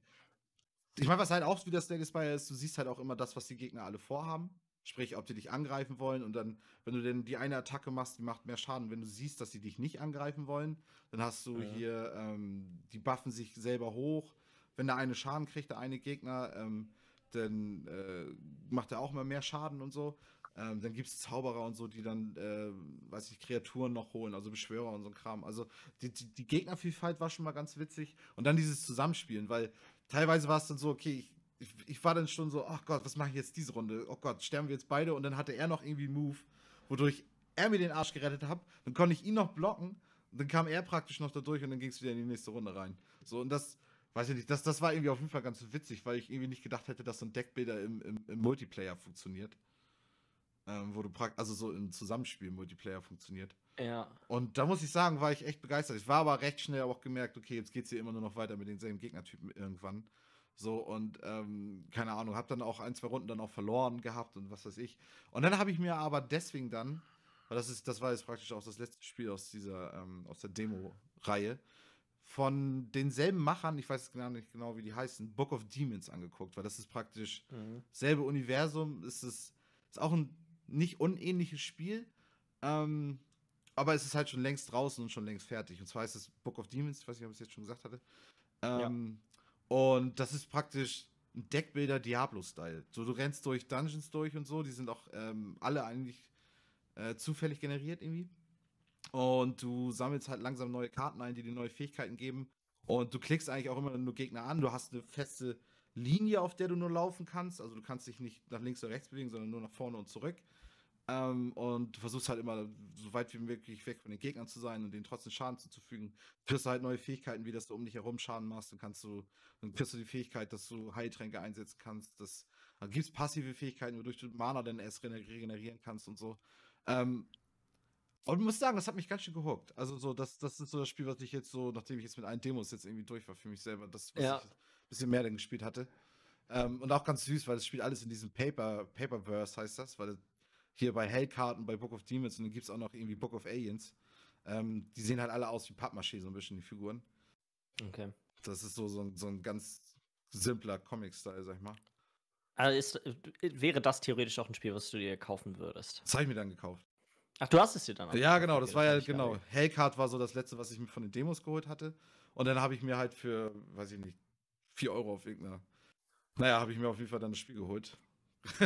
Ich meine, was halt auch wieder Slay Spire ist, du siehst halt auch immer das, was die Gegner alle vorhaben. Sprich, ob die dich angreifen wollen und dann, wenn du denn die eine Attacke machst, die macht mehr Schaden. Wenn du siehst, dass sie dich nicht angreifen wollen, dann hast du ja. hier, ähm, die buffen sich selber hoch. Wenn der eine Schaden kriegt, der eine Gegner, ähm, dann äh, macht er auch immer mehr Schaden und so. Ähm, dann gibt es Zauberer und so, die dann, äh, weiß ich, Kreaturen noch holen, also Beschwörer und so ein Kram. Also die, die, die, Gegnervielfalt war schon mal ganz witzig. Und dann dieses Zusammenspielen, weil teilweise war es dann so, okay, ich, ich, ich war dann schon so, ach oh Gott, was mache ich jetzt diese Runde? Oh Gott, sterben wir jetzt beide? Und dann hatte er noch irgendwie einen Move, wodurch er mir den Arsch gerettet hat. Dann konnte ich ihn noch blocken. Und Dann kam er praktisch noch da durch und dann ging es wieder in die nächste Runde rein. So, und das, weiß ich nicht, das, das war irgendwie auf jeden Fall ganz witzig, weil ich irgendwie nicht gedacht hätte, dass so ein Deckbilder im, im, im Multiplayer funktioniert. Ähm, wo du praktisch, also so im Zusammenspiel Multiplayer funktioniert. Ja. Und da muss ich sagen, war ich echt begeistert. Ich war aber recht schnell auch gemerkt, okay, jetzt geht's hier immer nur noch weiter mit denselben Gegnertypen irgendwann. So und ähm, keine Ahnung, hab dann auch ein, zwei Runden dann auch verloren gehabt und was weiß ich. Und dann habe ich mir aber deswegen dann, weil das ist, das war jetzt praktisch auch das letzte Spiel aus dieser, ähm, aus der Demo-Reihe, von denselben Machern, ich weiß gar nicht genau, wie die heißen, Book of Demons angeguckt, weil das ist praktisch mhm. selbe Universum, es ist auch ein nicht unähnliches Spiel, ähm, aber es ist halt schon längst draußen und schon längst fertig. Und zwar ist es Book of Demons, ich weiß nicht, ob ich es jetzt schon gesagt hatte. Ähm, ja. Und das ist praktisch ein Deckbilder Diablo-Style. So, du rennst durch Dungeons durch und so, die sind auch ähm, alle eigentlich äh, zufällig generiert irgendwie. Und du sammelst halt langsam neue Karten ein, die dir neue Fähigkeiten geben. Und du klickst eigentlich auch immer nur Gegner an. Du hast eine feste Linie, auf der du nur laufen kannst. Also du kannst dich nicht nach links oder rechts bewegen, sondern nur nach vorne und zurück. Ähm, und du versuchst halt immer so weit wie möglich weg von den Gegnern zu sein und denen trotzdem Schaden zuzufügen. Du kriegst halt neue Fähigkeiten, wie dass du um dich herum Schaden machst. Dann kannst du, dann kriegst du die Fähigkeit, dass du Heiltränke einsetzen kannst. Das, dann gibt es passive Fähigkeiten, wodurch du Mana dann erst regenerieren kannst und so. Ähm, und muss sagen, das hat mich ganz schön gehuckt. Also so, das, das ist so das Spiel, was ich jetzt so, nachdem ich jetzt mit allen Demos jetzt irgendwie durch war für mich selber, das, was ja. ich ein bisschen mehr dann gespielt hatte. Ähm, und auch ganz süß, weil das spielt alles in diesem Paper, Paperverse heißt das, weil hier bei Hellcard und bei Book of Demons und dann gibt es auch noch irgendwie Book of Aliens. Ähm, die sehen halt alle aus wie Pappmaché, so ein bisschen, die Figuren. Okay. Das ist so, so, ein, so ein ganz simpler Comic-Style, sag ich mal. Also ist, wäre das theoretisch auch ein Spiel, was du dir kaufen würdest? Das habe ich mir dann gekauft. Ach, du hast es dir dann auch Ja, genau, das war ja, genau. Hellcard war so das letzte, was ich mir von den Demos geholt hatte. Und dann habe ich mir halt für, weiß ich nicht, 4 Euro auf irgendeiner. Naja, habe ich mir auf jeden Fall dann das Spiel geholt.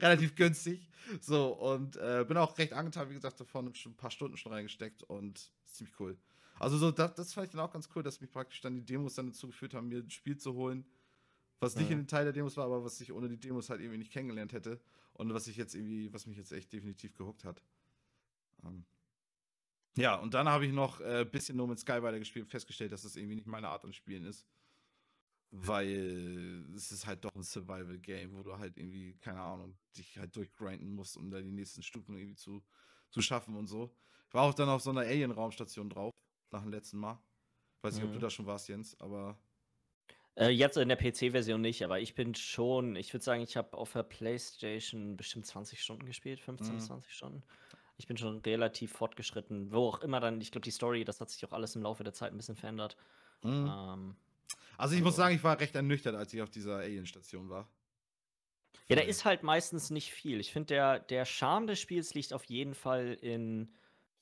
Relativ günstig. So, und äh, bin auch recht angetan, wie gesagt, davon schon ein paar Stunden schon reingesteckt und ziemlich cool. Also, so, das, das fand ich dann auch ganz cool, dass mich praktisch dann die Demos dann dazu geführt haben, mir ein Spiel zu holen, was nicht ja. in den Teil der Demos war, aber was ich ohne die Demos halt irgendwie nicht kennengelernt hätte und was ich jetzt irgendwie, was mich jetzt echt definitiv gehuckt hat. Ähm ja, und dann habe ich noch ein äh, bisschen No Man's Sky weitergespielt und festgestellt, dass das irgendwie nicht meine Art an Spielen ist. Weil es ist halt doch ein Survival-Game, wo du halt irgendwie, keine Ahnung, dich halt durchgrinden musst, um da die nächsten Stufen irgendwie zu, zu schaffen und so. Ich war auch dann auf so einer Alien-Raumstation drauf, nach dem letzten Mal. weiß nicht, mhm. ob du mhm. da schon warst, Jens, aber äh, jetzt in der PC-Version nicht, aber ich bin schon, ich würde sagen, ich habe auf der PlayStation bestimmt 20 Stunden gespielt, 15 mhm. 20 Stunden. Ich bin schon relativ fortgeschritten, wo auch immer dann, ich glaube, die Story, das hat sich auch alles im Laufe der Zeit ein bisschen verändert. Mhm. Ähm, also ich also, muss sagen, ich war recht ernüchtert, als ich auf dieser Alien-Station war. Ja, da ist halt meistens nicht viel. Ich finde, der, der Charme des Spiels liegt auf jeden Fall in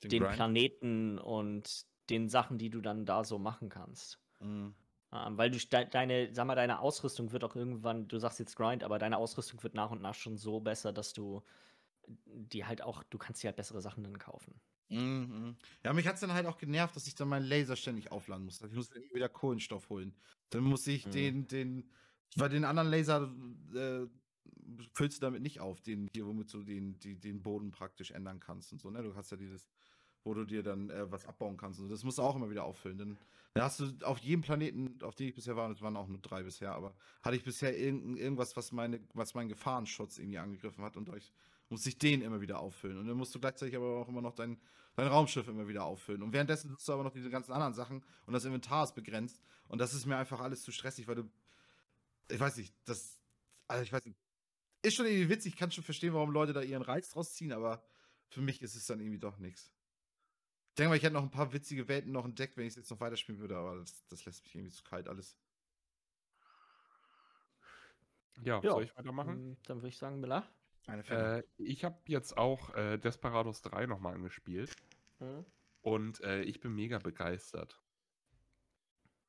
den, den Planeten und den Sachen, die du dann da so machen kannst. Mhm. Ähm, weil du deine, sag mal, deine Ausrüstung wird auch irgendwann, du sagst jetzt Grind, aber deine Ausrüstung wird nach und nach schon so besser, dass du die halt auch, du kannst dir halt bessere Sachen dann kaufen. Mhm. Ja, mich hat es dann halt auch genervt, dass ich dann meinen Laser ständig aufladen musste. Ich musste immer wieder Kohlenstoff holen. Dann muss ich mhm. den, den, weil den anderen Laser äh, füllst du damit nicht auf, den hier, womit du den, die, den Boden praktisch ändern kannst und so, ne? Du hast ja dieses, wo du dir dann äh, was abbauen kannst und so. Das musst du auch immer wieder auffüllen. Dann da hast du auf jedem Planeten, auf dem ich bisher war, und es waren auch nur drei bisher, aber hatte ich bisher irgend, irgendwas, was, meine, was meinen Gefahrenschutz irgendwie angegriffen hat und euch musste ich den immer wieder auffüllen. Und dann musst du gleichzeitig aber auch immer noch dein, dein Raumschiff immer wieder auffüllen. Und währenddessen hast du aber noch diese ganzen anderen Sachen und das Inventar ist begrenzt. Und das ist mir einfach alles zu stressig, weil du. Ich weiß nicht, das. Also ich weiß nicht. Ist schon irgendwie witzig, ich kann schon verstehen, warum Leute da ihren Reiz draus ziehen, aber für mich ist es dann irgendwie doch nichts denke mal, ich hätte noch ein paar witzige Welten noch entdeckt, wenn ich es jetzt noch weiterspielen würde, aber das, das lässt mich irgendwie zu kalt alles. Ja, ja, soll ich weitermachen? Mm, dann würde ich sagen, Bela. Äh, ich habe jetzt auch äh, Desperados 3 nochmal angespielt. Mhm. Und äh, ich bin mega begeistert.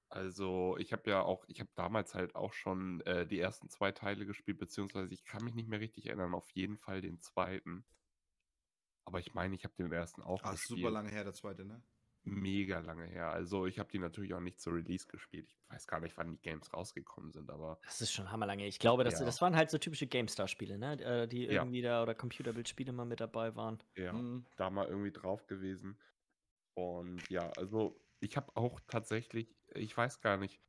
Also, ich habe ja auch, ich habe damals halt auch schon äh, die ersten zwei Teile gespielt, beziehungsweise ich kann mich nicht mehr richtig erinnern, auf jeden Fall den zweiten. Aber ich meine, ich habe den ersten auch Ach, gespielt. super lange her, der zweite, ne? Mega lange her. Also ich habe die natürlich auch nicht zur Release gespielt. Ich weiß gar nicht, wann die Games rausgekommen sind, aber. Das ist schon hammerlange. Ich glaube, das, ja. das waren halt so typische GameStar-Spiele, ne? Äh, die irgendwie ja. da oder Computerbildspiele mal mit dabei waren. Ja, mhm. da mal irgendwie drauf gewesen. Und ja, also ich habe auch tatsächlich, ich weiß gar nicht,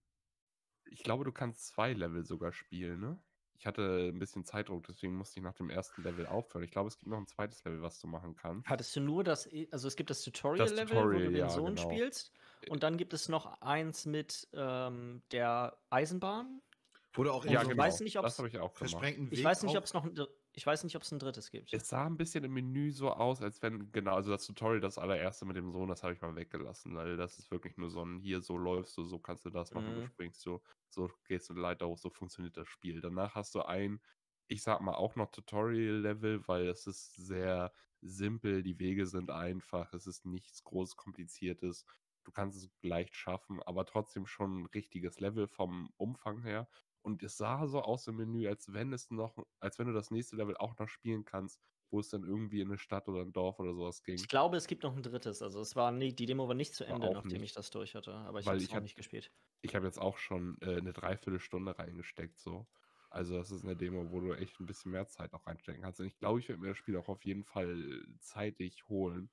ich glaube, du kannst zwei Level sogar spielen, ne? ich hatte ein bisschen Zeitdruck, deswegen musste ich nach dem ersten Level aufhören. Ich glaube, es gibt noch ein zweites Level, was du machen kannst. Hattest du nur das, e, also es gibt das Tutorial-Level, Tutorial, wo du den ja, Sohn genau. spielst. Äh, Und dann gibt es noch eins mit ähm, der Eisenbahn. Wurde auch in ja, so, genau. weiß nicht, ob's, das ich auch gemacht. Ich weiß nicht, ob es noch ich weiß nicht, ob es ein drittes gibt. Es sah ein bisschen im Menü so aus, als wenn, genau, also das Tutorial, das allererste mit dem Sohn, das habe ich mal weggelassen, weil das ist wirklich nur so ein, hier, so läufst du, so kannst du das machen, mhm. du springst, so, so gehst du Leiter hoch, so funktioniert das Spiel. Danach hast du ein, ich sag mal, auch noch Tutorial-Level, weil es ist sehr simpel, die Wege sind einfach, es ist nichts groß Kompliziertes. Du kannst es leicht schaffen, aber trotzdem schon ein richtiges Level vom Umfang her. Und es sah so aus im Menü, als wenn es noch, als wenn du das nächste Level auch noch spielen kannst, wo es dann irgendwie in eine Stadt oder ein Dorf oder sowas ging. Ich glaube, es gibt noch ein drittes. Also es war nie, die Demo war nicht zu Ende, nachdem nicht. ich das durch hatte. Aber ich habe es noch hab, nicht gespielt. Ich habe jetzt auch schon äh, eine Dreiviertelstunde reingesteckt, so. Also das ist eine Demo, wo du echt ein bisschen mehr Zeit auch reinstecken kannst. Und ich glaube, ich werde mir das Spiel auch auf jeden Fall zeitig holen,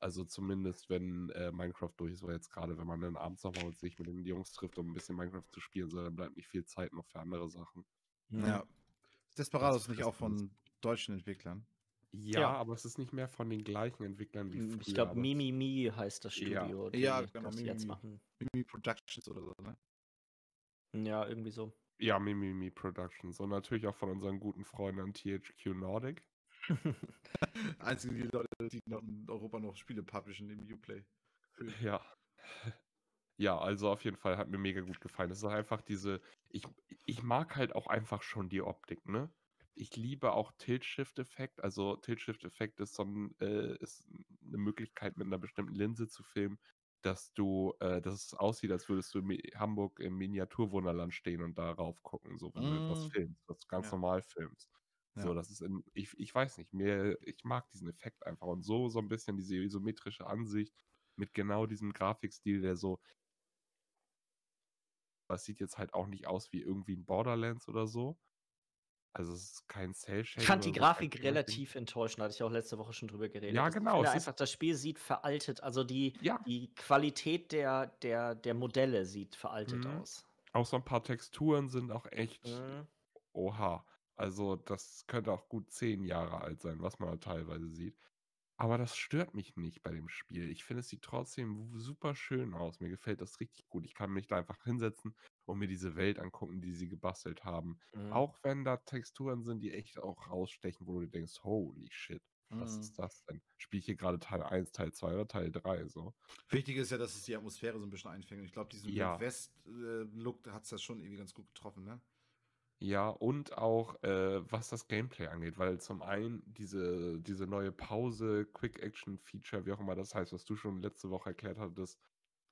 also zumindest, wenn äh, Minecraft durch ist, weil jetzt gerade, wenn man dann abends nochmal sich mit den Jungs trifft, um ein bisschen Minecraft zu spielen, so, dann bleibt nicht viel Zeit noch für andere Sachen. Ja. Desperados das nicht auch von deutschen Entwicklern? Ja, ja, aber es ist nicht mehr von den gleichen Entwicklern wie hm, früher. Ich glaube, Mimimi heißt das Studio, ja. die ja, genau, Mimimi. jetzt machen. Mimimi Productions oder so, ne? Ja, irgendwie so. Ja, Mimimi Productions. Und natürlich auch von unseren guten Freunden an THQ Nordic. Einzige die Leute, die noch in Europa noch Spiele publishen im Uplay. Ja. Ja, also auf jeden Fall hat mir mega gut gefallen. Es ist einfach diese, ich, ich mag halt auch einfach schon die Optik, ne? Ich liebe auch Tilt-Shift-Effekt. Also Tilt-Shift-Effekt ist so ein, äh, ist eine Möglichkeit, mit einer bestimmten Linse zu filmen, dass du, äh, dass es aussieht, als würdest du in Hamburg im Miniaturwunderland stehen und darauf gucken, so wenn mm. du etwas mhm. filmst, was du ganz ja. normal filmst. Ja. So, das ist, in, ich, ich weiß nicht, mir, ich mag diesen Effekt einfach. Und so, so ein bisschen diese isometrische Ansicht mit genau diesem Grafikstil, der so, das sieht jetzt halt auch nicht aus wie irgendwie ein Borderlands oder so. Also es ist kein cell Ich fand die so. Grafik relativ enttäuschend, hatte ich auch letzte Woche schon drüber geredet. Ja, genau. Ich einfach, das Spiel sieht veraltet, also die, ja. die Qualität der, der, der Modelle sieht veraltet mhm. aus. Auch so ein paar Texturen sind auch echt mhm. oha. Also das könnte auch gut zehn Jahre alt sein, was man teilweise sieht. Aber das stört mich nicht bei dem Spiel. Ich finde, es sieht trotzdem super schön aus. Mir gefällt das richtig gut. Ich kann mich da einfach hinsetzen und mir diese Welt angucken, die sie gebastelt haben. Mhm. Auch wenn da Texturen sind, die echt auch rausstechen, wo du denkst, holy shit, was mhm. ist das denn? Spiele ich hier gerade Teil 1, Teil 2 oder Teil 3? So. Wichtig ist ja, dass es die Atmosphäre so ein bisschen einfängt. Und ich glaube, diesen ja. West-Look äh, hat es ja schon irgendwie ganz gut getroffen, ne? Ja, und auch äh, was das Gameplay angeht, weil zum einen diese, diese neue Pause, Quick-Action-Feature, wie auch immer das heißt, was du schon letzte Woche erklärt hattest,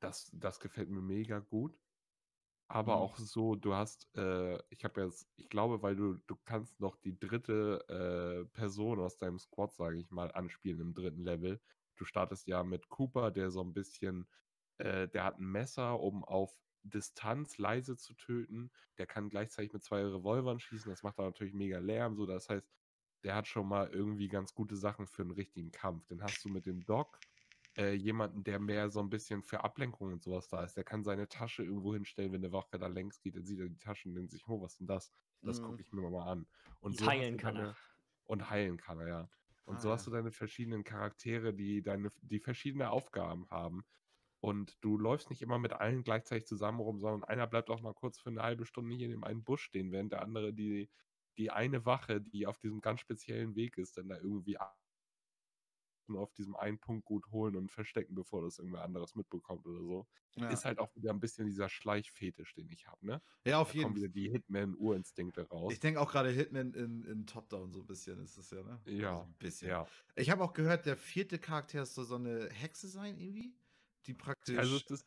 das, das gefällt mir mega gut. Aber mhm. auch so, du hast, äh, ich habe jetzt, ich glaube, weil du, du kannst noch die dritte äh, Person aus deinem Squad, sage ich mal, anspielen im dritten Level. Du startest ja mit Cooper, der so ein bisschen, äh, der hat ein Messer, um auf Distanz leise zu töten. Der kann gleichzeitig mit zwei Revolvern schießen. Das macht dann natürlich mega Lärm. So, das heißt, der hat schon mal irgendwie ganz gute Sachen für einen richtigen Kampf. Dann hast du mit dem Doc äh, jemanden, der mehr so ein bisschen für Ablenkung und sowas da ist. Der kann seine Tasche irgendwo hinstellen, wenn der Wache da längs geht, dann sieht er die Taschen und denkt sich, oh, was ist denn das? Das mhm. gucke ich mir mal an. Und so heilen kann er. Und heilen kann er, ja. Und ah, so hast du deine verschiedenen Charaktere, die deine, die verschiedene Aufgaben haben. Und du läufst nicht immer mit allen gleichzeitig zusammen rum, sondern einer bleibt auch mal kurz für eine halbe Stunde hier in dem einen Busch stehen, während der andere die, die eine Wache, die auf diesem ganz speziellen Weg ist, dann da irgendwie auf diesem einen Punkt gut holen und verstecken, bevor das irgendwer anderes mitbekommt oder so. Ja. Ist halt auch wieder ein bisschen dieser Schleichfetisch, den ich habe, ne? Ja, auf da jeden Fall. die Hitman-Urinstinkte raus. Ich denke auch gerade Hitman in, in Top-Down so ein bisschen ist das ja, ne? Ja. Also ein bisschen. Ja. Ich habe auch gehört, der vierte Charakter soll so eine Hexe sein, irgendwie die praktisch. Also das,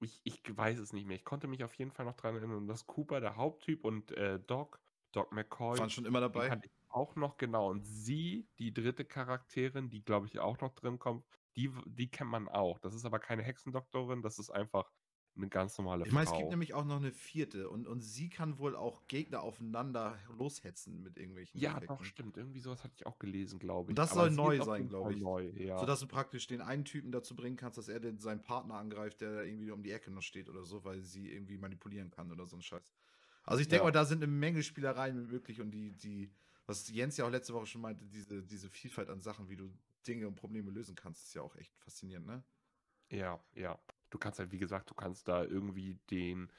ich, ich weiß es nicht mehr. Ich konnte mich auf jeden Fall noch dran erinnern, dass Cooper, der Haupttyp, und äh, Doc, Doc McCoy. Waren schon immer dabei. Auch noch, genau. Und sie, die dritte Charakterin, die glaube ich auch noch drin kommt, die, die kennt man auch. Das ist aber keine Hexendoktorin, das ist einfach eine ganz normale ich Frau. Ich meine, es gibt nämlich auch noch eine vierte und, und sie kann wohl auch Gegner aufeinander loshetzen mit irgendwelchen. Ja, Effekten. doch, stimmt. Irgendwie sowas hatte ich auch gelesen, glaube ich. Und das Aber soll neu sein, glaube ich. Neu, ja. Sodass du praktisch den einen Typen dazu bringen kannst, dass er den, seinen Partner angreift, der da irgendwie um die Ecke noch steht oder so, weil sie irgendwie manipulieren kann oder so ein Scheiß. Also ich denke ja. mal, da sind eine Menge Spielereien möglich und die, die, was Jens ja auch letzte Woche schon meinte, diese, diese Vielfalt an Sachen, wie du Dinge und Probleme lösen kannst, ist ja auch echt faszinierend, ne? Ja, ja du kannst halt, wie gesagt, du kannst da irgendwie den,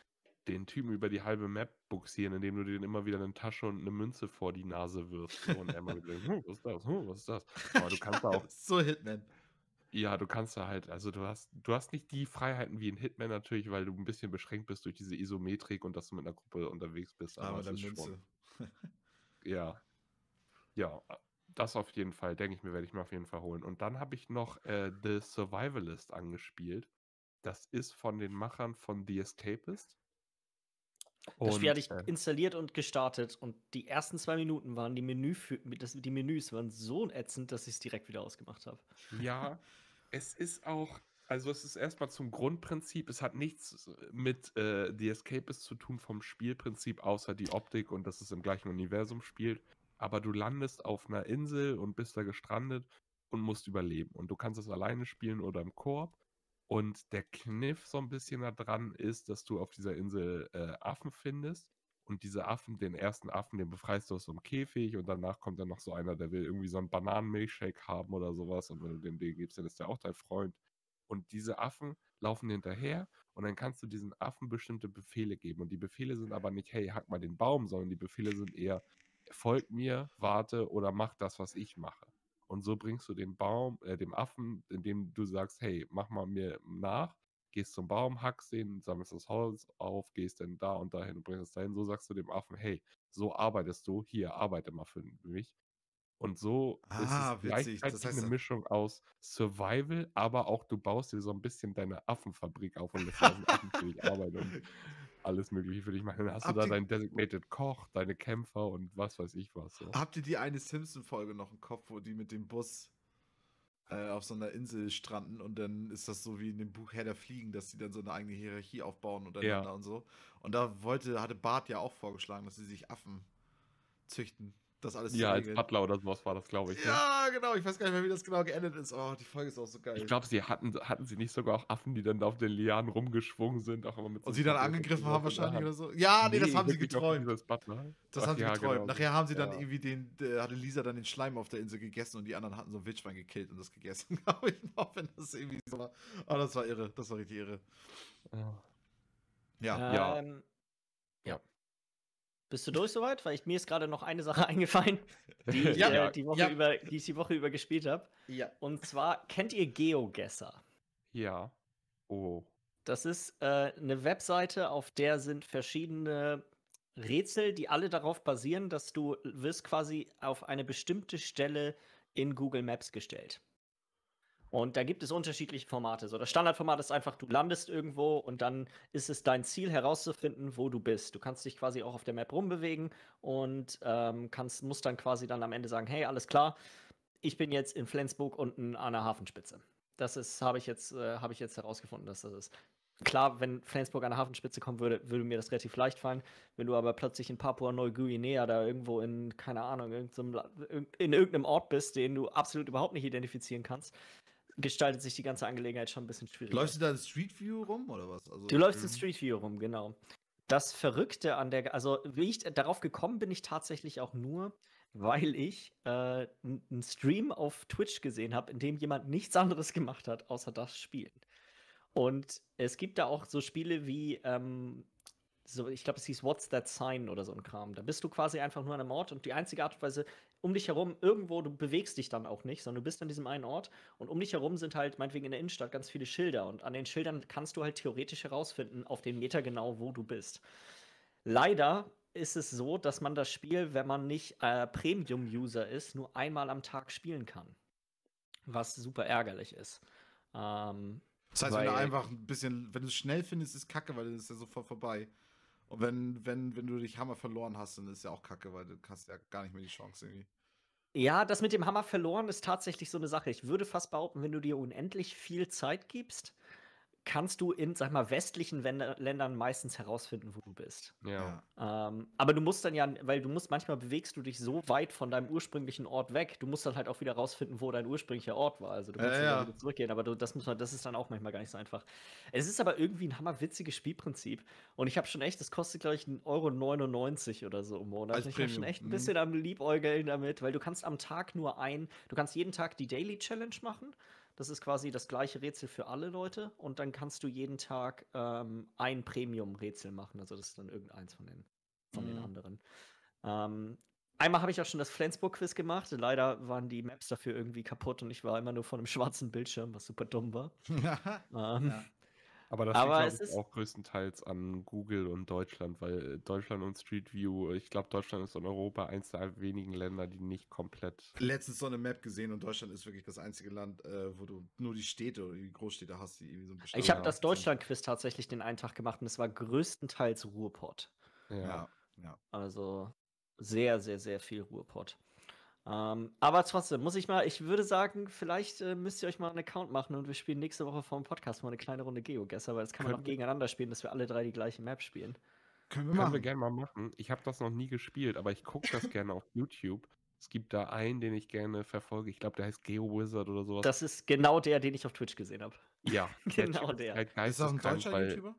den Typen über die halbe Map buxieren, indem du den immer wieder eine Tasche und eine Münze vor die Nase wirfst. So, und er immer wieder, hm, was ist das? Hm, was ist das? Aber du kannst da auch. so Hitman. Ja, du kannst da halt, also du hast, du hast nicht die Freiheiten wie in Hitman natürlich, weil du ein bisschen beschränkt bist durch diese Isometrik und dass du mit einer Gruppe unterwegs bist. Aber, aber das ist schon. ja. Ja, das auf jeden Fall, denke ich mir, werde ich mir auf jeden Fall holen. Und dann habe ich noch äh, The Survivalist angespielt. Das ist von den Machern von The Escapist. das Spiel hatte ich äh installiert und gestartet und die ersten zwei Minuten waren die, Menü für, das, die Menüs waren so ätzend, dass ich es direkt wieder ausgemacht habe. Ja, es ist auch, also es ist erstmal zum Grundprinzip, es hat nichts mit äh, The Escapist zu tun vom Spielprinzip, außer die Optik und dass es im gleichen Universum spielt. Aber du landest auf einer Insel und bist da gestrandet und musst überleben. Und du kannst das alleine spielen oder im Korb. Und der Kniff so ein bisschen da dran ist, dass du auf dieser Insel äh, Affen findest. Und diese Affen, den ersten Affen, den befreist du aus so einem Käfig und danach kommt dann noch so einer, der will irgendwie so einen Bananenmilchshake haben oder sowas. Und wenn du dem den gibst, dann ist der auch dein Freund. Und diese Affen laufen hinterher und dann kannst du diesen Affen bestimmte Befehle geben. Und die Befehle sind aber nicht, hey, hack mal den Baum, sondern die Befehle sind eher, folg mir, warte oder mach das, was ich mache. Und so bringst du den Baum, äh, dem Affen, indem du sagst, hey, mach mal mir nach, gehst zum Baum, hackst den, sammelst das Holz auf, gehst dann da und dahin und bringst es dahin. So sagst du dem Affen, hey, so arbeitest du, hier, arbeite mal für mich. Und so ah, ist es ah, gleichzeitig das heißt, eine äh Mischung aus Survival, aber auch du baust dir so ein bisschen deine Affenfabrik auf und lässt Affen für dich arbeiten. alles Mögliche für dich machen. Dann hast Habt du da deinen Designated Koch, deine Kämpfer und was weiß ich was. So. Habt ihr die eine Simpson-Folge noch im Kopf, wo die mit dem Bus äh, auf so einer Insel stranden und dann ist das so wie in dem Buch Herr der Fliegen, dass sie dann so eine eigene Hierarchie aufbauen untereinander ja. und so. Und da wollte, hatte Bart ja auch vorgeschlagen, dass sie sich Affen züchten das alles Ja, als Butler oder sowas war das, glaube ich. Ne? Ja, ne? genau. Ich weiß gar nicht mehr, wie das genau geendet ist. Oh, die Folge ist auch so geil. Ich glaube, sie hatten, hatten sie nicht sogar auch Affen, die dann auf den Lianen rumgeschwungen sind. Auch immer mit Und sie dann angegriffen haben wahrscheinlich oder so. Ja, nee, nee ne? das haben sie geträumt. Das, das haben sie ja, geträumt. Genau. Nachher haben sie dann ja. irgendwie den, äh, hatte Lisa dann den Schleim auf der Insel gegessen und die anderen hatten so ein Wildschwein gekillt und das gegessen, glaube ich noch, wenn das irgendwie so war. Aber oh, das war irre. Das war richtig irre. Ja. Ja. Ähm, bist du durch soweit? Weil ich, mir ist gerade noch eine Sache eingefallen, die ich ja, äh, die, Woche ja. über, die ich die Woche über gespielt habe. Ja. Und zwar, kennt ihr Geogesser? Ja. Oh. Das ist äh, eine Webseite, auf der sind verschiedene Rätsel, die alle darauf basieren, dass du äh, wirst quasi auf eine bestimmte Stelle in Google Maps gestellt. Und da gibt es unterschiedliche Formate. So, das Standardformat ist einfach, du landest irgendwo und dann ist es dein Ziel herauszufinden, wo du bist. Du kannst dich quasi auch auf der Map rumbewegen und ähm, kannst, musst dann quasi dann am Ende sagen, hey, alles klar, ich bin jetzt in Flensburg unten an der Hafenspitze. Das ist, habe ich jetzt, äh, habe ich jetzt herausgefunden, dass das ist. Klar, wenn Flensburg an der Hafenspitze kommen würde, würde mir das relativ leicht fallen. Wenn du aber plötzlich in Papua-Neuguinea da irgendwo in, keine Ahnung, in irgendeinem Ort bist, den du absolut überhaupt nicht identifizieren kannst, gestaltet sich die ganze Angelegenheit schon ein bisschen schwierig. Läufst du da in Street View rum oder was? Also, du läufst in ähm, Street View rum, genau. Das Verrückte an der, also wie ich darauf gekommen bin, ich tatsächlich auch nur, weil ich äh, einen Stream auf Twitch gesehen habe, in dem jemand nichts anderes gemacht hat, außer das Spielen. Und es gibt da auch so Spiele wie, ähm, so, ich glaube, es hieß What's That Sign oder so ein Kram. Da bist du quasi einfach nur an einem Ort und die einzige Art und Weise, um dich herum irgendwo, du bewegst dich dann auch nicht, sondern du bist an diesem einen Ort und um dich herum sind halt meinetwegen in der Innenstadt ganz viele Schilder und an den Schildern kannst du halt theoretisch herausfinden, auf den Meter genau, wo du bist. Leider ist es so, dass man das Spiel, wenn man nicht äh, Premium-User ist, nur einmal am Tag spielen kann. Was super ärgerlich ist. Ähm, das heißt, wenn du einfach ein bisschen, wenn du es schnell findest, ist es kacke, weil dann ist es ja sofort vorbei. Und wenn, wenn, wenn du dich Hammer verloren hast, dann ist ja auch kacke, weil du hast ja gar nicht mehr die Chance irgendwie. Ja, das mit dem Hammer verloren ist tatsächlich so eine Sache. Ich würde fast behaupten, wenn du dir unendlich viel Zeit gibst, kannst du in, sag mal, westlichen Ländern meistens herausfinden, wo du bist. Ja. Ähm, aber du musst dann ja, weil du musst, manchmal bewegst du dich so weit von deinem ursprünglichen Ort weg, du musst dann halt auch wieder rausfinden, wo dein ursprünglicher Ort war. Also du musst äh, ja. wieder zurückgehen, aber du, das muss man, das ist dann auch manchmal gar nicht so einfach. Es ist aber irgendwie ein hammerwitziges Spielprinzip und ich habe schon echt, das kostet, glaube ich, 1,99 Euro oder so im Monat. Also ich bin schon echt ein mhm. bisschen am Liebäugeln damit, weil du kannst am Tag nur ein, du kannst jeden Tag die Daily Challenge machen das ist quasi das gleiche Rätsel für alle Leute und dann kannst du jeden Tag ähm, ein Premium-Rätsel machen. Also das ist dann irgendeins von den, von mhm. den anderen. Ähm, einmal habe ich auch schon das Flensburg-Quiz gemacht. Leider waren die Maps dafür irgendwie kaputt und ich war immer nur vor einem schwarzen Bildschirm, was super dumm war. ähm, ja. Aber das aber liegt, glaube ich, auch größtenteils an Google und Deutschland, weil äh, Deutschland und Street View, äh, ich glaube, Deutschland ist in Europa eins der wenigen Länder, die nicht komplett. Letztens so eine Map gesehen und Deutschland ist wirklich das einzige Land, äh, wo du nur die Städte oder die Großstädte hast, die irgendwie so ein bisschen. Ich habe das Deutschland-Quiz tatsächlich den einen Tag gemacht und es war größtenteils Ruhrpott. Ja, ja. ja. Also sehr, sehr, sehr viel Ruhrpott. Ähm, aber trotzdem, muss ich mal, ich würde sagen, vielleicht äh, müsst ihr euch mal einen Account machen und wir spielen nächste Woche vor dem Podcast mal eine kleine Runde Geogesser, weil das kann man auch gegeneinander spielen, dass wir alle drei die gleiche Map spielen. Können wir, können wir gerne mal machen. Ich habe das noch nie gespielt, aber ich gucke das gerne auf YouTube. Es gibt da einen, den ich gerne verfolge. Ich glaube, der heißt GeoWizard oder sowas. Das ist genau der, den ich auf Twitch gesehen habe. Ja. genau der. Halt ist das ein deutscher YouTuber?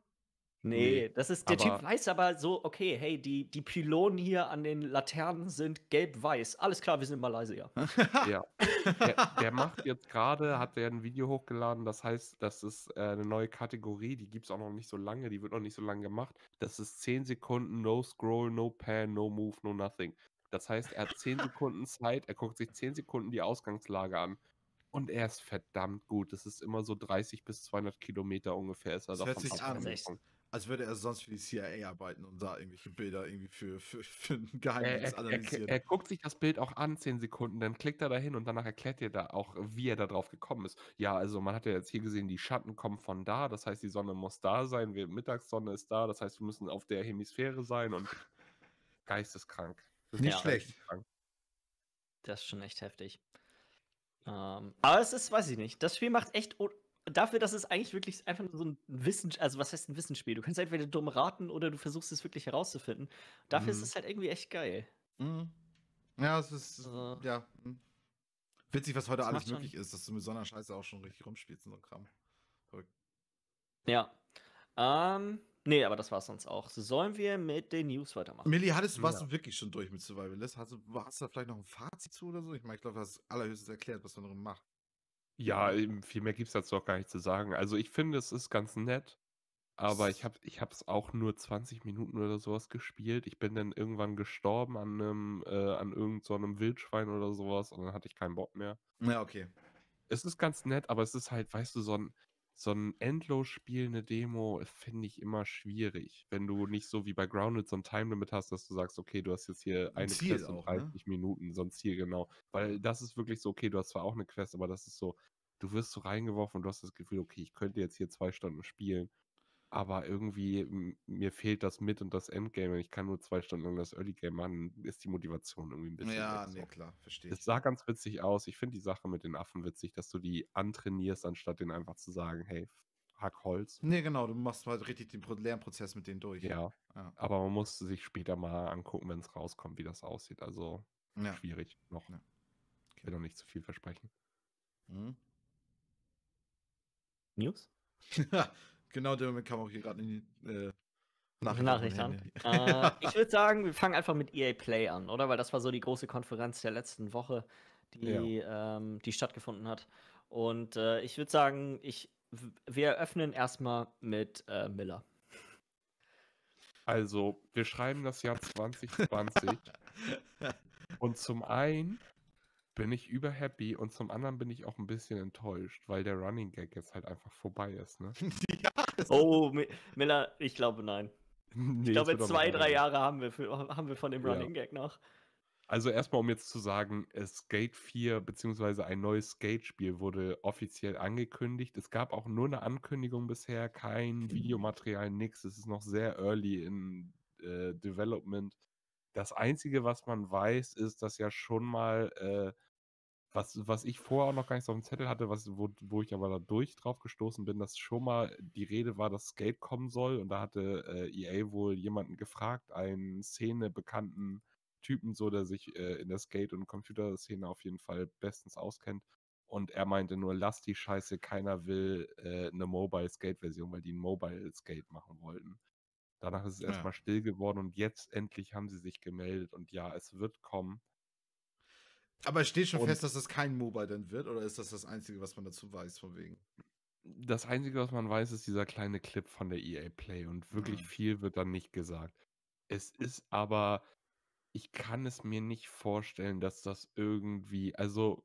Nee, das ist, der Typ weiß aber so, okay, hey, die, die Pylonen hier an den Laternen sind gelb-weiß. Alles klar, wir sind in Malaysia. ja. Der, der, macht jetzt gerade, hat er ein Video hochgeladen, das heißt, das ist äh, eine neue Kategorie, die gibt es auch noch nicht so lange, die wird noch nicht so lange gemacht. Das ist 10 Sekunden, no scroll, no pan, no move, no nothing. Das heißt, er hat 10 Sekunden Zeit, er guckt sich 10 Sekunden die Ausgangslage an. Und er ist verdammt gut. Das ist immer so 30 bis 200 Kilometer ungefähr. Ist er das hört sich an als würde er sonst für die CIA arbeiten und da irgendwelche Bilder irgendwie für, für, für ein Geheimnis er, analysieren. Er, er, guckt sich das Bild auch an, zehn Sekunden, dann klickt er da hin und danach erklärt er da auch, wie er da drauf gekommen ist. Ja, also man hat ja jetzt hier gesehen, die Schatten kommen von da, das heißt, die Sonne muss da sein, die Mittagssonne ist da, das heißt, wir müssen auf der Hemisphäre sein und geisteskrank. Nicht schlecht. Krank. Das ist schon echt heftig. Ähm, aber es ist, weiß ich nicht, das Spiel macht echt dafür, dass es eigentlich wirklich einfach nur so ein Wissen, also was heißt ein Wissensspiel? Du kannst entweder dumm raten oder du versuchst es wirklich herauszufinden. Dafür mhm. ist es halt irgendwie echt geil. Mhm. Ja, es ist, also, ja. Mhm. Witzig, was heute alles möglich schon. ist, dass du mit so einer Scheiße auch schon richtig rumspielst und so Kram. Verrückt. Ja. Ähm, nee, aber das war's sonst auch. So sollen wir mit den News weitermachen. Millie, hattest, ja. warst du wirklich schon durch mit Survivalist? Hast du, hast du da vielleicht noch ein Fazit zu oder so? Ich meine, ich glaube, du hast allerhöchstens erklärt, was man drin macht. Ja, viel mehr gibt es dazu auch gar nicht zu sagen. Also ich finde, es ist ganz nett, aber ich habe es auch nur 20 Minuten oder sowas gespielt. Ich bin dann irgendwann gestorben an einem, äh, an irgendeinem so einem Wildschwein oder sowas und dann hatte ich keinen Bock mehr. Ja, okay. Es ist ganz nett, aber es ist halt, weißt du, so ein, so ein endlos spielende Demo finde ich immer schwierig. Wenn du nicht so wie bei Grounded so ein Time Limit hast, dass du sagst, okay, du hast jetzt hier eine ein Quest auch, in 30 ne? Minuten, so ein Ziel, genau. Weil das ist wirklich so, okay, du hast zwar auch eine Quest, aber das ist so, du wirst so reingeworfen und du hast das Gefühl, okay, ich könnte jetzt hier zwei Stunden spielen aber irgendwie mir fehlt das Mit- und das Endgame. Ich kann nur zwei Stunden lang das Early Game machen, ist die Motivation irgendwie ein bisschen. Ja, nee, klar, verstehe. Es sah ganz witzig aus. Ich finde die Sache mit den Affen witzig, dass du die antrainierst, anstatt denen einfach zu sagen, hey, hack Holz. Nee, genau, du machst halt richtig den Lernprozess mit denen durch. Ja, ja. aber man muss sich später mal angucken, wenn es rauskommt, wie das aussieht. Also ja. schwierig noch. Ja. Okay. Ich will noch nicht zu viel versprechen. Hm. News? genau der Moment kam auch hier gerade in die äh, Nachricht, Nachricht an. äh, ich würde sagen, wir fangen einfach mit EA Play an, oder? Weil das war so die große Konferenz der letzten Woche, die, ja. ähm, die stattgefunden hat. Und äh, ich würde sagen, ich, wir eröffnen erstmal mit äh, Miller. Also, wir schreiben das Jahr 2020. und zum einen bin ich überhappy und zum anderen bin ich auch ein bisschen enttäuscht, weil der Running Gag jetzt halt einfach vorbei ist. Ne? ja, Oh, Miller, ich glaube nein. Nee, ich glaube, zwei, drei rein. Jahre haben wir, für, haben wir von dem ja. Running Gag noch. Also erstmal, um jetzt zu sagen, äh, Skate 4 beziehungsweise ein neues Skate-Spiel wurde offiziell angekündigt. Es gab auch nur eine Ankündigung bisher, kein mhm. Videomaterial, nichts. Es ist noch sehr early in äh, Development. Das Einzige, was man weiß, ist, dass ja schon mal äh, was, was ich vorher auch noch gar nicht so auf dem Zettel hatte, was, wo, wo ich aber dadurch drauf gestoßen bin, dass schon mal die Rede war, dass Skate kommen soll und da hatte äh, EA wohl jemanden gefragt, einen Szene-bekannten Typen, so der sich äh, in der Skate- und Computerszene auf jeden Fall bestens auskennt. Und er meinte nur, lass die Scheiße, keiner will äh, eine Mobile-Skate-Version, weil die ein Mobile-Skate machen wollten. Danach ist es ja. Ah. erstmal still geworden und jetzt endlich haben sie sich gemeldet und ja, es wird kommen. Aber steht schon und fest, dass das kein Mobile dann wird, oder ist das das Einzige, was man dazu weiß, von wegen? Das Einzige, was man weiß, ist dieser kleine Clip von der EA Play und wirklich mhm. viel wird dann nicht gesagt. Es ist aber, ich kann es mir nicht vorstellen, dass das irgendwie, also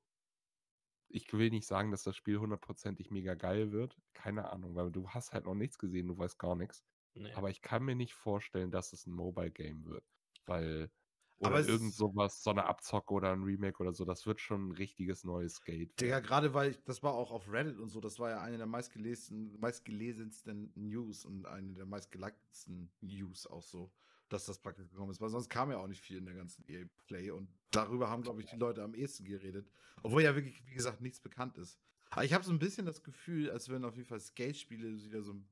ich will nicht sagen, dass das Spiel hundertprozentig mega geil wird. Keine Ahnung, weil du hast halt noch nichts gesehen, du weißt gar nichts. Nee. Aber ich kann mir nicht vorstellen, dass es ein Mobile Game wird, weil oder aber irgend sowas, so eine Abzocke oder ein Remake oder so. Das wird schon ein richtiges neues Skate. Digga, gerade weil ich, das war auch auf Reddit und so, das war ja eine der meistgelesen, meistgelesensten News und eine der meistgelikedsten News auch so, dass das praktisch gekommen ist. Weil sonst kam ja auch nicht viel in der ganzen EA Play und darüber haben, glaube ich, die Leute am ehesten geredet. Obwohl ja wirklich, wie gesagt, nichts bekannt ist. Aber ich habe so ein bisschen das Gefühl, als würden auf jeden Fall Skate-Spiele wieder so ein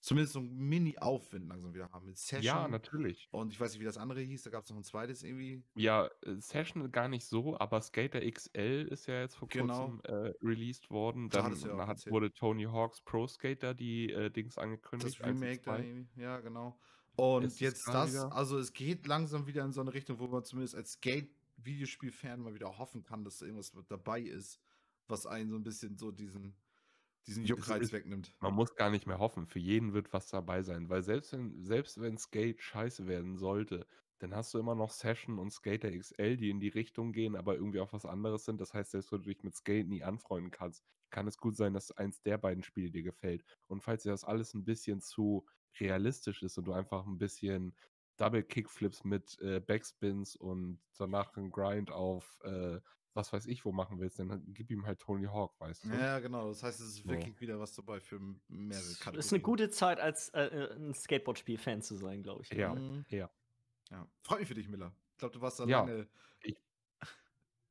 zumindest so einen Mini-Aufwind langsam wieder haben. Mit Session. Ja, natürlich. Und ich weiß nicht, wie das andere hieß, da gab es noch ein zweites irgendwie. Ja, äh, Session gar nicht so, aber Skater XL ist ja jetzt vor genau. kurzem äh, released worden. Dann ja hat, wurde Tony Hawks Pro Skater die äh, Dings angekündigt. Das Remake da irgendwie, ja, genau. Und ist jetzt das, wieder? also es geht langsam wieder in so eine Richtung, wo man zumindest als Skate-Videospiel-Fan mal wieder hoffen kann, dass da irgendwas dabei ist, was einen so ein bisschen so diesen diesen Juckreiz wegnimmt. Man muss gar nicht mehr hoffen. Für jeden wird was dabei sein, weil selbst wenn selbst wenn Skate scheiße werden sollte, dann hast du immer noch Session und Skater XL, die in die Richtung gehen, aber irgendwie auch was anderes sind. Das heißt, selbst wenn du dich mit Skate nie anfreunden kannst, kann es gut sein, dass eins der beiden Spiele dir gefällt. Und falls dir das alles ein bisschen zu realistisch ist und du einfach ein bisschen Double Kickflips mit äh, Backspins und danach ein Grind auf äh, was weiß ich wo machen willst, dann gib ihm halt Tony Hawk, weißt du? Ja, genau. Das heißt, es ist wirklich so. wieder was dabei für mehrere Kategorien. Das ist eine gute Zeit, als äh, äh, ein Skateboard-Spiel-Fan zu sein, glaube ich. Ja, mhm. ja. ja. Freut mich für dich, Miller. Ich glaube, du warst da Ja, ich,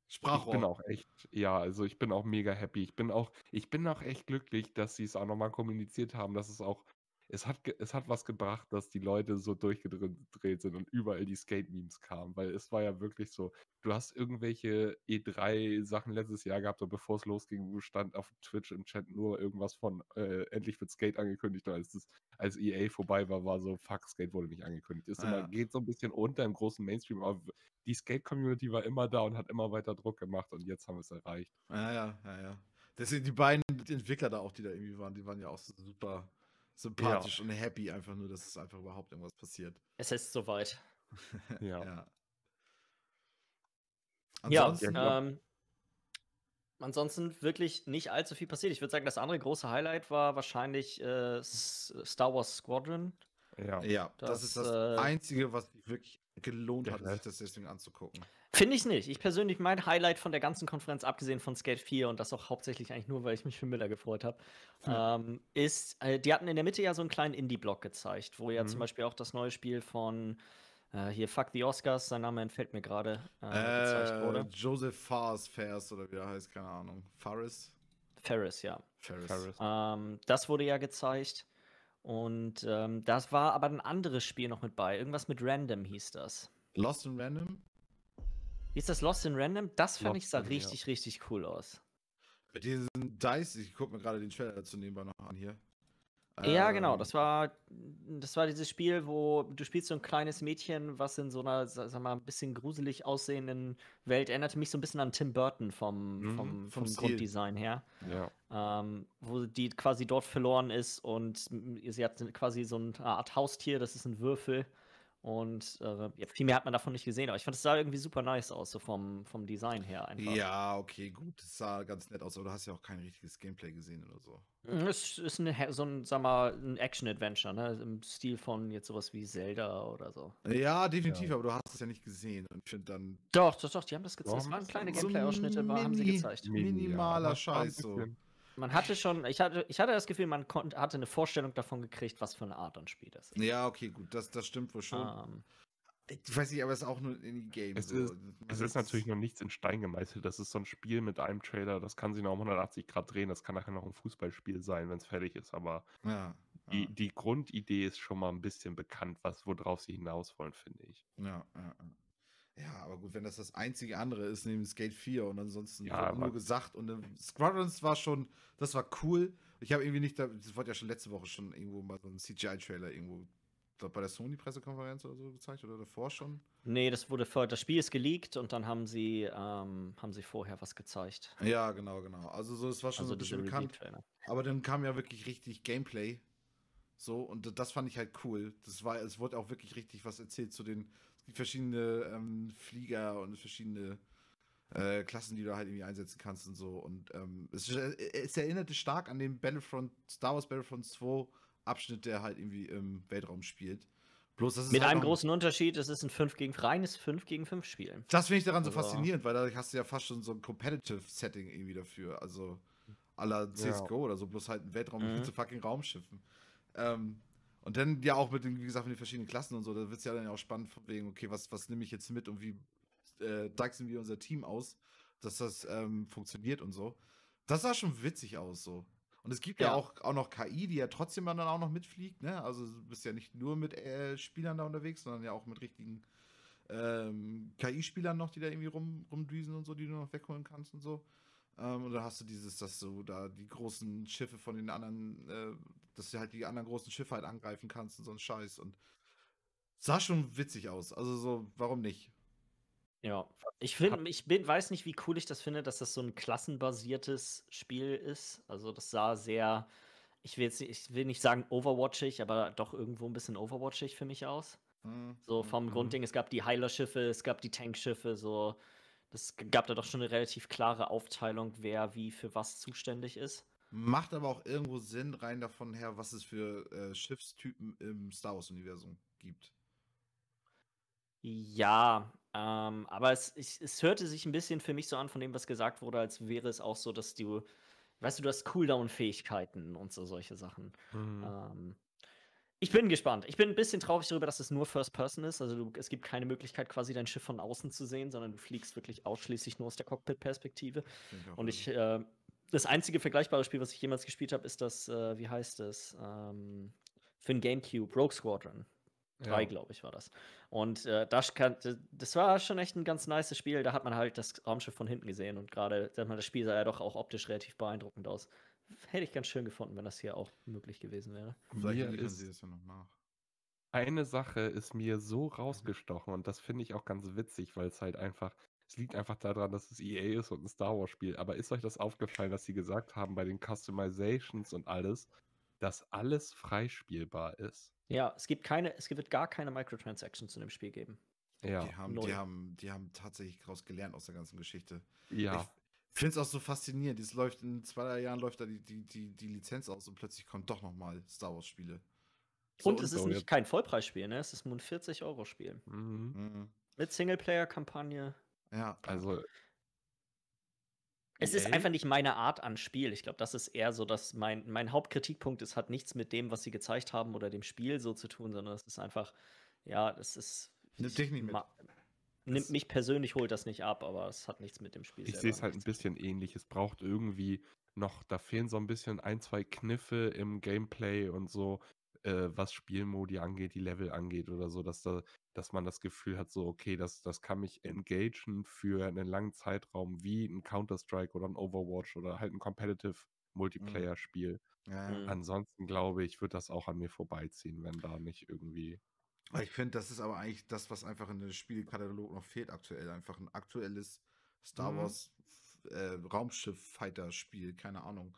Sprachrohr. Ich bin auch echt, ja, also ich bin auch mega happy. Ich bin auch, ich bin auch echt glücklich, dass sie es auch nochmal kommuniziert haben, dass es auch es hat, es hat was gebracht, dass die Leute so durchgedreht sind und überall die Skate-Memes kamen, weil es war ja wirklich so, du hast irgendwelche E3-Sachen letztes Jahr gehabt und bevor es losging, stand auf Twitch im Chat nur irgendwas von, äh, endlich wird Skate angekündigt, und als, das, als EA vorbei war, war so, fuck, Skate wurde nicht angekündigt. Es ah, immer, ja. geht so ein bisschen unter im großen Mainstream, aber die Skate-Community war immer da und hat immer weiter Druck gemacht und jetzt haben wir es erreicht. Ja, ah ja, ja, ja. Das sind die beiden Entwickler da auch, die da irgendwie waren, die waren ja auch super sympathisch ja. und happy, einfach nur, dass es einfach überhaupt irgendwas passiert. Es ist soweit. ja. ja. Ansonsten, ja, ähm, ansonsten wirklich nicht allzu viel passiert. Ich würde sagen, das andere große Highlight war wahrscheinlich äh, Star Wars Squadron. Ja, ja das, das ist das äh, Einzige, was sich wirklich gelohnt hat, sich das deswegen anzugucken. Finde ich nicht. Ich persönlich, mein Highlight von der ganzen Konferenz, abgesehen von Skate 4 und das auch hauptsächlich eigentlich nur, weil ich mich für Miller gefreut habe, mhm. ähm, ist, äh, die hatten in der Mitte ja so einen kleinen Indie-Block gezeigt, wo ja zum mhm. Beispiel auch das neue Spiel von äh, hier Fuck the Oscars, sein Name entfällt mir gerade, äh, gezeigt äh, wurde. Joseph Fars, Fairs oder wie er heißt, keine Ahnung. Faris? Ferris, ja. Ferris. Ferris. Ähm, das wurde ja gezeigt. Und ähm, das war aber ein anderes Spiel noch mit bei. Irgendwas mit Random hieß das. Lost in Random? Wie ist das Lost in Random? Das fand Lost ich sah in, richtig, ja. richtig cool aus. Mit diesen Dice, ich gucke mir gerade den Trailer zu nebenbei noch an hier. Ja, genau, ähm, genau. Das war, das war dieses Spiel, wo du spielst so ein kleines Mädchen, was in so einer, sag mal, ein bisschen gruselig aussehenden Welt erinnerte mich so ein bisschen an Tim Burton vom, mhm, vom, vom, vom Grunddesign her. Ja. Ähm, wo die quasi dort verloren ist und sie hat quasi so eine Art Haustier, das ist ein Würfel. Und äh, ja, viel mehr hat man davon nicht gesehen, aber ich fand, es sah irgendwie super nice aus, so vom, vom Design her einfach. Ja, okay, gut, es sah ganz nett aus, aber du hast ja auch kein richtiges Gameplay gesehen oder so. Hm, es ist eine, so ein, sag mal, ein Action-Adventure, ne? Im Stil von jetzt sowas wie Zelda oder so. Ja, definitiv, ja. aber du hast es ja nicht gesehen. Und ich dann. Doch, doch, doch, die haben das gezeigt. Es waren kleine Gameplay-Ausschnitte, so haben sie gezeigt. Minimaler Scheiß. So man hatte schon, ich hatte, ich hatte das Gefühl, man konnte, hatte eine Vorstellung davon gekriegt, was für eine Art und Spiel das ist. Ja, okay, gut, das, das stimmt wohl schon. Um, ähm. ich weiß nicht, aber es ist auch nur Indie-Game. Es, so. ist, es ist natürlich noch nichts in Stein gemeißelt. Das ist so ein Spiel mit einem Trailer, das kann sich noch um 180 Grad drehen. Das kann nachher noch ein Fußballspiel sein, wenn es fertig ist. Aber ja, die, die, Grundidee ist schon mal ein bisschen bekannt, was, worauf sie hinaus wollen, finde ich. Ja, ja, ja. Ja, aber gut, wenn das das einzige andere ist neben Skate 4 und ansonsten ja, nur gesagt und äh, Squadrons war schon, das war cool. Ich habe irgendwie nicht, das wurde ja schon letzte Woche schon irgendwo mal so ein CGI-Trailer irgendwo bei der Sony-Pressekonferenz oder so gezeigt oder davor schon? Nee, das wurde vor, das Spiel ist geleakt und dann haben sie, ähm, haben sie vorher was gezeigt. Ja, genau, genau. Also so, es war schon also so ein bisschen bekannt. Aber dann kam ja wirklich richtig Gameplay. So, und das fand ich halt cool. Das war, es wurde auch wirklich richtig was erzählt zu den, die verschiedene ähm, Flieger und verschiedene äh, Klassen, die du halt irgendwie einsetzen kannst und so. Und ähm, es, äh, es erinnerte stark an den Battlefront, Star Wars Battlefront 2 Abschnitt, der halt irgendwie im Weltraum spielt. Bloß, das ist Mit halt einem großen Unterschied, es ist ein 5 gegen reines 5 gegen 5 Spiel. Das finde ich daran so also faszinierend, weil dadurch hast du ja fast schon so ein Competitive Setting irgendwie dafür. Also aller CSGO ja. oder so, bloß halt ein Weltraum mhm. mit so fucking Raumschiffen. Ähm, und dann ja auch mit den, wie gesagt, mit den verschiedenen Klassen und so, da wird es ja dann auch spannend von wegen, okay, was, was nehme ich jetzt mit und wie äh, deichsen wir unser Team aus, dass das ähm, funktioniert und so. Das sah schon witzig aus so. Und es gibt ja, ja auch, auch noch KI, die ja trotzdem dann auch noch mitfliegt, ne? Also du bist ja nicht nur mit äh, Spielern da unterwegs, sondern ja auch mit richtigen ähm, KI-Spielern noch, die da irgendwie rum, rumdüsen und so, die du noch wegholen kannst und so. Ähm, und dann hast du dieses, dass du da die großen Schiffe von den anderen äh, dass du halt die anderen großen Schiffe halt angreifen kannst und so ein Scheiß. Und sah schon witzig aus. Also so, warum nicht? Ja, ich finde, ich bin, weiß nicht, wie cool ich das finde, dass das so ein klassenbasiertes Spiel ist. Also das sah sehr, ich will jetzt nicht, ich will nicht sagen Overwatchig, aber doch irgendwo ein bisschen Overwatchig für mich aus. Mhm. So mhm. vom mhm. Grundding, es gab die Heilerschiffe, es gab die Tankschiffe, so das gab da doch schon eine relativ klare Aufteilung, wer wie für was zuständig ist. Macht aber auch irgendwo Sinn rein davon her, was es für äh, Schiffstypen im Star Wars-Universum gibt. Ja, ähm, aber es, ich, es hörte sich ein bisschen für mich so an von dem, was gesagt wurde, als wäre es auch so, dass du, weißt du, du hast Cooldown-Fähigkeiten und so solche Sachen. Mhm. Ähm, ich bin gespannt. Ich bin ein bisschen traurig darüber, dass es nur First Person ist. Also du, es gibt keine Möglichkeit, quasi dein Schiff von außen zu sehen, sondern du fliegst wirklich ausschließlich nur aus der Cockpit-Perspektive. Und ich äh, das einzige vergleichbare Spiel, was ich jemals gespielt habe, ist das, äh, wie heißt es, ähm, für den Gamecube, Rogue Squadron. 3, ja. glaube ich, war das. Und äh, das, kann, das war schon echt ein ganz nice Spiel. Da hat man halt das Raumschiff von hinten gesehen und gerade das Spiel sah ja doch auch optisch relativ beeindruckend aus. Hätte ich ganz schön gefunden, wenn das hier auch möglich gewesen wäre. Vielleicht liefern sie es ja noch nach. Eine Sache ist mir so mhm. rausgestochen und das finde ich auch ganz witzig, weil es halt einfach es liegt einfach daran, dass es EA ist und ein Star Wars Spiel. Aber ist euch das aufgefallen, dass sie gesagt haben, bei den Customizations und alles, dass alles freispielbar ist? Ja, es gibt keine, es wird gar keine Microtransactions in dem Spiel geben. Ja. Die haben, die haben, die haben tatsächlich daraus gelernt aus der ganzen Geschichte. Ja. Ich finde es auch so faszinierend. Es läuft in zwei, drei Jahren läuft da die, die, die, die Lizenz aus und plötzlich kommt doch nochmal Star Wars Spiele. So und es ist nicht kein Vollpreisspiel, ne? Es ist nur ein 40-Euro-Spiel. Mhm. Mhm. Mit Singleplayer-Kampagne, ja. Also. Es ist einfach nicht meine Art an Spiel. Ich glaube, das ist eher so, dass mein, mein Hauptkritikpunkt ist, hat nichts mit dem, was sie gezeigt haben oder dem Spiel so zu tun, sondern es ist einfach, ja, es ist. Nimm dich nicht mit. Nimmt mich persönlich, holt das nicht ab, aber es hat nichts mit dem Spiel. Ich sehe es halt ein bisschen ähnlich. Es braucht irgendwie noch, da fehlen so ein bisschen ein, zwei Kniffe im Gameplay und so, äh, was Spielmodi angeht, die Level angeht oder so, dass, da, dass man das Gefühl hat, so, okay, das, das kann mich engagen für einen langen Zeitraum wie ein Counter-Strike oder ein Overwatch oder halt ein Competitive mhm. Multiplayer-Spiel. Ja. Mhm. Ansonsten glaube ich, wird das auch an mir vorbeiziehen, wenn da nicht irgendwie. Ich finde, das ist aber eigentlich das, was einfach in den Spielkatalog noch fehlt aktuell. Einfach ein aktuelles Star mhm. Wars äh, Raumschiff-Fighter-Spiel, keine Ahnung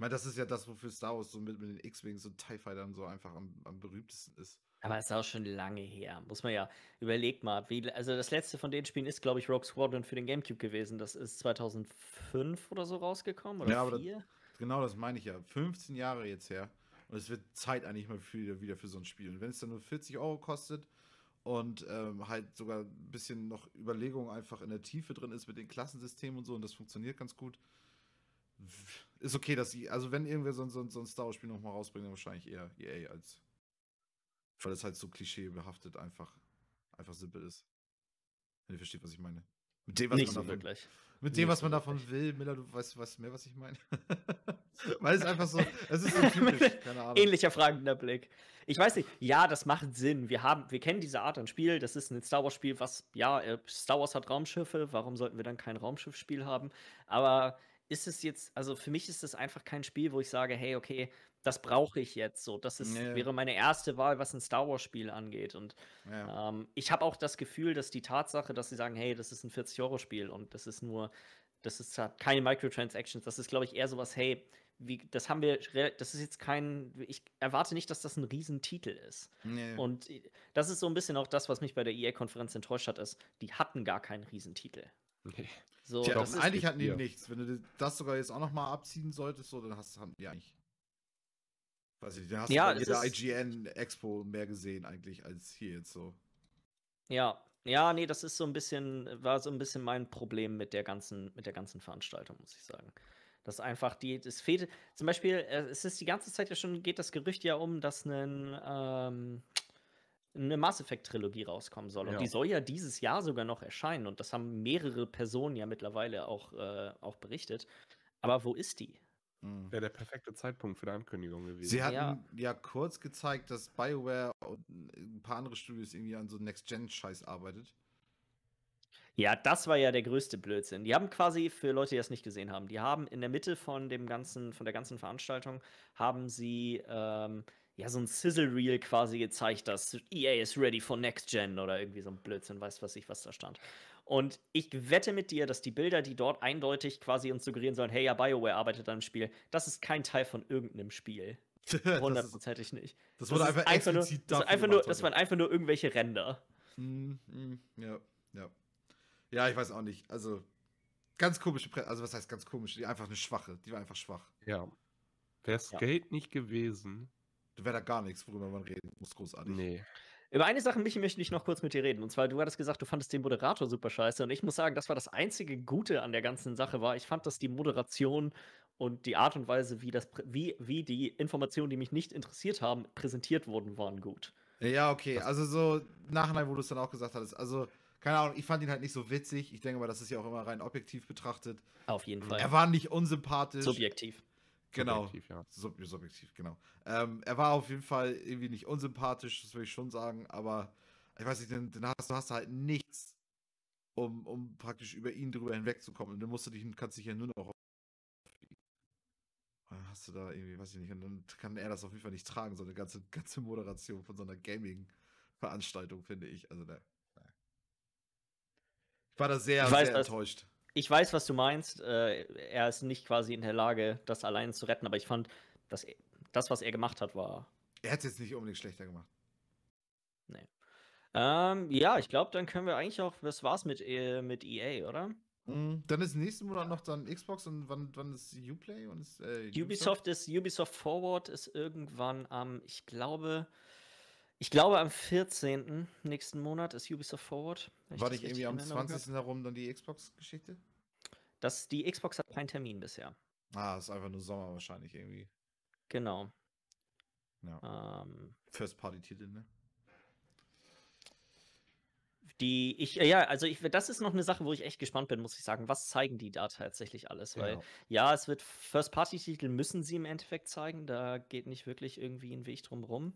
meine, das ist ja das, wofür Star Wars so mit, mit den X-Wings und TIE Fightern so einfach am, am berühmtesten ist. Aber es ist auch schon lange her. Muss man ja, überlegt mal. Wie, also das letzte von den Spielen ist, glaube ich, Rogue Squadron für den Gamecube gewesen. Das ist 2005 oder so rausgekommen, oder ja, aber vier? Das, genau, das meine ich ja. 15 Jahre jetzt her. Und es wird Zeit eigentlich mal für, wieder für so ein Spiel. Und wenn es dann nur 40 Euro kostet und ähm, halt sogar ein bisschen noch Überlegung einfach in der Tiefe drin ist mit den Klassensystemen und so und das funktioniert ganz gut, ist okay, dass sie, also wenn irgendwer so, so, so ein Star Wars-Spiel nochmal rausbringt, dann wahrscheinlich eher EA als. Weil es halt so klischeebehaftet einfach, einfach simpel ist. Wenn ihr versteht, was ich meine. Mit dem, was Nicht man so davon, wirklich. Mit dem, Nicht was man so davon will, Miller, du weißt, weißt mehr, was ich meine. Weil es einfach so, es ist so typisch, keine Ahnung. Ähnlicher fragender Blick. Ich weiß nicht, ja, das macht Sinn. Wir haben, wir kennen diese Art an Spiel, das ist ein Star Wars Spiel, was, ja, äh, Star Wars hat Raumschiffe, warum sollten wir dann kein Raumschiffspiel haben? Aber ist es jetzt, also für mich ist es einfach kein Spiel, wo ich sage, hey, okay, das brauche ich jetzt so. Das ist, nee. wäre meine erste Wahl, was ein Star Wars-Spiel angeht. Und ja. ähm, ich habe auch das Gefühl, dass die Tatsache, dass sie sagen, hey, das ist ein 40-Euro-Spiel und das ist nur, das ist hat keine Microtransactions, das ist, glaube ich, eher sowas, hey, wie, das haben wir, das ist jetzt kein, ich erwarte nicht, dass das ein Riesentitel ist. Nee. Und äh, das ist so ein bisschen auch das, was mich bei der EA-Konferenz enttäuscht hat, ist, die hatten gar keinen Riesentitel. Nee. So, Tja, das eigentlich hatten die nichts. Wenn du das sogar jetzt auch nochmal abziehen solltest, so, dann hast du ja eigentlich. Weiß ich nicht, dann hast ja, du der IGN Expo mehr gesehen eigentlich als hier jetzt so. Ja, ja, nee, das ist so ein bisschen, war so ein bisschen mein Problem mit der ganzen, mit der ganzen Veranstaltung, muss ich sagen. Dass einfach die, es fehlt, zum Beispiel, äh, es ist die ganze Zeit ja schon, geht das Gerücht ja um, dass ein, ähm, eine Mass Effect Trilogie rauskommen soll. Und ja. die soll ja dieses Jahr sogar noch erscheinen. Und das haben mehrere Personen ja mittlerweile auch, äh, auch berichtet. Aber wo ist die? Mhm. Wäre der perfekte Zeitpunkt für die Ankündigung gewesen. Sie hatten ja, ja kurz gezeigt, dass BioWare und ein paar andere Studios irgendwie an so Next-Gen-Scheiß arbeitet. Ja, das war ja der größte Blödsinn. Die haben quasi, für Leute, die das nicht gesehen haben, die haben in der Mitte von dem ganzen, von der ganzen Veranstaltung, haben sie ähm, ja, so ein Sizzle-Reel quasi gezeigt, dass EA is ready for Next Gen oder irgendwie so ein Blödsinn, weiß was ich, was da stand. Und ich wette mit dir, dass die Bilder, die dort eindeutig quasi uns suggerieren sollen, hey, ja, BioWare arbeitet an einem Spiel, das ist kein Teil von irgendeinem Spiel. Hundertprozentig nicht. Das, wurde das einfach, einfach nur, das, einfach nur, das waren einfach nur irgendwelche Ränder. Mhm, mhm, ja, ja. Ja, ich weiß auch nicht. Also, ganz komische Presse. Also, was heißt ganz komisch? Die einfach eine schwache. Die war einfach schwach. Ja. Wäre Skate ja. nicht gewesen, wäre da gar nichts, worüber man reden muss, großartig. Nee. Über eine Sache, Michi, möchte ich noch kurz mit dir reden. Und zwar, du hattest gesagt, du fandest den Moderator super scheiße. Und ich muss sagen, das war das einzige Gute an der ganzen Sache war. Ich fand, dass die Moderation und die Art und Weise, wie, das, wie, wie die Informationen, die mich nicht interessiert haben, präsentiert wurden, waren gut. Ja, okay. Das also so nachhinein, wo du es dann auch gesagt hattest. Also, keine Ahnung, ich fand ihn halt nicht so witzig. Ich denke mal, das ist ja auch immer rein objektiv betrachtet. Auf jeden Fall. Er war nicht unsympathisch. Subjektiv. Genau. Subjektiv, ja. Sub subjektiv, genau. Ähm, er war auf jeden Fall irgendwie nicht unsympathisch, das will ich schon sagen, aber ich weiß nicht, den, den hast, du hast halt nichts, um, um praktisch über ihn drüber hinwegzukommen. Und dann musst du dich, kannst dich ja nur noch hast du da irgendwie, weiß ich nicht, und dann kann er das auf jeden Fall nicht tragen, so eine ganze, ganze Moderation von so einer Gaming-Veranstaltung, finde ich. Also da. Ich war da sehr, ich weiß, sehr dass, enttäuscht ich weiß, was du meinst. Äh, er ist nicht quasi in der Lage, das allein zu retten, aber ich fand, dass er, das, was er gemacht hat, war. Er hat es jetzt nicht unbedingt schlechter gemacht. Nee. Ähm, ja, ich glaube, dann können wir eigentlich auch, das war's mit, äh, mit EA, oder? Hm, dann ist nächsten Monat noch dann Xbox und wann, wann ist Uplay? Und ist, äh, Ubisoft? Ubisoft ist Ubisoft Forward ist irgendwann am, ich glaube, ich glaube, am 14. nächsten Monat ist Ubisoft Forward. War nicht irgendwie am 20. Hab. herum dann die Xbox-Geschichte? die Xbox hat keinen Termin bisher. Ah, ist einfach nur Sommer wahrscheinlich irgendwie. Genau. Ja. Ähm, First-Party-Titel, ne? Die ich, ja, also ich, das ist noch eine Sache, wo ich echt gespannt bin, muss ich sagen. Was zeigen die da tatsächlich alles? Weil, genau. ja, es wird First-Party-Titel müssen sie im Endeffekt zeigen. Da geht nicht wirklich irgendwie ein Weg drum rum.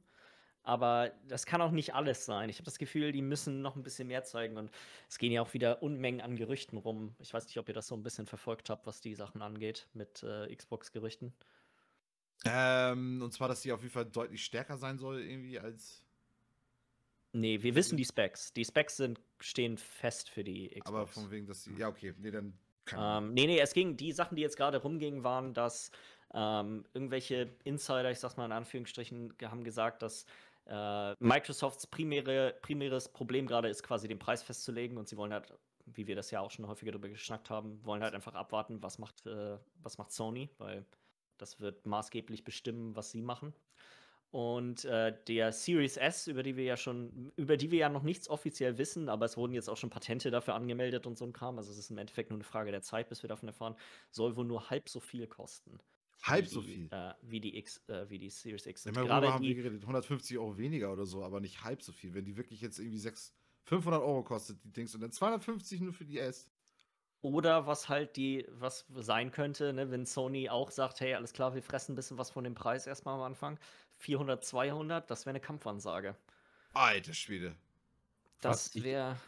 Aber das kann auch nicht alles sein. Ich habe das Gefühl, die müssen noch ein bisschen mehr zeigen. Und es gehen ja auch wieder Unmengen an Gerüchten rum. Ich weiß nicht, ob ihr das so ein bisschen verfolgt habt, was die Sachen angeht mit äh, Xbox-Gerüchten. Ähm, und zwar, dass die auf jeden Fall deutlich stärker sein soll, irgendwie als. Nee, wir wissen die Specs. Die Specs sind, stehen fest für die Xbox. Aber von wegen, dass sie. Ja, okay. Nee, dann. ähm, nee, nee, es ging. Die Sachen, die jetzt gerade rumgingen, waren, dass ähm, irgendwelche Insider, ich sag's mal in Anführungsstrichen, haben gesagt, dass äh, Microsofts primäre, primäres Problem gerade ist quasi den Preis festzulegen und sie wollen halt, wie wir das ja auch schon häufiger darüber geschnackt haben, wollen halt einfach abwarten, was macht, äh, was macht Sony, weil das wird maßgeblich bestimmen, was sie machen. Und äh, der Series S, über die wir ja schon, über die wir ja noch nichts offiziell wissen, aber es wurden jetzt auch schon Patente dafür angemeldet und so ein Kram. Also es ist im Endeffekt nur eine Frage der Zeit, bis wir davon erfahren, soll wohl nur halb so viel kosten. Halb so viel. Äh, wie, die X, äh, wie die Series X. Ja, Gerade haben die, wir geredet, 150 Euro weniger oder so, aber nicht halb so viel. Wenn die wirklich jetzt irgendwie 6, 500 Euro kostet, die Dings, und dann 250 nur für die S. Oder was halt die, was sein könnte, ne, wenn Sony auch sagt, hey, alles klar, wir fressen ein bisschen was von dem Preis erstmal am Anfang. 400, 200, das wäre eine Kampfansage. Alter Schwede. Das wäre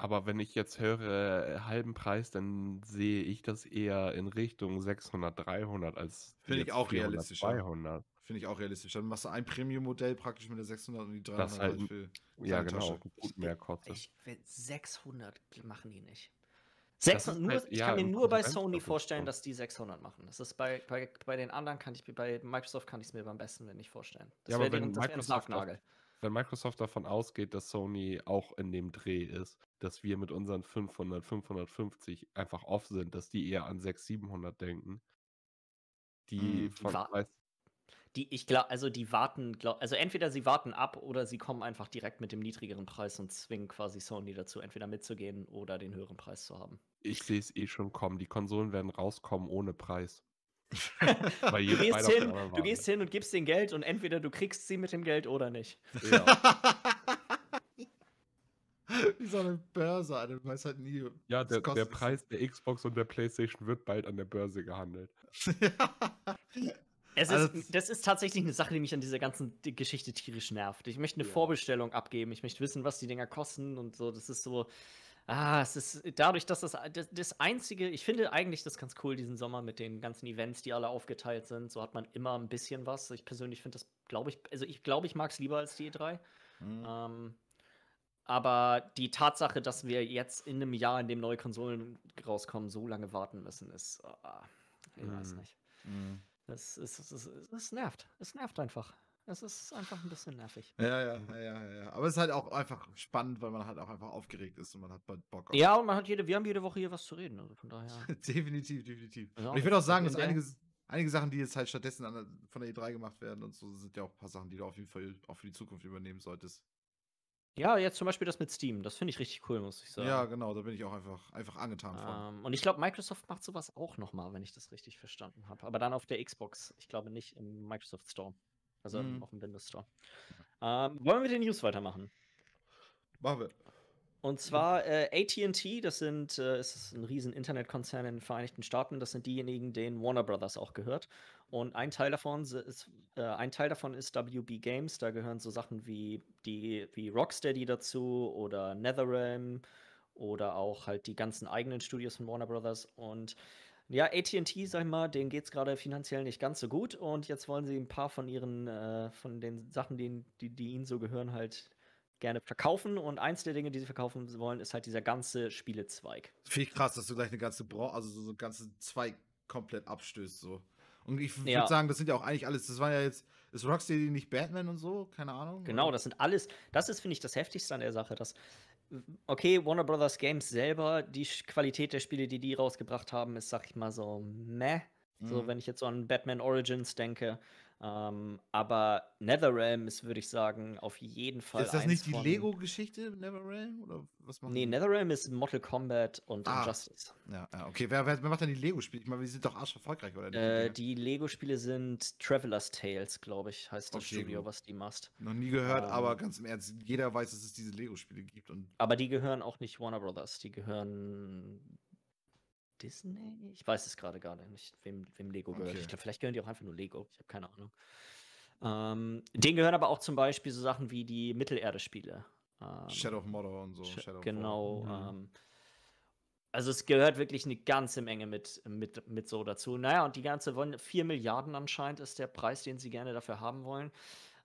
aber wenn ich jetzt höre äh, halben Preis, dann sehe ich das eher in Richtung 600, 300 als Finde ich auch 400, realistischer. 200. Finde ich auch realistisch. Dann machst du ein Premium-Modell praktisch mit der 600 und die 300 das halt, halt, für Ja, genau. Gut mehr kostet. Ich, 600 machen die nicht. 600, nur, halt, ich ja, kann mir nur bei Sony vorstellen, dass die 600 machen. Das ist bei, bei, bei den anderen kann ich bei Microsoft kann ich es mir beim besten nicht vorstellen. Das ja, wäre Microsoft das Nachnagel. Auf, wenn Microsoft davon ausgeht, dass Sony auch in dem Dreh ist, dass wir mit unseren 500, 550 einfach off sind, dass die eher an 600, 700 denken, die mhm, von die, ich glaube, also die warten, glaub, also entweder sie warten ab oder sie kommen einfach direkt mit dem niedrigeren Preis und zwingen quasi Sony dazu, entweder mitzugehen oder den höheren Preis zu haben. Ich sehe es eh schon kommen. Die Konsolen werden rauskommen ohne Preis du gehst, hin, du gehst hin und gibst den Geld und entweder du kriegst sie mit dem Geld oder nicht. Ja. Wie so eine Börse, Alter. Du weißt halt nie. Ja, der, der Preis der Xbox und der PlayStation wird bald an der Börse gehandelt. ja. Es also, das ist tatsächlich eine Sache, die mich an dieser ganzen Geschichte tierisch nervt. Ich möchte eine ja. Vorbestellung abgeben. Ich möchte wissen, was die Dinger kosten und so. Das ist so, Ah, es ist dadurch, dass das, das, das einzige, ich finde eigentlich das ganz cool diesen Sommer mit den ganzen Events, die alle aufgeteilt sind. So hat man immer ein bisschen was. Ich persönlich finde das, glaube ich, also ich glaube, ich mag es lieber als die E3. Mhm. Ähm, aber die Tatsache, dass wir jetzt in einem Jahr, in dem neue Konsolen rauskommen, so lange warten müssen, ist, oh, ich mhm. weiß nicht. Mhm. Das, ist, das, ist, das nervt. Es nervt einfach. Es ist einfach ein bisschen nervig. Ja, mhm. ja, ja, ja, Aber es ist halt auch einfach spannend, weil man halt auch einfach aufgeregt ist und man hat Bock auf. Ja, und man hat jede, wir haben jede Woche hier was zu reden. Also von daher. definitiv, definitiv. Also und ich würde auch sagen, dass einige, einige Sachen, die jetzt halt stattdessen an, von der E3 gemacht werden und so, sind ja auch ein paar Sachen, die du auf jeden Fall auch für die Zukunft übernehmen solltest. Ja, jetzt zum Beispiel das mit Steam. Das finde ich richtig cool, muss ich sagen. Ja, genau, da bin ich auch einfach, einfach angetan von. Ähm, und ich glaube, Microsoft macht sowas auch nochmal, wenn ich das richtig verstanden habe. Aber dann auf der Xbox. Ich glaube nicht im Microsoft Store. Also mhm. auf dem Windows Store. Ähm, wollen wir mit den News weitermachen? Machen wir. Und zwar äh, ATT, das sind, äh, ist ein riesen Internetkonzern in den Vereinigten Staaten, das sind diejenigen, denen Warner Brothers auch gehört. Und ein Teil davon ist, äh, ein Teil davon ist WB Games, da gehören so Sachen wie, die, wie Rocksteady dazu oder NetherRealm oder auch halt die ganzen eigenen Studios von Warner Brothers. Und ja, AT&T, sag ich mal, denen geht es gerade finanziell nicht ganz so gut und jetzt wollen sie ein paar von ihren, äh, von den Sachen, die, die, die ihnen so gehören, halt gerne verkaufen und eins der Dinge, die sie verkaufen wollen, ist halt dieser ganze Spielezweig. Finde ich krass, dass du gleich eine ganze Bra also so einen ganzen Zweig komplett abstößt so. Und ich würde ja. sagen, das sind ja auch eigentlich alles, das war ja jetzt, ist Rocksteady nicht Batman und so? Keine Ahnung. Genau, oder? das sind alles, das ist, finde ich, das Heftigste an der Sache, dass okay, Warner Brothers Games selber, die Qualität der Spiele, die die rausgebracht haben, ist, sag ich mal so, meh. Mhm. So, wenn ich jetzt so an Batman Origins denke, ähm, aber NetherRealm ist, würde ich sagen, auf jeden Fall. Ist das nicht die Lego-Geschichte, NetherRealm? Oder was machen nee, NetherRealm ist Mortal Kombat und ah. Injustice. Ja, ja okay. Wer, wer, macht denn die Lego-Spiele? Ich meine, die sind doch arsch erfolgreich, oder? Äh, die Lego-Spiele sind Traveler's Tales, glaube ich, heißt das okay, Studio, gut. was die machst. Noch nie gehört, ähm, aber ganz im Ernst, jeder weiß, dass es diese Lego-Spiele gibt. aber die gehören auch nicht Warner Brothers, die gehören Disney? Ich weiß es gerade gar nicht, wem, wem Lego okay. gehört. Ich glaube, vielleicht gehören die auch einfach nur Lego. Ich habe keine Ahnung. Ähm, denen gehören aber auch zum Beispiel so Sachen wie die Mittelerde-Spiele. Ähm, Shadow of Mordor und so. Sh Shadow genau. Mhm. Ähm, also es gehört wirklich eine ganze Menge mit, mit, mit so dazu. Naja, und die ganze wollen, 4 Milliarden anscheinend ist der Preis, den sie gerne dafür haben wollen.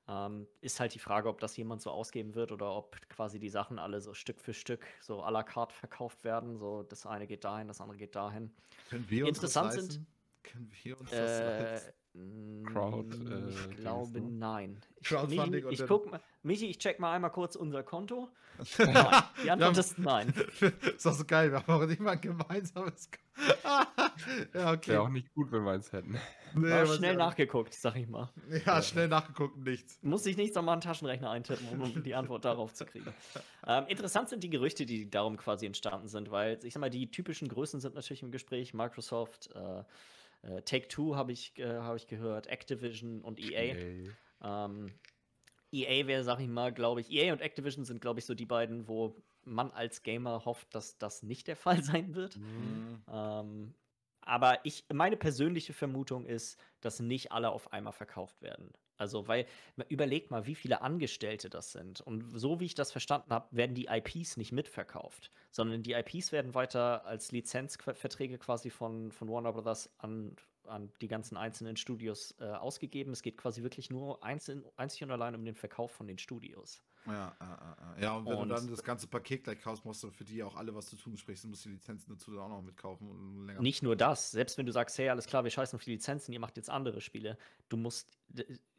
Ähm, ist halt die Frage, ob das jemand so ausgeben wird oder ob quasi die Sachen alle so Stück für Stück so à la carte verkauft werden. So das eine geht dahin, das andere geht dahin. Können wir uns Interessant das sind. Können wir uns das äh, Crowd, äh, ich glaube ne? nein. Ich, Crowdfunding Michi, ich guck mal, Michi, ich check mal einmal kurz unser Konto. Nein. Die Antwort ist nein. Das ist doch so geil, wir haben auch nicht mal ein gemeinsames Konto. ja, okay. Wäre auch nicht gut, wenn wir eins hätten. Nee, Aber schnell nachgeguckt, sag ich mal. Ja, schnell nachgeguckt, nichts. Muss ich nicht nochmal einen Taschenrechner eintippen, um die Antwort darauf zu kriegen. Ähm, interessant sind die Gerüchte, die darum quasi entstanden sind, weil ich sag mal, die typischen Größen sind natürlich im Gespräch. Microsoft, äh, äh Take Two habe ich, äh, hab ich gehört, Activision und EA. Okay. E ähm, EA wäre, sag ich mal, glaube ich, EA und Activision sind, glaube ich, so die beiden, wo man als Gamer hofft, dass das nicht der Fall sein wird. Mhm. Ähm, aber ich, meine persönliche Vermutung ist, dass nicht alle auf einmal verkauft werden. Also, weil, überlegt mal, wie viele Angestellte das sind. Und so wie ich das verstanden habe, werden die IPs nicht mitverkauft, sondern die IPs werden weiter als Lizenzverträge quasi von, von Warner Brothers an, an die ganzen einzelnen Studios äh, ausgegeben. Es geht quasi wirklich nur einzeln, einzig und allein um den Verkauf von den Studios. Ja, äh, äh, ja und wenn und, du dann das ganze Paket gleich kaufst, musst du für die auch alle was zu tun. Sprich, du musst die Lizenzen dazu auch noch mitkaufen. nicht nur das, selbst wenn du sagst, hey, alles klar, wir scheißen auf die Lizenzen, ihr macht jetzt andere Spiele. Du musst,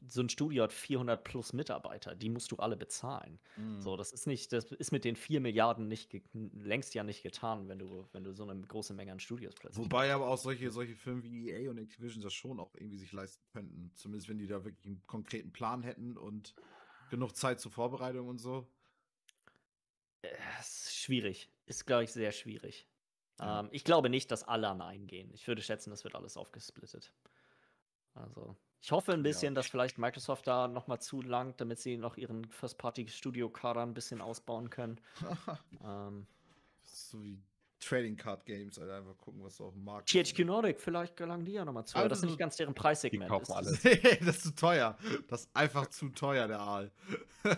so ein Studio hat 400 plus Mitarbeiter, die musst du alle bezahlen. Mhm. So, das ist nicht, das ist mit den 4 Milliarden nicht, längst ja nicht getan, wenn du, wenn du so eine große Menge an Studios plötzlich Wobei aber auch solche, solche Firmen wie EA und Activision das schon auch irgendwie sich leisten könnten. Zumindest wenn die da wirklich einen konkreten Plan hätten und Genug Zeit zur Vorbereitung und so? Ist schwierig. Ist, glaube ich, sehr schwierig. Ja. Ähm, ich glaube nicht, dass alle an einen gehen. Ich würde schätzen, das wird alles aufgesplittet. Also, ich hoffe ein bisschen, ja. dass vielleicht Microsoft da nochmal zulangt, damit sie noch ihren First-Party-Studio-Kader ein bisschen ausbauen können. ähm, so wie Trading Card Games, Alter. Einfach gucken, was so auf dem Markt THQ Nordic, vielleicht gelangen die ja nochmal zu. Also das ist also nicht ganz deren Preissegment. Die kaufen alles. das ist zu teuer. Das ist einfach zu teuer, der Aal.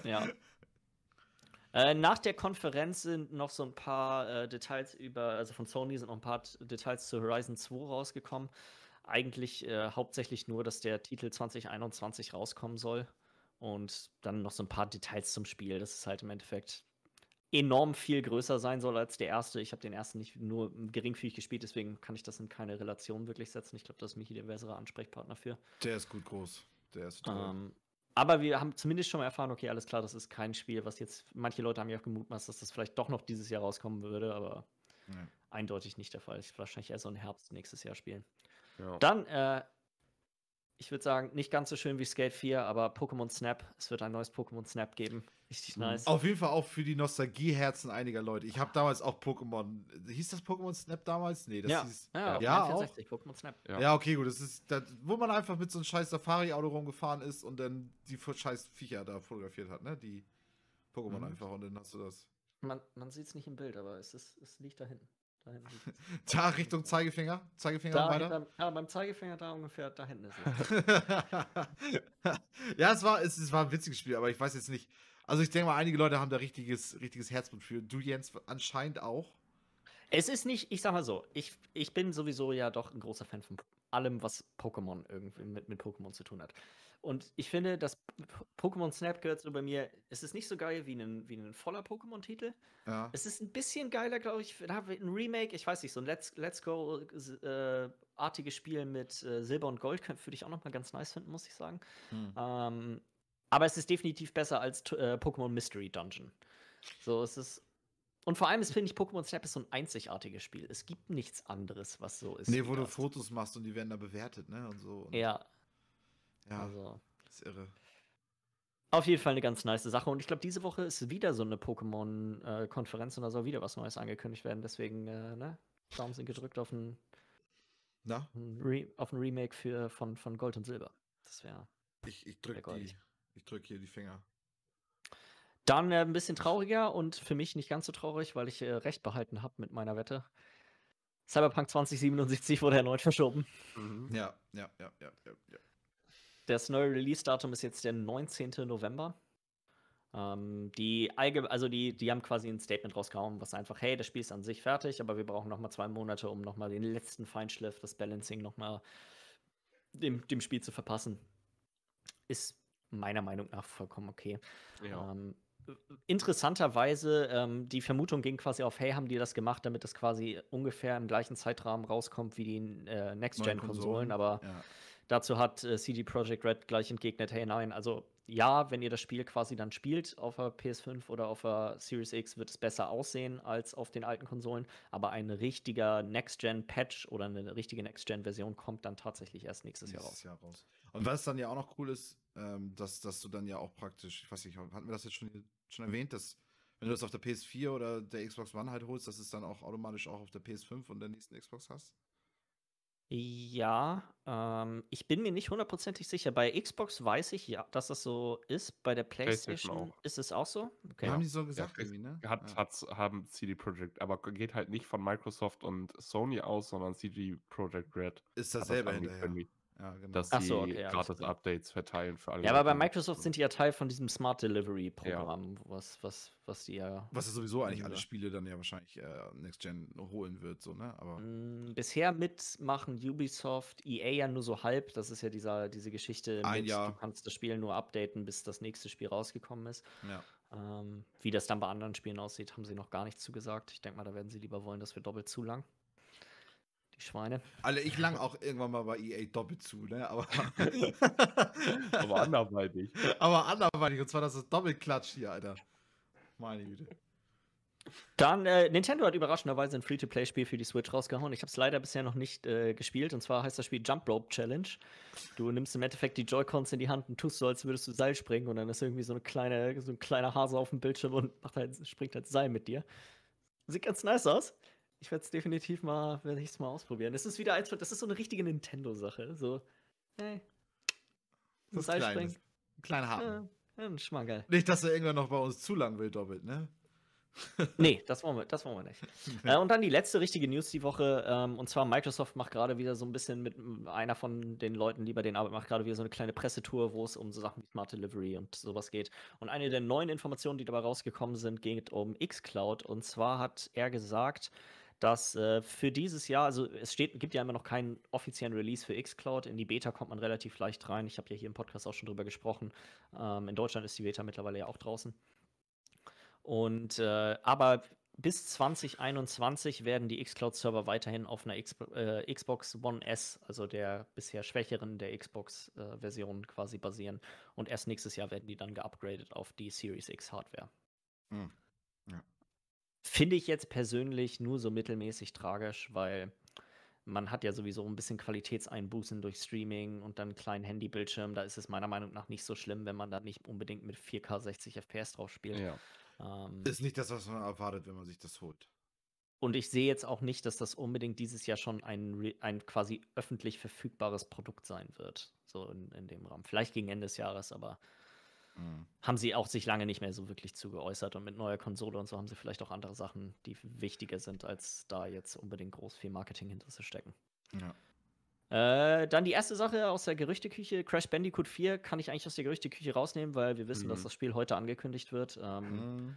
ja. Äh, nach der Konferenz sind noch so ein paar äh, Details über, also von Sony sind noch ein paar Details zu Horizon 2 rausgekommen. Eigentlich äh, hauptsächlich nur, dass der Titel 2021 rauskommen soll. Und dann noch so ein paar Details zum Spiel. Das ist halt im Endeffekt enorm viel größer sein soll als der erste. Ich habe den ersten nicht nur geringfügig gespielt, deswegen kann ich das in keine Relation wirklich setzen. Ich glaube, das ist Michi der bessere Ansprechpartner für. Der ist gut groß. Der ist toll. Ähm, aber wir haben zumindest schon mal erfahren, okay, alles klar, das ist kein Spiel, was jetzt, manche Leute haben ja auch gemutmaßt, dass das vielleicht doch noch dieses Jahr rauskommen würde, aber nee. eindeutig nicht der Fall. Ich wahrscheinlich eher so im Herbst nächstes Jahr spielen. Ja. Dann äh, ich würde sagen, nicht ganz so schön wie Skate 4, aber Pokémon Snap. Es wird ein neues Pokémon Snap geben. Richtig mhm. nice. Auf jeden Fall auch für die Nostalgieherzen einiger Leute. Ich habe ah. damals auch Pokémon. Hieß das Pokémon Snap damals? Nee, das ja. hieß. Ja, ja auch. Pokémon Snap. Ja. ja. okay, gut. Das ist, das, wo man einfach mit so einem scheiß Safari-Auto rumgefahren ist und dann die scheiß Viecher da fotografiert hat, ne? Die Pokémon mhm. einfach und dann hast du das. Man, man sieht es nicht im Bild, aber es, ist, es liegt da hinten hinten. Da, Richtung Zeigefinger. Zeigefinger da, weiter. ja, beim Zeigefinger da ungefähr, da hinten ist es. ja, es war, es, es war ein witziges Spiel, aber ich weiß jetzt nicht. Also ich denke mal, einige Leute haben da richtiges, richtiges Herzblut für. Du, Jens, anscheinend auch. Es ist nicht, ich sag mal so, ich, ich bin sowieso ja doch ein großer Fan von allem, was Pokémon irgendwie mit, mit Pokémon zu tun hat. Und ich finde, das Pokémon Snap gehört so bei mir, es ist nicht so geil wie ein, wie ein voller Pokémon-Titel. Ja. Es ist ein bisschen geiler, glaube ich. Da haben wir ein Remake, ich weiß nicht, so ein Let's, Let's Go-artiges äh, äh Spiel mit äh, Silber und Gold würde ich auch nochmal ganz nice finden, muss ich sagen. Hm. Ähm, aber es ist definitiv besser als äh, Pokémon Mystery Dungeon. So, es ist und vor allem finde ich, Pokémon Snap ist so ein einzigartiges Spiel. Es gibt nichts anderes, was so ist. Nee, wo du Fotos machst und die werden da bewertet, ne? Und so. Und ja, ja, also. ist irre. Auf jeden Fall eine ganz nice Sache. Und ich glaube, diese Woche ist wieder so eine Pokémon-Konferenz und da soll wieder was Neues angekündigt werden. Deswegen, äh, ne? Daumen sind gedrückt auf ein, Na? Re auf ein Remake für, von, von Gold und Silber. Das wäre. Ich, ich drücke drück hier die Finger. Dann äh, ein bisschen trauriger und für mich nicht ganz so traurig, weil ich äh, recht behalten habe mit meiner Wette. Cyberpunk 2077 wurde erneut verschoben. Mhm. Ja, ja, ja, ja, ja, ja. Das neue Release-Datum ist jetzt der 19. November. Ähm, die Allge also die, die haben quasi ein Statement rausgehauen, was einfach, hey, das Spiel ist an sich fertig, aber wir brauchen nochmal zwei Monate, um nochmal den letzten Feinschliff, das Balancing nochmal dem, dem Spiel zu verpassen. Ist meiner Meinung nach vollkommen okay. Ja. Ähm, interessanterweise, ähm, die Vermutung ging quasi auf, hey, haben die das gemacht, damit das quasi ungefähr im gleichen Zeitrahmen rauskommt wie die äh, Next-Gen-Konsolen, aber ja. Dazu hat äh, CD Projekt Red gleich entgegnet, hey nein, also ja, wenn ihr das Spiel quasi dann spielt auf der PS5 oder auf der Series X, wird es besser aussehen als auf den alten Konsolen, aber ein richtiger Next-Gen-Patch oder eine richtige Next-Gen-Version kommt dann tatsächlich erst nächstes, nächstes Jahr, raus. Jahr raus. Und was dann ja auch noch cool ist, ähm, dass, dass du dann ja auch praktisch, ich weiß nicht, hatten wir das jetzt schon, schon erwähnt, dass wenn du das auf der PS4 oder der Xbox One halt holst, dass es dann auch automatisch auch auf der PS5 und der nächsten Xbox hast? Ja, ähm, ich bin mir nicht hundertprozentig sicher. Bei Xbox weiß ich ja, dass das so ist. Bei der PlayStation, PlayStation ist es auch so. Okay. Haben die so gesagt ja, irgendwie, ne? Hat, ja. haben CD Projekt, aber geht halt nicht von Microsoft und Sony aus, sondern CD Projekt Red. Ist dasselbe das hinterher. Irgendwie. Ja, genau. Dass sie so, okay, gratis Updates verteilen für alle. Ja, aber bei Microsoft sind die ja Teil von diesem Smart Delivery Programm, ja. was, was, was die ja. Was ja sowieso eigentlich alle Spiele dann ja wahrscheinlich äh, Next Gen holen wird, so, ne? Aber. Mm, bisher mitmachen Ubisoft, EA ja nur so halb. Das ist ja dieser, diese Geschichte Ein ah, Jahr. du kannst das Spiel nur updaten, bis das nächste Spiel rausgekommen ist. Ja. Ähm, wie das dann bei anderen Spielen aussieht, haben sie noch gar nicht zugesagt. Ich denke mal, da werden sie lieber wollen, dass wir doppelt zu lang. Die Schweine. Alle, ich lang auch irgendwann mal bei EA doppelt zu, ne? Aber, aber anderweitig. Aber anderweitig. Und zwar, dass es doppelt klatscht hier, Alter. Meine Güte. Dann, äh, Nintendo hat überraschenderweise ein Free-to-Play-Spiel für die Switch rausgehauen. Ich habe es leider bisher noch nicht äh, gespielt. Und zwar heißt das Spiel Jump Rope Challenge. Du nimmst im Endeffekt die Joy-Cons in die Hand und tust so, als würdest du Seil springen. Und dann ist irgendwie so, eine kleine, so ein kleiner Hase auf dem Bildschirm und macht halt, springt halt Seil mit dir. Sieht ganz nice aus ich werde es definitiv mal, werde ich es mal ausprobieren. Das ist wieder eins, das ist so eine richtige Nintendo-Sache. So, hey. Das ist ein Kleiner Haken. Ja, ein Schmankerl. Nicht, dass er irgendwann noch bei uns zu lang will, doppelt, ne? nee, das wollen wir, das wollen wir nicht. äh, und dann die letzte richtige News die Woche. Ähm, und zwar Microsoft macht gerade wieder so ein bisschen mit einer von den Leuten, die bei denen arbeiten, macht gerade wieder so eine kleine Pressetour, wo es um so Sachen wie Smart Delivery und sowas geht. Und eine der neuen Informationen, die dabei rausgekommen sind, geht um xCloud. Und zwar hat er gesagt, dass äh, für dieses Jahr, also es steht, gibt ja immer noch keinen offiziellen Release für xCloud. In die Beta kommt man relativ leicht rein. Ich habe ja hier im Podcast auch schon drüber gesprochen. Ähm, in Deutschland ist die Beta mittlerweile ja auch draußen. Und äh, aber bis 2021 werden die xCloud-Server weiterhin auf einer X äh, Xbox One S, also der bisher schwächeren der Xbox-Version, äh, quasi basieren. Und erst nächstes Jahr werden die dann geupgradet auf die Series X-Hardware. Mhm. Finde ich jetzt persönlich nur so mittelmäßig tragisch, weil man hat ja sowieso ein bisschen Qualitätseinbußen durch Streaming und dann einen kleinen Handybildschirm. Da ist es meiner Meinung nach nicht so schlimm, wenn man da nicht unbedingt mit 4K 60 FPS drauf spielt. Ja. Ähm, ist nicht das, was man erwartet, wenn man sich das holt. Und ich sehe jetzt auch nicht, dass das unbedingt dieses Jahr schon ein, ein quasi öffentlich verfügbares Produkt sein wird. So in, in dem Rahmen. Vielleicht gegen Ende des Jahres, aber Mhm. Haben sie auch sich lange nicht mehr so wirklich zugeäußert und mit neuer Konsole und so haben sie vielleicht auch andere Sachen, die wichtiger sind, als da jetzt unbedingt groß viel Marketing hinter zu stecken. Ja. Äh, dann die erste Sache aus der Gerüchteküche. Crash Bandicoot 4 kann ich eigentlich aus der Gerüchteküche rausnehmen, weil wir wissen, mhm. dass das Spiel heute angekündigt wird. Ähm, mhm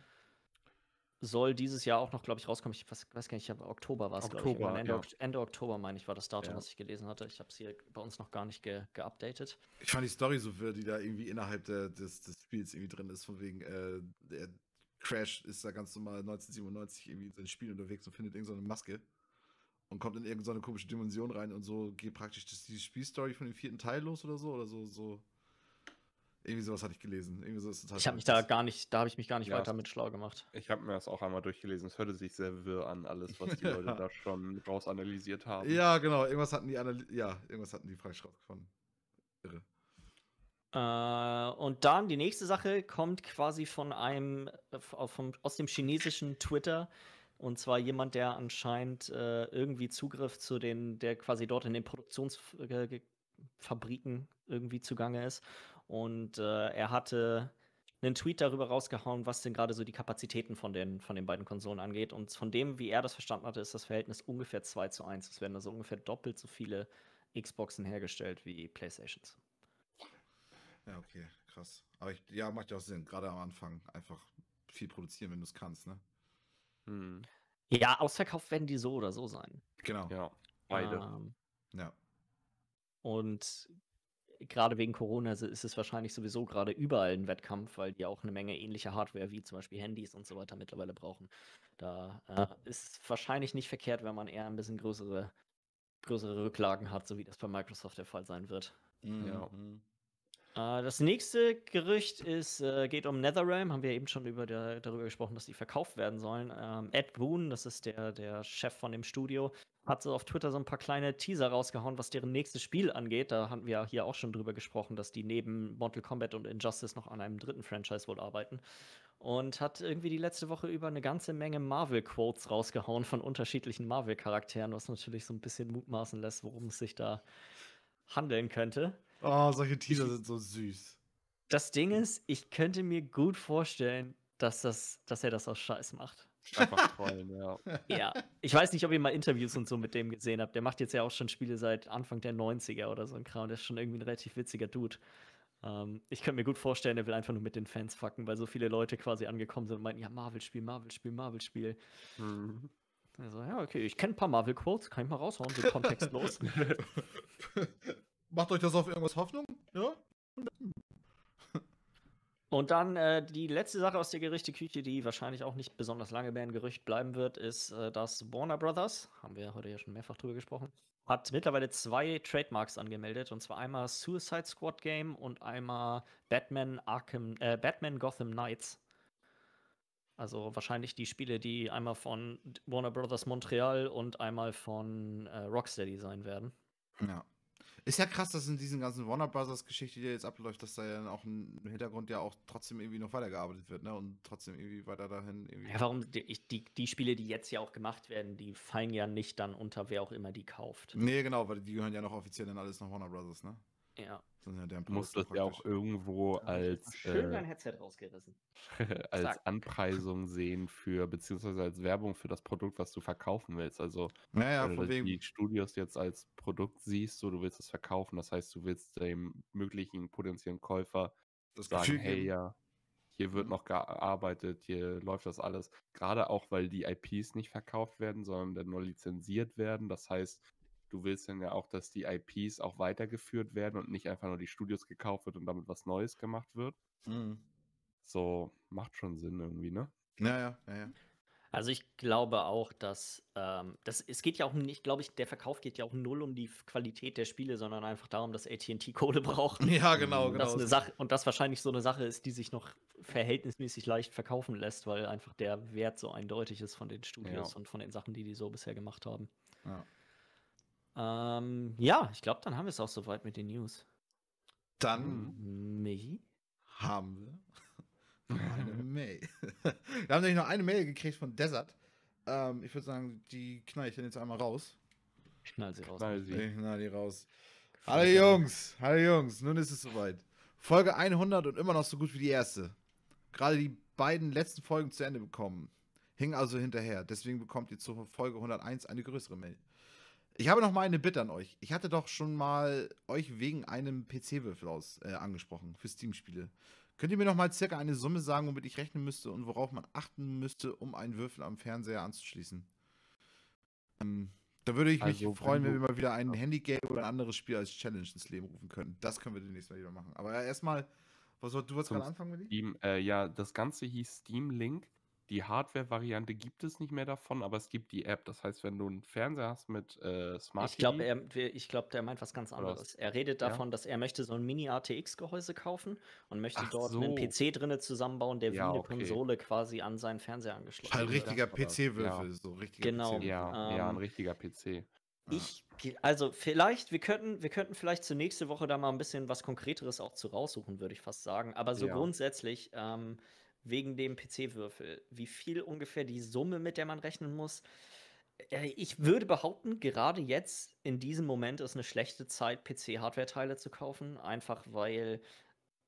soll dieses Jahr auch noch, glaube ich, rauskommen. Ich weiß, weiß gar nicht, ich Oktober war es, glaube ich. Ende, ja. Ende, Oktober, meine ich, war das Datum, ja. was ich gelesen hatte. Ich habe es hier bei uns noch gar nicht ge geupdatet. Ich fand die Story so, die da irgendwie innerhalb der, des, des Spiels irgendwie drin ist, von wegen, äh, der Crash ist da ganz normal 1997 irgendwie in sein Spiel unterwegs und findet irgendeine Maske und kommt in irgendeine komische Dimension rein und so geht praktisch die Spielstory von dem vierten Teil los oder so, oder so, so irgendwie sowas hatte ich gelesen. Irgendwie sowas ich habe mich da gar nicht, da habe ich mich gar nicht ja, weiter mit schlau gemacht. Ich habe mir das auch einmal durchgelesen. Es hörte sich sehr wirr an, alles, was die Leute da schon raus analysiert haben. Ja, genau. Irgendwas hatten die, Analy ja, irgendwas hatten die falsch rausgefunden. Irre. Äh, und dann die nächste Sache kommt quasi von einem, äh, vom, aus dem chinesischen Twitter. Und zwar jemand, der anscheinend äh, irgendwie Zugriff zu den, der quasi dort in den Produktionsfabriken äh, irgendwie zugange ist und äh, er hatte einen Tweet darüber rausgehauen, was denn gerade so die Kapazitäten von den, von den beiden Konsolen angeht. Und von dem, wie er das verstanden hatte, ist das Verhältnis ungefähr 2 zu 1. Es werden also ungefähr doppelt so viele Xboxen hergestellt wie Playstations. Ja, okay, krass. Aber ich, ja, macht ja auch Sinn. Gerade am Anfang einfach viel produzieren, wenn du es kannst, ne? Hm. Ja, ausverkauft werden die so oder so sein. Genau. Ja, beide. Ähm, ja. Und gerade wegen Corona ist es wahrscheinlich sowieso gerade überall ein Wettkampf, weil die auch eine Menge ähnlicher Hardware wie zum Beispiel Handys und so weiter mittlerweile brauchen. Da äh, ist es wahrscheinlich nicht verkehrt, wenn man eher ein bisschen größere, größere Rücklagen hat, so wie das bei Microsoft der Fall sein wird. Mhm. Ja. Äh, das nächste Gerücht ist, äh, geht um NetherRealm. Haben wir eben schon über der, darüber gesprochen, dass die verkauft werden sollen. Ähm, Ed Boon, das ist der, der Chef von dem Studio, hat so auf Twitter so ein paar kleine Teaser rausgehauen, was deren nächstes Spiel angeht. Da hatten wir hier auch schon drüber gesprochen, dass die neben Mortal Kombat und Injustice noch an einem dritten Franchise wohl arbeiten. Und hat irgendwie die letzte Woche über eine ganze Menge Marvel-Quotes rausgehauen von unterschiedlichen Marvel-Charakteren, was natürlich so ein bisschen mutmaßen lässt, worum es sich da handeln könnte. Oh, solche Teaser sind so süß. Das Ding ist, ich könnte mir gut vorstellen, dass, das, dass er das aus Scheiß macht. Einfach trollen, ja. Ja, ich weiß nicht, ob ihr mal Interviews und so mit dem gesehen habt. Der macht jetzt ja auch schon Spiele seit Anfang der 90er oder so ein Kram. Der ist schon irgendwie ein relativ witziger Dude. Ähm, ich könnte mir gut vorstellen, er will einfach nur mit den Fans fucken, weil so viele Leute quasi angekommen sind und meinten, ja, Marvel-Spiel, Marvel-Spiel, Marvel-Spiel. Mhm. Also, ja, okay, ich kenne ein paar Marvel-Quotes, kann ich mal raushauen, so kontextlos. Macht euch das auf irgendwas Hoffnung? Ja? Und dann äh, die letzte Sache aus der Gerichteküche, die wahrscheinlich auch nicht besonders lange mehr ein Gerücht bleiben wird, ist, äh, dass Warner Brothers, haben wir heute ja schon mehrfach drüber gesprochen, hat mittlerweile zwei Trademarks angemeldet. Und zwar einmal Suicide Squad Game und einmal Batman, Arkham, äh, Batman Gotham Knights. Also wahrscheinlich die Spiele, die einmal von Warner Brothers Montreal und einmal von äh, Rocksteady sein werden. Ja. Ist ja krass, dass in diesen ganzen Warner Brothers Geschichte, die jetzt abläuft, dass da ja auch im Hintergrund ja auch trotzdem irgendwie noch weitergearbeitet wird, ne? Und trotzdem irgendwie weiter dahin. Irgendwie ja, warum die, die, die, Spiele, die jetzt ja auch gemacht werden, die fallen ja nicht dann unter wer auch immer die kauft. Nee, genau, weil die gehören ja noch offiziell dann alles nach Warner Brothers, ne? Ja sondern Du musst das ja auch irgendwo als. Schön dein äh, Headset rausgerissen. als Zack. Anpreisung sehen für, beziehungsweise als Werbung für das Produkt, was du verkaufen willst. Also, naja, wenn du die Studios jetzt als Produkt siehst, so du willst es verkaufen. Das heißt, du willst dem möglichen potenziellen Käufer das sagen, Gefühl hey, ja, hier wird mhm. noch gearbeitet, hier läuft das alles. Gerade auch, weil die IPs nicht verkauft werden, sondern nur lizenziert werden. Das heißt, du willst dann ja auch, dass die IPs auch weitergeführt werden und nicht einfach nur die Studios gekauft wird und damit was Neues gemacht wird. Mhm. So, macht schon Sinn irgendwie, ne? Naja, naja. Also ich glaube auch, dass ähm, das, es geht ja auch nicht, glaube ich, der Verkauf geht ja auch null um die Qualität der Spiele, sondern einfach darum, dass AT&T Kohle braucht. Ja, genau, und genau. Das Sache, und das wahrscheinlich so eine Sache ist, die sich noch verhältnismäßig leicht verkaufen lässt, weil einfach der Wert so eindeutig ist von den Studios ja. und von den Sachen, die die so bisher gemacht haben. Ja. Ähm, ja, ich glaube, dann haben wir es auch soweit mit den News. Dann Michi? haben wir eine Mail. wir haben nämlich noch eine Mail gekriegt von Desert. Ähm, ich würde sagen, die knall ich dann jetzt einmal raus. Ich knall sie raus. Knall sie. Ich knall die raus. Hallo Jungs, hallo Jungs, nun ist es soweit. Folge 100 und immer noch so gut wie die erste. Gerade die beiden letzten Folgen zu Ende bekommen. Hing also hinterher. Deswegen bekommt ihr zur Folge 101 eine größere Mail. Ich habe noch mal eine Bitte an euch. Ich hatte doch schon mal euch wegen einem PC-Würfel aus äh, angesprochen für Steam-Spiele. Könnt ihr mir noch mal circa eine Summe sagen, womit ich rechnen müsste und worauf man achten müsste, um einen Würfel am Fernseher anzuschließen? Ähm, da würde ich mich also, freuen, wenn wir mal wieder ein Handy-Game oder ein anderes Spiel als Challenge ins Leben rufen können. Das können wir demnächst mal wieder machen. Aber erstmal, was, du wolltest gerade anfangen, Willi? Steam, äh, ja, das Ganze hieß Steam Link die Hardware-Variante gibt es nicht mehr davon, aber es gibt die App. Das heißt, wenn du einen Fernseher hast mit äh, Smart ich glaub, Er, ich glaube, der meint was ganz anderes. Er redet davon, ja? dass er möchte so ein Mini-ATX-Gehäuse kaufen und möchte Ach dort so. einen PC drinne zusammenbauen, der ja, wie eine okay. Konsole quasi an seinen Fernseher angeschlossen ist. Halt ein richtiger PC-Würfel, ja. so richtig. genau. PC. Ja, ähm, ja, ein ähm, richtiger PC. Ich, also vielleicht, wir könnten, wir könnten vielleicht zur nächsten Woche da mal ein bisschen was Konkreteres auch zu raussuchen, würde ich fast sagen. Aber so grundsätzlich, ähm, wegen dem PC-Würfel, wie viel ungefähr die Summe, mit der man rechnen muss. Äh, ich würde behaupten, gerade jetzt in diesem Moment ist eine schlechte Zeit, PC-Hardware-Teile zu kaufen, einfach weil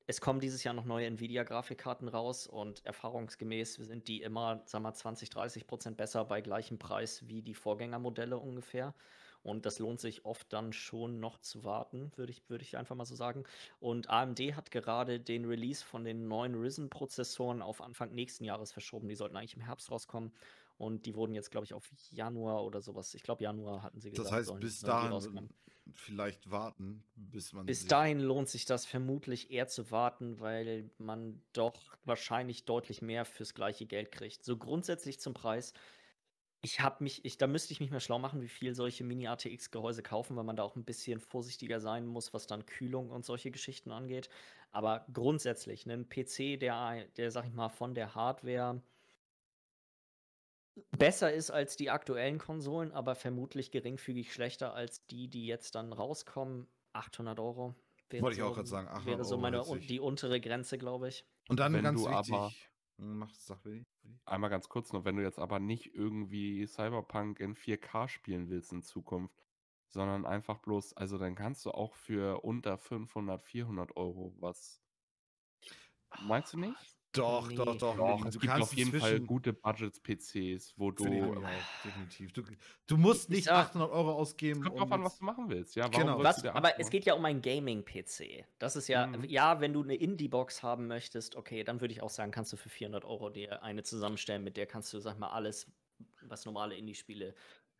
es kommen dieses Jahr noch neue Nvidia-Grafikkarten raus und erfahrungsgemäß sind die immer, sagen wir, 20, 30 Prozent besser bei gleichem Preis wie die Vorgängermodelle ungefähr. Und das lohnt sich oft dann schon noch zu warten, würde ich, würd ich einfach mal so sagen. Und AMD hat gerade den Release von den neuen Risen-Prozessoren auf Anfang nächsten Jahres verschoben. Die sollten eigentlich im Herbst rauskommen. Und die wurden jetzt, glaube ich, auf Januar oder sowas. Ich glaube, Januar hatten sie gesagt. Das heißt, bis dahin vielleicht warten, bis man. Bis dahin lohnt sich das vermutlich eher zu warten, weil man doch wahrscheinlich deutlich mehr fürs gleiche Geld kriegt. So grundsätzlich zum Preis ich habe mich, ich, da müsste ich mich mal schlau machen, wie viel solche Mini-ATX-Gehäuse kaufen, weil man da auch ein bisschen vorsichtiger sein muss, was dann Kühlung und solche Geschichten angeht. Aber grundsätzlich, ne, ein PC, der, der, sag ich mal, von der Hardware besser ist als die aktuellen Konsolen, aber vermutlich geringfügig schlechter als die, die jetzt dann rauskommen, 800 Euro. Wäre Wollte so, ich auch gerade sagen, 800 wäre so meine, die untere Grenze, glaube ich. Und dann Wenn ganz du wichtig, aber Mach, sag Willi. Einmal ganz kurz noch, wenn du jetzt aber nicht irgendwie Cyberpunk in 4K spielen willst in Zukunft, sondern einfach bloß, also dann kannst du auch für unter 500, 400 Euro was. Oh Meinst du nicht? Doch, nee. doch, doch, doch. Es gibt auf jeden Fall gute Budgets-PCs, wo du. Äh, definitiv. Du, du, musst nicht 800 Euro ausgeben. Es kommt drauf an, was du machen willst. Ja, genau. Was, aber es geht ja um einen Gaming-PC. Das ist ja, hm. ja, wenn du eine Indie-Box haben möchtest, okay, dann würde ich auch sagen, kannst du für 400 Euro dir eine zusammenstellen, mit der kannst du, sag mal, alles, was normale Indie-Spiele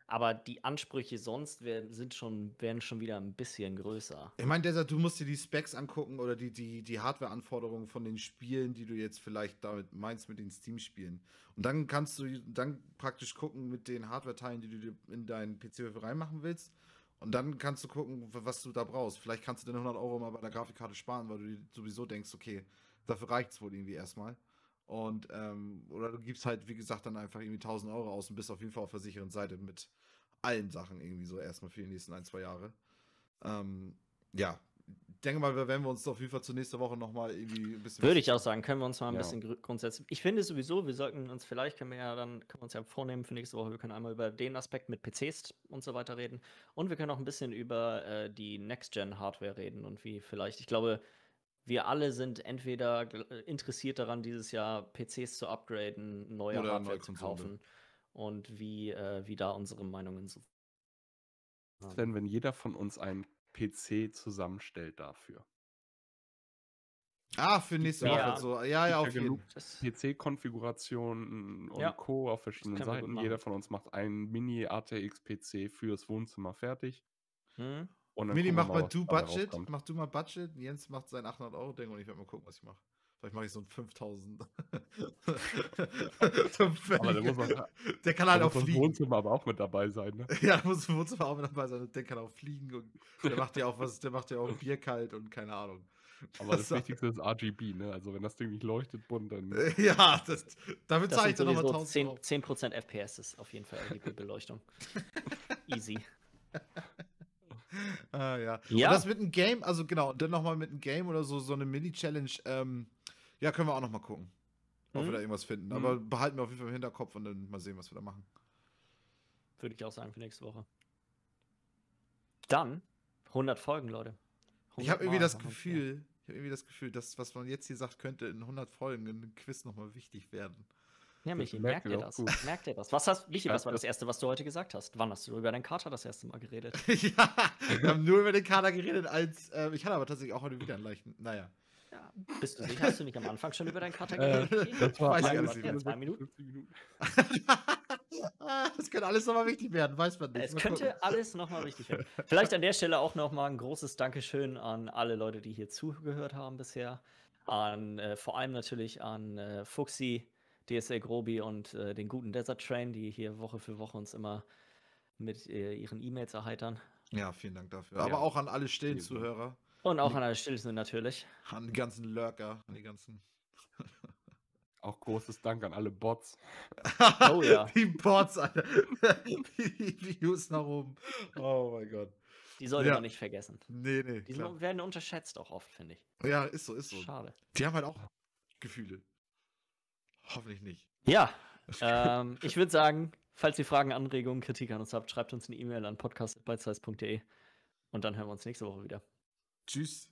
aber die Ansprüche sonst sind schon, werden schon wieder ein bisschen größer. Ich meine, Desert, du musst dir die Specs angucken oder die, die, die Hardware-Anforderungen von den Spielen, die du jetzt vielleicht damit meinst mit den Steam-Spielen. Und dann kannst du dann praktisch gucken mit den Hardware-Teilen, die du in deinen PC reinmachen willst. Und dann kannst du gucken, was du da brauchst. Vielleicht kannst du dir 100 Euro mal bei der Grafikkarte sparen, weil du sowieso denkst, okay, dafür reicht es wohl irgendwie erstmal. Und, ähm, oder du gibst halt, wie gesagt, dann einfach irgendwie 1000 Euro aus und bist auf jeden Fall auf der sicheren Seite mit allen Sachen irgendwie so erstmal für die nächsten ein, zwei Jahre. Ähm, ja, denke mal, werden wir uns auf jeden Fall zur nächsten Woche nochmal irgendwie ein bisschen. Würde ich auch sagen, können wir uns mal ein ja. bisschen grundsätzlich. Ich finde sowieso, wir sollten uns vielleicht, können wir ja dann, können wir uns ja vornehmen für nächste Woche, wir können einmal über den Aspekt mit PCs und so weiter reden. Und wir können auch ein bisschen über äh, die Next-Gen-Hardware reden und wie vielleicht, ich glaube, wir alle sind entweder äh, interessiert daran, dieses Jahr PCs zu upgraden, neue Oder Hardware zu kaufen und wie, äh, wie da unsere Meinungen sind. Was denn, wenn jeder von uns einen PC zusammenstellt dafür? Ah, für nächste Woche. Ja. So. Ja, ja, auf jeden PC-Konfigurationen und ja. Co. auf verschiedenen Seiten. Jeder von uns macht einen Mini-ATX-PC fürs Wohnzimmer fertig. Hm. Mini, mach mal, mal du Budget. Mach du mal Budget. Jens macht sein 800-Euro-Ding und ich werde mal gucken, was ich mache. Vielleicht mache ich so ein 5000. der, der kann halt auch fliegen. Der muss Wohnzimmer aber auch mit dabei sein, ne? Ja, muss im Wohnzimmer auch mit dabei sein. Der kann auch fliegen und der macht ja auch was, der macht ja auch Bier kalt und keine Ahnung. Aber das, das Wichtigste ist RGB, ne? Also wenn das Ding nicht leuchtet bunt, dann. Äh, ja, das, damit zeige ich dir nochmal 1000 10%, 10 FPS ist auf jeden Fall RGB-Beleuchtung. Easy. ah, ja. ja. Und das mit einem Game, also genau, dann nochmal mit einem Game oder so, so eine Mini-Challenge, ähm, ja, können wir auch nochmal gucken. Ob mhm. wir da irgendwas finden. Mhm. Aber behalten wir auf jeden Fall im Hinterkopf und dann mal sehen, was wir da machen. Würde ich auch sagen für nächste Woche. Dann 100 Folgen, Leute. 100 ich habe irgendwie das Gefühl, ich habe irgendwie das Gefühl, dass was man jetzt hier sagt, könnte in 100 Folgen in einem Quiz nochmal wichtig werden. Ja, Michi, merkt ihr das? Gut. Merkt ihr das? Was hast, Michi, was war das Erste, was du heute gesagt hast? Wann hast du über deinen Kater das erste Mal geredet? ja, wir haben nur über den Kater geredet, als äh, ich hatte aber tatsächlich auch heute wieder einen leichten, naja. Ja, bist du sicher? Hast du nicht am Anfang schon über deinen Kater äh, geredet? Äh, das war weiß ich alles ja, zwei Minuten. Minuten. das könnte alles nochmal wichtig werden, weiß man nicht. Es mal könnte gucken. alles nochmal wichtig werden. Vielleicht an der Stelle auch nochmal ein großes Dankeschön an alle Leute, die hier zugehört haben bisher. An, äh, vor allem natürlich an äh, Fuxi, DSA Grobi und äh, den guten Desert Train, die hier Woche für Woche uns immer mit äh, ihren E-Mails erheitern. Ja, vielen Dank dafür. Ja. Aber auch an alle stillen Zuhörer. Und auch an alle stillen natürlich. An die ganzen Lurker, an die ganzen. Auch großes Dank an alle Bots. Oh ja. die Bots, Alter. die Views nach oben. Oh mein Gott. Die sollte ja. man nicht vergessen. Nee, nee. Die klar. werden unterschätzt auch oft, finde ich. Ja, ist so, ist so. Schade. Die haben halt auch Gefühle. Hoffentlich nicht. Ja, ähm, ich würde sagen, falls ihr Fragen, Anregungen, Kritik an uns habt, schreibt uns eine E-Mail an podcast.beizeis.de und dann hören wir uns nächste Woche wieder. Tschüss.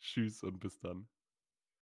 Tschüss und bis dann.